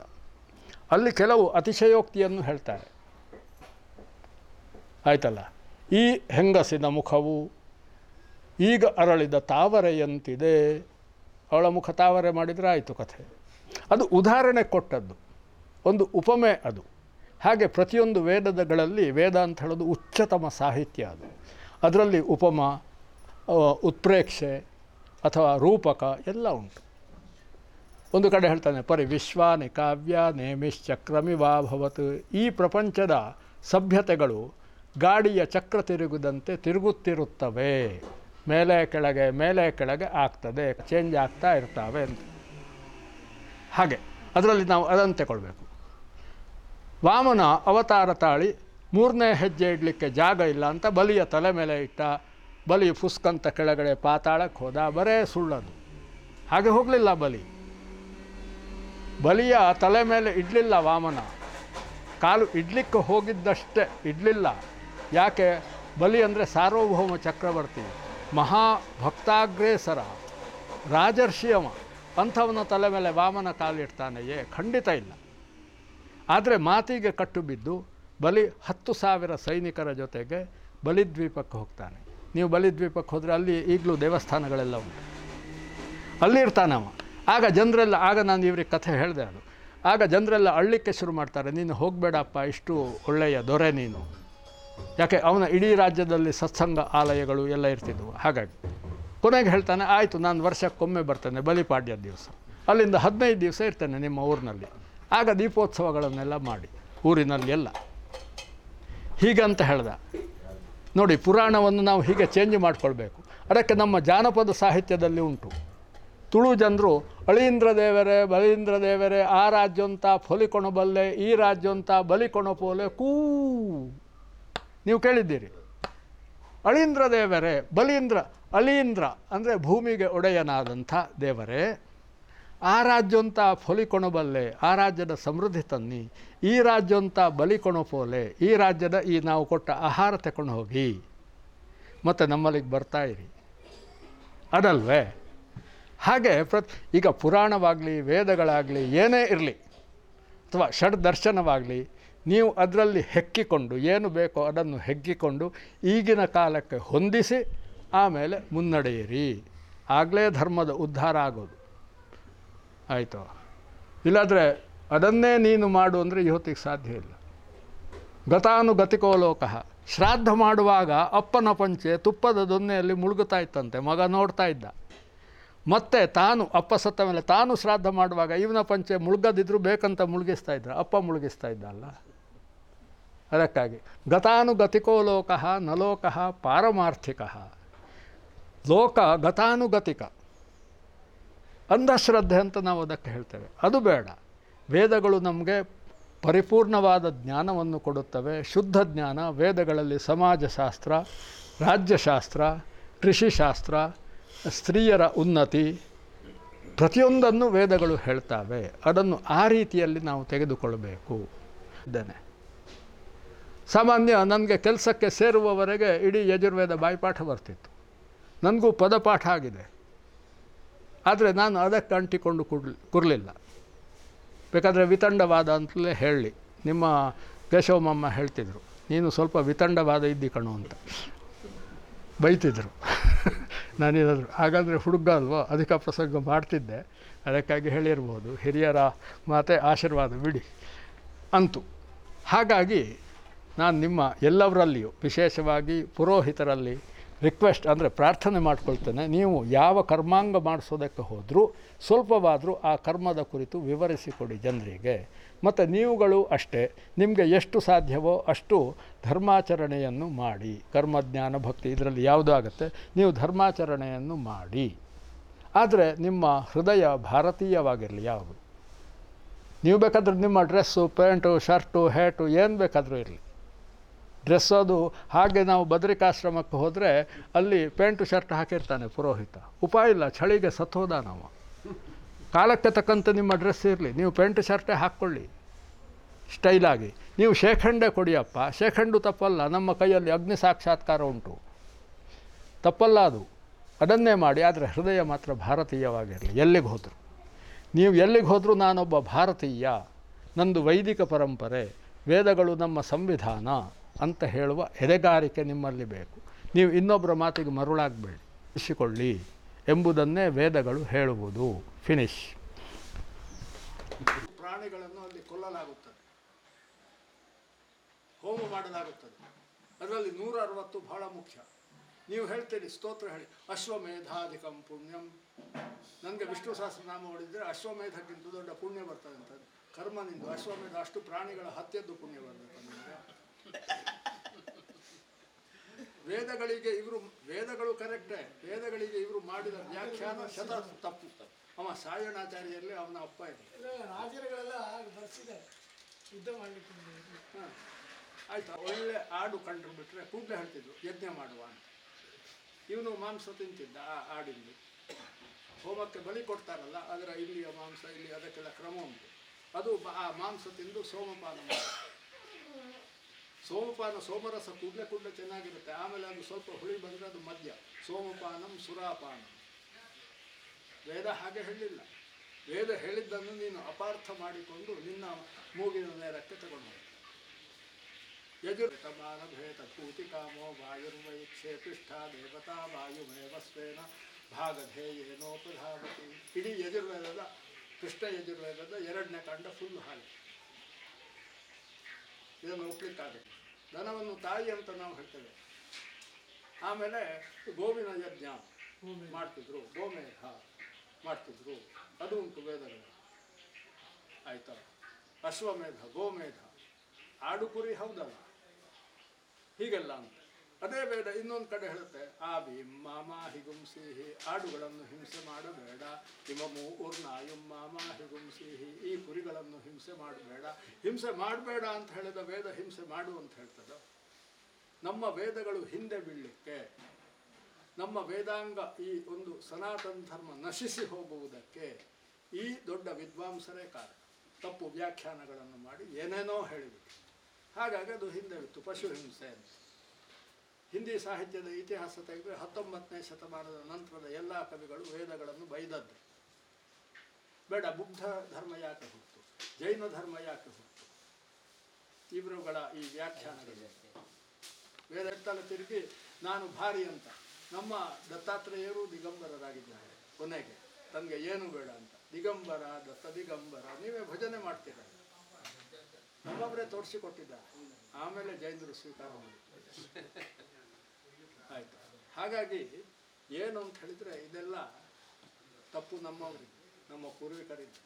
ಅಲ್ಲಿ ಕೆಲವು ಅತಿಶಯೋಕ್ತಿಯನ್ನು ಹೇಳ್ತಾರೆ ಆಯ್ತಲ್ಲ ಈ ಹೆಂಗಸಿನ ಮುಖವು ಈಗ ಅರಳಿದ ತಾವರೆಯಂತಿದೆ ಅವಳ ಮುಖ ತಾವರೆ ಮಾಡಿದರೆ ಆಯಿತು ಕಥೆ ಅದು ಉದಾಹರಣೆ ಕೊಟ್ಟದ್ದು ಒಂದು ಉಪಮೆ ಅದು ಹಾಗೆ ಪ್ರತಿಯೊಂದು ವೇದಗಳಲ್ಲಿ ವೇದ ಅಂತ ಹೇಳೋದು ಉಚ್ಚತಮ ಸಾಹಿತ್ಯ ಅದು ಅದರಲ್ಲಿ ಉಪಮ ಉತ್ಪ್ರೇಕ್ಷೆ ಅಥವಾ ರೂಪಕ ಎಲ್ಲ ಉಂಟು ಒಂದು ಕಡೆ ಹೇಳ್ತಾನೆ ಪರಿ ವಿಶ್ವಾನಿ ಕಾವ್ಯ ಭವತ್ ಈ ಪ್ರಪಂಚದ ಸಭ್ಯತೆಗಳು ಗಾಡಿಯ ಚಕ್ರ ತಿರುಗಿದಂತೆ ತಿರುಗುತ್ತಿರುತ್ತವೆ ಮೇಲೆ ಕೆಳಗೆ ಮೇಲೆ ಕೆಳಗೆ ಆಗ್ತದೆ ಚೇಂಜ್ ಆಗ್ತಾ ಇರ್ತಾವೆ ಅಂತ ಹಾಗೆ ಅದರಲ್ಲಿ ನಾವು ಅದನ್ನು ತಗೊಳ್ಬೇಕು ವಾಮನ ಅವತಾರ ತಾಳಿ ಮೂರನೇ ಹೆಜ್ಜೆ ಇಡಲಿಕ್ಕೆ ಜಾಗ ಇಲ್ಲ ಅಂತ ಬಲಿಯ ತಲೆ ಮೇಲೆ ಇಟ್ಟ ಬಲಿ ಫುಸ್ಕಂತ ಕೆಳಗಡೆ ಪಾತಾಳಕ್ಕೆ ಹೋದ ಬರೇ ಸುಳ್ಳದು ಹಾಗೆ ಹೋಗಲಿಲ್ಲ ಬಲಿ ಬಲಿಯ ತಲೆ ಮೇಲೆ ಇಡಲಿಲ್ಲ ವಾಮನ ಕಾಲು ಇಡ್ಲಿಕ್ಕೆ ಹೋಗಿದ್ದಷ್ಟೇ ಇಡಲಿಲ್ಲ ಯಾಕೆ ಬಲಿ ಅಂದರೆ ಸಾರ್ವಭೌಮ ಚಕ್ರವರ್ತಿ ಮಹಾಭಕ್ತಾಗ್ರೇಸರ ರಾಜರ್ಷಿಯವ ಅಂಥವನ ತಲೆ ಮೇಲೆ ವಾಮನ ಕಾಲಿಡ್ತಾನೆಯೇ ಖಂಡಿತ ಇಲ್ಲ ಆದರೆ ಮಾತಿಗೆ ಕಟ್ಟು ಬಿದ್ದು ಬಲಿ ಹತ್ತು ಸಾವಿರ ಸೈನಿಕರ ಜೊತೆಗೆ ಬಲಿದ್ವೀಪಕ್ಕೆ ಹೋಗ್ತಾನೆ ನೀವು ಬಲಿದ್ವೀಪಕ್ಕೆ ಹೋದರೆ ಅಲ್ಲಿ ಈಗಲೂ ದೇವಸ್ಥಾನಗಳೆಲ್ಲ ಉಂಟು ಅಲ್ಲಿರ್ತಾನವ ಆಗ ಜನರೆಲ್ಲ ಆಗ ನಾನು ಇವ್ರಿಗೆ ಕಥೆ ಹೇಳಿದೆ ಅದು ಆಗ ಜನರೆಲ್ಲ ಅಳ್ಳಿಕ್ಕೆ ಶುರು ಮಾಡ್ತಾರೆ ನೀನು ಹೋಗಬೇಡಪ್ಪ ಇಷ್ಟು ಒಳ್ಳೆಯ ದೊರೆ ನೀನು ಯಾಕೆ ಅವನ ಇಡೀ ರಾಜ್ಯದಲ್ಲಿ ಸತ್ಸಂಗ ಆಲಯಗಳು ಎಲ್ಲ ಇರ್ತಿದ್ವು ಹಾಗಾಗಿ ಕೊನೆಗೆ ಹೇಳ್ತಾನೆ ಆಯಿತು ನಾನು ವರ್ಷಕ್ಕೊಮ್ಮೆ ಬರ್ತೇನೆ ಬಲಿಪಾಡ್ಯದ ದಿವಸ ಅಲ್ಲಿಂದ ಹದಿನೈದು ದಿವಸ ಇರ್ತೇನೆ ನಿಮ್ಮ ಊರಿನಲ್ಲಿ ಆಗ ದೀಪೋತ್ಸವಗಳನ್ನೆಲ್ಲ ಮಾಡಿ ಊರಿನಲ್ಲಿ ಎಲ್ಲ ಹೀಗಂತ ಹೇಳ್ದ ನೋಡಿ ಪುರಾಣವನ್ನು ನಾವು ಹೀಗೆ ಚೇಂಜ್ ಮಾಡಿಕೊಳ್ಬೇಕು ಅದಕ್ಕೆ ನಮ್ಮ ಜಾನಪದ ಸಾಹಿತ್ಯದಲ್ಲಿ ಉಂಟು ತುಳು ಜನರು ಅಳೀಂದ್ರ ದೇವರೇ ಬಲೀಂದ್ರ ದೇವರೇ ಆ ರಾಜ್ಯಂತ ಫೊಲಿಕೊಣಬಲ್ಲೆ ಈ ರಾಜ್ಯಂತ ಬಲಿಕೊಣಪೋಲೆ ಕೂ ನೀವು ಕೇಳಿದ್ದೀರಿ ಅಳೀಂದ್ರ ದೇವರೇ ಬಲೀಂದ್ರ ಅಳೀಂದ್ರ ಅಂದರೆ ಭೂಮಿಗೆ ಒಡೆಯನಾದಂಥ ದೇವರೇ ಆ ರಾಜ್ಯಂತ ಫೊಲಿಕೊಣಬಲ್ಲೆ ಆ ರಾಜ್ಯದ ಸಮೃದ್ಧಿ ತನ್ನಿ ಈ ರಾಜ್ಯಂತ ಬಲಿ ಕೊಣಪೋಲೆ ಈ ರಾಜ್ಯದ ಈ ನಾವು ಕೊಟ್ಟ ಆಹಾರ ತಕೊಂಡು ಹೋಗಿ ಮತ್ತು ನಮ್ಮಲ್ಲಿಗೆ ಬರ್ತಾಯಿರಿ ಅದಲ್ವೇ ಹಾಗೆ ಪ್ರತ್ ಈಗ ಪುರಾಣವಾಗಲಿ ವೇದಗಳಾಗಲಿ ಏನೇ ಇರಲಿ ಅಥವಾ ಷಡ್ ದರ್ಶನವಾಗಲಿ ನೀವು ಅದರಲ್ಲಿ ಹೆಕ್ಕಿಕೊಂಡು ಏನು ಬೇಕೋ ಅದನ್ನು ಹೆಕ್ಕಿಕೊಂಡು ಈಗಿನ ಕಾಲಕ್ಕೆ ಹೊಂದಿಸಿ ಆಮೇಲೆ ಮುನ್ನಡೆಯಿರಿ ಆಗಲೇ ಧರ್ಮದ ಉದ್ಧಾರ ಆಗೋದು ಆಯಿತು ಇಲ್ಲಾದರೆ ಅದನ್ನೇ ನೀನು ಮಾಡು ಅಂದರೆ ಇವತ್ತಿಗೆ ಸಾಧ್ಯ ಇಲ್ಲ ಗತಾನುಗತಿಕೋ ಲೋಕಃ ಶ್ರಾದ್ದ ಮಾಡುವಾಗ ಅಪ್ಪನ ಪಂಚೆ ತುಪ್ಪದ ದೊನ್ನೆಯಲ್ಲಿ ಮುಳುಗುತ್ತಾ ಇತ್ತಂತೆ ಮಗ ನೋಡ್ತಾ ಇದ್ದ ಮತ್ತೆ ತಾನು ಅಪ್ಪ ಸತ್ತ ಮೇಲೆ ತಾನು ಶ್ರಾದ್ದ ಮಾಡುವಾಗ ಇವನ ಪಂಚೆ ಮುಳುಗದಿದ್ರೂ ಬೇಕಂತ ಮುಳುಗಿಸ್ತಾ ಇದ್ದ ಅಪ್ಪ ಮುಳುಗಿಸ್ತಾ ಇದ್ದ ಅಲ್ಲ ಅದಕ್ಕಾಗಿ ಗತಾನುಗತಿಕೋ ಲೋಕಃ ನಲೋಕಃ ಪಾರಮಾರ್ಥಿಕ ಲೋಕ ಗತಾನುಗತಿಕ ಅಂಧಶ್ರದ್ಧೆ ಅಂತ ನಾವು ಅದಕ್ಕೆ ಹೇಳ್ತೇವೆ ಅದು ಬೇಡ ವೇದಗಳು ನಮಗೆ ಪರಿಪೂರ್ಣವಾದ ಜ್ಞಾನವನ್ನು ಕೊಡುತ್ತವೆ ಶುದ್ಧ ಜ್ಞಾನ ವೇದಗಳಲ್ಲಿ ಸಮಾಜಶಾಸ್ತ್ರ ರಾಜ್ಯಶಾಸ್ತ್ರ ಕೃಷಿಶಾಸ್ತ್ರ ಸ್ತ್ರೀಯರ ಉನ್ನತಿ ಪ್ರತಿಯೊಂದನ್ನು ವೇದಗಳು ಹೇಳ್ತಾವೆ ಅದನ್ನು ಆ ರೀತಿಯಲ್ಲಿ ನಾವು ತೆಗೆದುಕೊಳ್ಳಬೇಕು ಇದ್ದೇನೆ ಸಾಮಾನ್ಯ ನನಗೆ ಕೆಲಸಕ್ಕೆ ಸೇರುವವರೆಗೆ ಇಡೀ ಯಜುರ್ವೇದ ಬಾಯಿಪಾಠ ಬರ್ತಿತ್ತು ನನಗೂ ಪದಪಾಠ ಆಗಿದೆ ಆದರೆ ನಾನು ಅದಕ್ಕೆ ಅಂಟಿಕೊಂಡು ಕುಡ್ಲಿ ಕುರಲಿಲ್ಲ ಬೇಕಾದರೆ ವಿತಂಡವಾದ ಅಂತಲೇ ಹೇಳಿ ನಿಮ್ಮ ಕೇಶವಮ್ಮ ಹೇಳ್ತಿದ್ರು ನೀನು ಸ್ವಲ್ಪ ವಿತಂಡವಾದ ಇದ್ದಿ ಕಣು ಅಂತ ಬೈತಿದ್ರು ನಾನೇನಾದರೂ ಹಾಗಾದರೆ ಹುಡುಗ ಅಲ್ವೋ ಅಧಿಕ ಪ್ರಸಂಗ ಮಾಡ್ತಿದ್ದೆ ಅದಕ್ಕಾಗಿ ಹೇಳಿರ್ಬೋದು ಹಿರಿಯರ ಮಾತೆ ಆಶೀರ್ವಾದ ಬಿಡಿ ಅಂತು ಹಾಗಾಗಿ ನಾನು ನಿಮ್ಮ ಎಲ್ಲವರಲ್ಲಿಯೂ ವಿಶೇಷವಾಗಿ ಪುರೋಹಿತರಲ್ಲಿ ರಿಕ್ವೆಸ್ಟ್ ಅಂದರೆ ಪ್ರಾರ್ಥನೆ ಮಾಡಿಕೊಳ್ತೇನೆ ನೀವು ಯಾವ ಕರ್ಮಾಂಗ ಮಾಡಿಸೋದಕ್ಕೆ ಹೋದರೂ ಸ್ವಲ್ಪವಾದರೂ ಆ ಕರ್ಮದ ಕುರಿತು ವಿವರಿಸಿಕೊಡಿ ಜನರಿಗೆ ಮತ್ತು ನೀವುಗಳು ಅಷ್ಟೇ ನಿಮಗೆ ಎಷ್ಟು ಸಾಧ್ಯವೋ ಅಷ್ಟು ಧರ್ಮಾಚರಣೆಯನ್ನು ಮಾಡಿ ಕರ್ಮ ಜ್ಞಾನ ಭಕ್ತಿ ಇದರಲ್ಲಿ ಯಾವುದೂ ಆಗುತ್ತೆ ನೀವು ಧರ್ಮಾಚರಣೆಯನ್ನು ಮಾಡಿ ಆದರೆ ನಿಮ್ಮ ಹೃದಯ ಭಾರತೀಯವಾಗಿರಲಿ ಯಾವುದು ನೀವು ಬೇಕಾದರೂ ನಿಮ್ಮ ಡ್ರೆಸ್ಸು ಪ್ಯಾಂಟು ಶರ್ಟು ಹ್ಯಾಟು ಏನು ಬೇಕಾದರೂ ಇರಲಿ ಡ್ರೆಸ್ ಅದು ಹಾಗೆ ನಾವು ಬದ್ರಿಕಾಶ್ರಮಕ್ಕೆ ಹೋದರೆ ಅಲ್ಲಿ ಪ್ಯಾಂಟು ಶರ್ಟ್ ಹಾಕಿರ್ತಾನೆ ಪುರೋಹಿತ ಉಪಾಯ ಇಲ್ಲ ಚಳಿಗೆ ಸತ್ತೋದ ನಾವು ಕಾಲಕ್ಕೆ ತಕ್ಕಂತೆ ನಿಮ್ಮ ಡ್ರೆಸ್ ಇರಲಿ ನೀವು ಪ್ಯಾಂಟು ಶರ್ಟೇ ಹಾಕ್ಕೊಳ್ಳಿ ಸ್ಟೈಲಾಗಿ ನೀವು ಶೇಖಂಡೆ ಕೊಡಿಯಪ್ಪ ಶೇಖಂಡು ತಪ್ಪಲ್ಲ ನಮ್ಮ ಕೈಯಲ್ಲಿ ಅಗ್ನಿ ಸಾಕ್ಷಾತ್ಕಾರ ಉಂಟು ತಪ್ಪಲ್ಲ ಅದು ಅದನ್ನೇ ಮಾಡಿ ಆದರೆ ಹೃದಯ ಮಾತ್ರ ಭಾರತೀಯವಾಗಿರಲಿ ಎಲ್ಲಿಗೆ ಹೋದರು ನೀವು ಎಲ್ಲಿಗೆ ಹೋದರೂ ನಾನೊಬ್ಬ ಭಾರತೀಯ ನಂದು ವೈದಿಕ ಪರಂಪರೆ ವೇದಗಳು ನಮ್ಮ ಸಂವಿಧಾನ ಅಂತ ಹೇಳುವ ಎದೆಗಾರಿಕೆ ನಿಮ್ಮಲ್ಲಿ ಬೇಕು ನೀವು ಇನ್ನೊಬ್ಬರ ಮಾತಿಗೆ ಮರುಳಾಗಬೇಡಿ ಇಸಿಕೊಳ್ಳಿ ಎಂಬುದನ್ನೇ ವೇದಗಳು ಹೇಳುವುದು ಫಿನಿಶ್ ಪ್ರಾಣಿಗಳನ್ನು ಅಲ್ಲಿ ಕೊಲ್ಲಲಾಗುತ್ತದೆ ಹೋಮ ಮಾಡಲಾಗುತ್ತದೆ ಅದರಲ್ಲಿ ನೂರ ಅರವತ್ತು ಬಹಳ ಮುಖ್ಯ ನೀವು ಹೇಳ್ತೀರಿ ಸ್ತೋತ್ರ ಹೇಳಿ ಅಶ್ವಮೇಧಾಧಿಕಂ ಪುಣ್ಯಂ ನನಗೆ ವಿಷ್ಣು ನಾಮ ಹೊಡಿದರೆ ಅಶ್ವಮೇಧಕ್ಕಿಂತ ದೊಡ್ಡ ಪುಣ್ಯ ಬರ್ತದೆ ಅಂತ ಕರ್ಮ ಅಶ್ವಮೇಧ ಅಷ್ಟು ಪ್ರಾಣಿಗಳ ಹತ್ಯೆದ್ದು ಪುಣ್ಯ ಬರ್ತದೆ ವೇದಗಳಿಗೆ ಇವರು ವೇದಗಳು ಕರೆಕ್ಟೇ ವೇದಗಳಿಗೆ ಇವರು ಮಾಡಿದ ವ್ಯಾಖ್ಯಾನ ಶತ ತಪ್ಪು ಅವ ಸಾಯಣಾಚಾರ್ಯರಲ್ಲಿ ಅವನ ಅಪ್ಪ ಇದೆ ರಾಜರುಗಳೆಲ್ಲ ಯುದ್ಧ ಮಾಡಲಿಕ್ಕೆ ಹಾಂ ಆಯ್ತಾ ಒಳ್ಳೆ ಆಡು ಕಂಡು ಬಿಟ್ಟರೆ ಕೂಡಲೇ ಹೇಳ್ತಿದ್ರು ಯಜ್ಞ ಮಾಡುವ ಅಂತ ಇವನು ಮಾಂಸ ತಿಂತಿದ್ದ ಆ ಹಾಡಿಂದು ಹೋಮಕ್ಕೆ ಬಲಿ ಕೊಡ್ತಾರಲ್ಲ ಅದರ ಇಲ್ಲಿಯ ಮಾಂಸ ಇಲ್ಲಿ ಅದಕ್ಕೆಲ್ಲ ಕ್ರಮ ಉಂಟು ಅದು ಆ ಮಾಂಸ ತಿಂದು ಸೋಮಪಾನ ಮಾಡ್ತಾರೆ ಸೋಮಪಾನ ಸೋಮರಸ ಕೂಡಲೇ ಕೂಡಲೇ ಚೆನ್ನಾಗಿರುತ್ತೆ ಆಮೇಲೆ ಅದು ಸ್ವಲ್ಪ ಹುಳಿ ಬಂದರೆ ಅದು ಮದ್ಯ ಸೋಮಪಾನಂ ಸುರಾಪಾನಂ ವೇದ ಹಾಗೆ ಹೇಳಿಲ್ಲ ವೇದ ಹೇಳಿದ್ದನ್ನು ನೀನು ಅಪಾರ್ಥ ಮಾಡಿಕೊಂಡು ನಿನ್ನ ಮೂಗಿನ ನೇರಕ್ಕೆ ತಗೊಂಡು ಹೋಗ್ತೀವಿ ಯಜುರ್ತಮಾನಭೇತ ವಾಯುರ್ವೈ ಕ್ಷೇಪಿಷ್ಠ ದೇವತಾ ಏನೋ ಭಾಗಧೇಯೇನೋಪಧಾವತಿ ಇಡೀ ಯಜುರ್ವೇದದ ಕೃಷ್ಣ ಯಜುರ್ವೇದದ ಎರಡನೇ ಕಾಂಡ ಫುಲ್ ಹಾಗೆ ಇದನ್ನು ಒಪ್ಲಿಕ್ಕಾಗುತ್ತೆ ದನವನ್ನು ತಾಯಿ ಅಂತ ನಾವು ಹೇಳ್ತೇವೆ ಆಮೇಲೆ ಗೋವಿನ ಯಜ್ಞ ಮಾಡ್ತಿದ್ರು ಗೋಮೇಹ ಮಾಡ್ತಿದ್ರು ಅದು ಉಂಟು ವೇದಗಳು ಆಯಿತಾ ಅಶ್ವಮೇಧ ಗೋಮೇಧ ಆಡು ಕುರಿ ಹೌದಲ್ಲ ಹೀಗೆಲ್ಲ ಅಂತ ಅದೇ ವೇದ ಇನ್ನೊಂದು ಕಡೆ ಹೇಳುತ್ತೆ ಆ ಭೀಮ್ ಮಾಮ ಹಿಗುಂಸಿಹಿ ಆಡುಗಳನ್ನು ಹಿಂಸೆ ಮಾಡಬೇಡ ಇಮಮು ಉರ್ನಾಯುಂ ಮಾಮ ಹಿಗುಂಸಿಹಿ ಈ ಕುರಿಗಳನ್ನು ಹಿಂಸೆ ಮಾಡಬೇಡ ಹಿಂಸೆ ಮಾಡಬೇಡ ಅಂತ ಹೇಳಿದ ವೇದ ಹಿಂಸೆ ಮಾಡು ಅಂತ ಹೇಳ್ತದೆ ನಮ್ಮ ವೇದಗಳು ಹಿಂದೆ ಬೀಳಲಿಕ್ಕೆ ನಮ್ಮ ವೇದಾಂಗ ಈ ಒಂದು ಸನಾತನ ಧರ್ಮ ನಶಿಸಿ ಹೋಗುವುದಕ್ಕೆ ಈ ದೊಡ್ಡ ವಿದ್ವಾಂಸರೇ ಕಾರಣ ತಪ್ಪು ವ್ಯಾಖ್ಯಾನಗಳನ್ನು ಮಾಡಿ ಏನೇನೋ ಹೇಳಿಬಿಟ್ಟು ಹಾಗಾಗಿ ಅದು ಹಿಂದೆ ಬಿತ್ತು ಪಶು ಹಿಂಸೆ ಅಂತ ಹಿಂದಿ ಸಾಹಿತ್ಯದ ಇತಿಹಾಸ ತೆಗೆದರೆ ಹತ್ತೊಂಬತ್ತನೇ ಶತಮಾನದ ನಂತರದ ಎಲ್ಲ ಕವಿಗಳು ವೇದಗಳನ್ನು ಬೈದದ್ದು ಬೇಡ ಬುದ್ಧ ಧರ್ಮ ಯಾಕೆ ಹೊತ್ತು ಜೈನ ಧರ್ಮ ಯಾಕೆ ಹೊತ್ತು ಇವರುಗಳ ಈ ವ್ಯಾಖ್ಯಾನಗಳಿದೆ ವೇದತ್ತಲ ತಿರುಗಿ ನಾನು ಭಾರಿ ಅಂತ ನಮ್ಮ ದತ್ತಾತ್ರೇಯರು ದಿಗಂಬರರಾಗಿದ್ದಾರೆ ಕೊನೆಗೆ ತನಗೆ ಏನು ಬೇಡ ಅಂತ ದಿಗಂಬರ ದತ್ತ ದಿಗಂಬರ ನೀವೇ ಭಜನೆ ಮಾಡ್ತೀರ ನಮ್ಮೊಬ್ಬರೇ ತೋರಿಸಿಕೊಟ್ಟಿದ್ದಾರೆ ಆಮೇಲೆ ಜೈನರು ಸ್ವೀಕಾರ ಮಾಡಿದ್ದಾರೆ ಆಯಿತು ಹಾಗಾಗಿ ಏನು ಅಂತ ಹೇಳಿದರೆ ಇದೆಲ್ಲ ತಪ್ಪು ನಮ್ಮವರಿಗೆ ನಮ್ಮ ಪೂರ್ವಿಕರಿಗೆ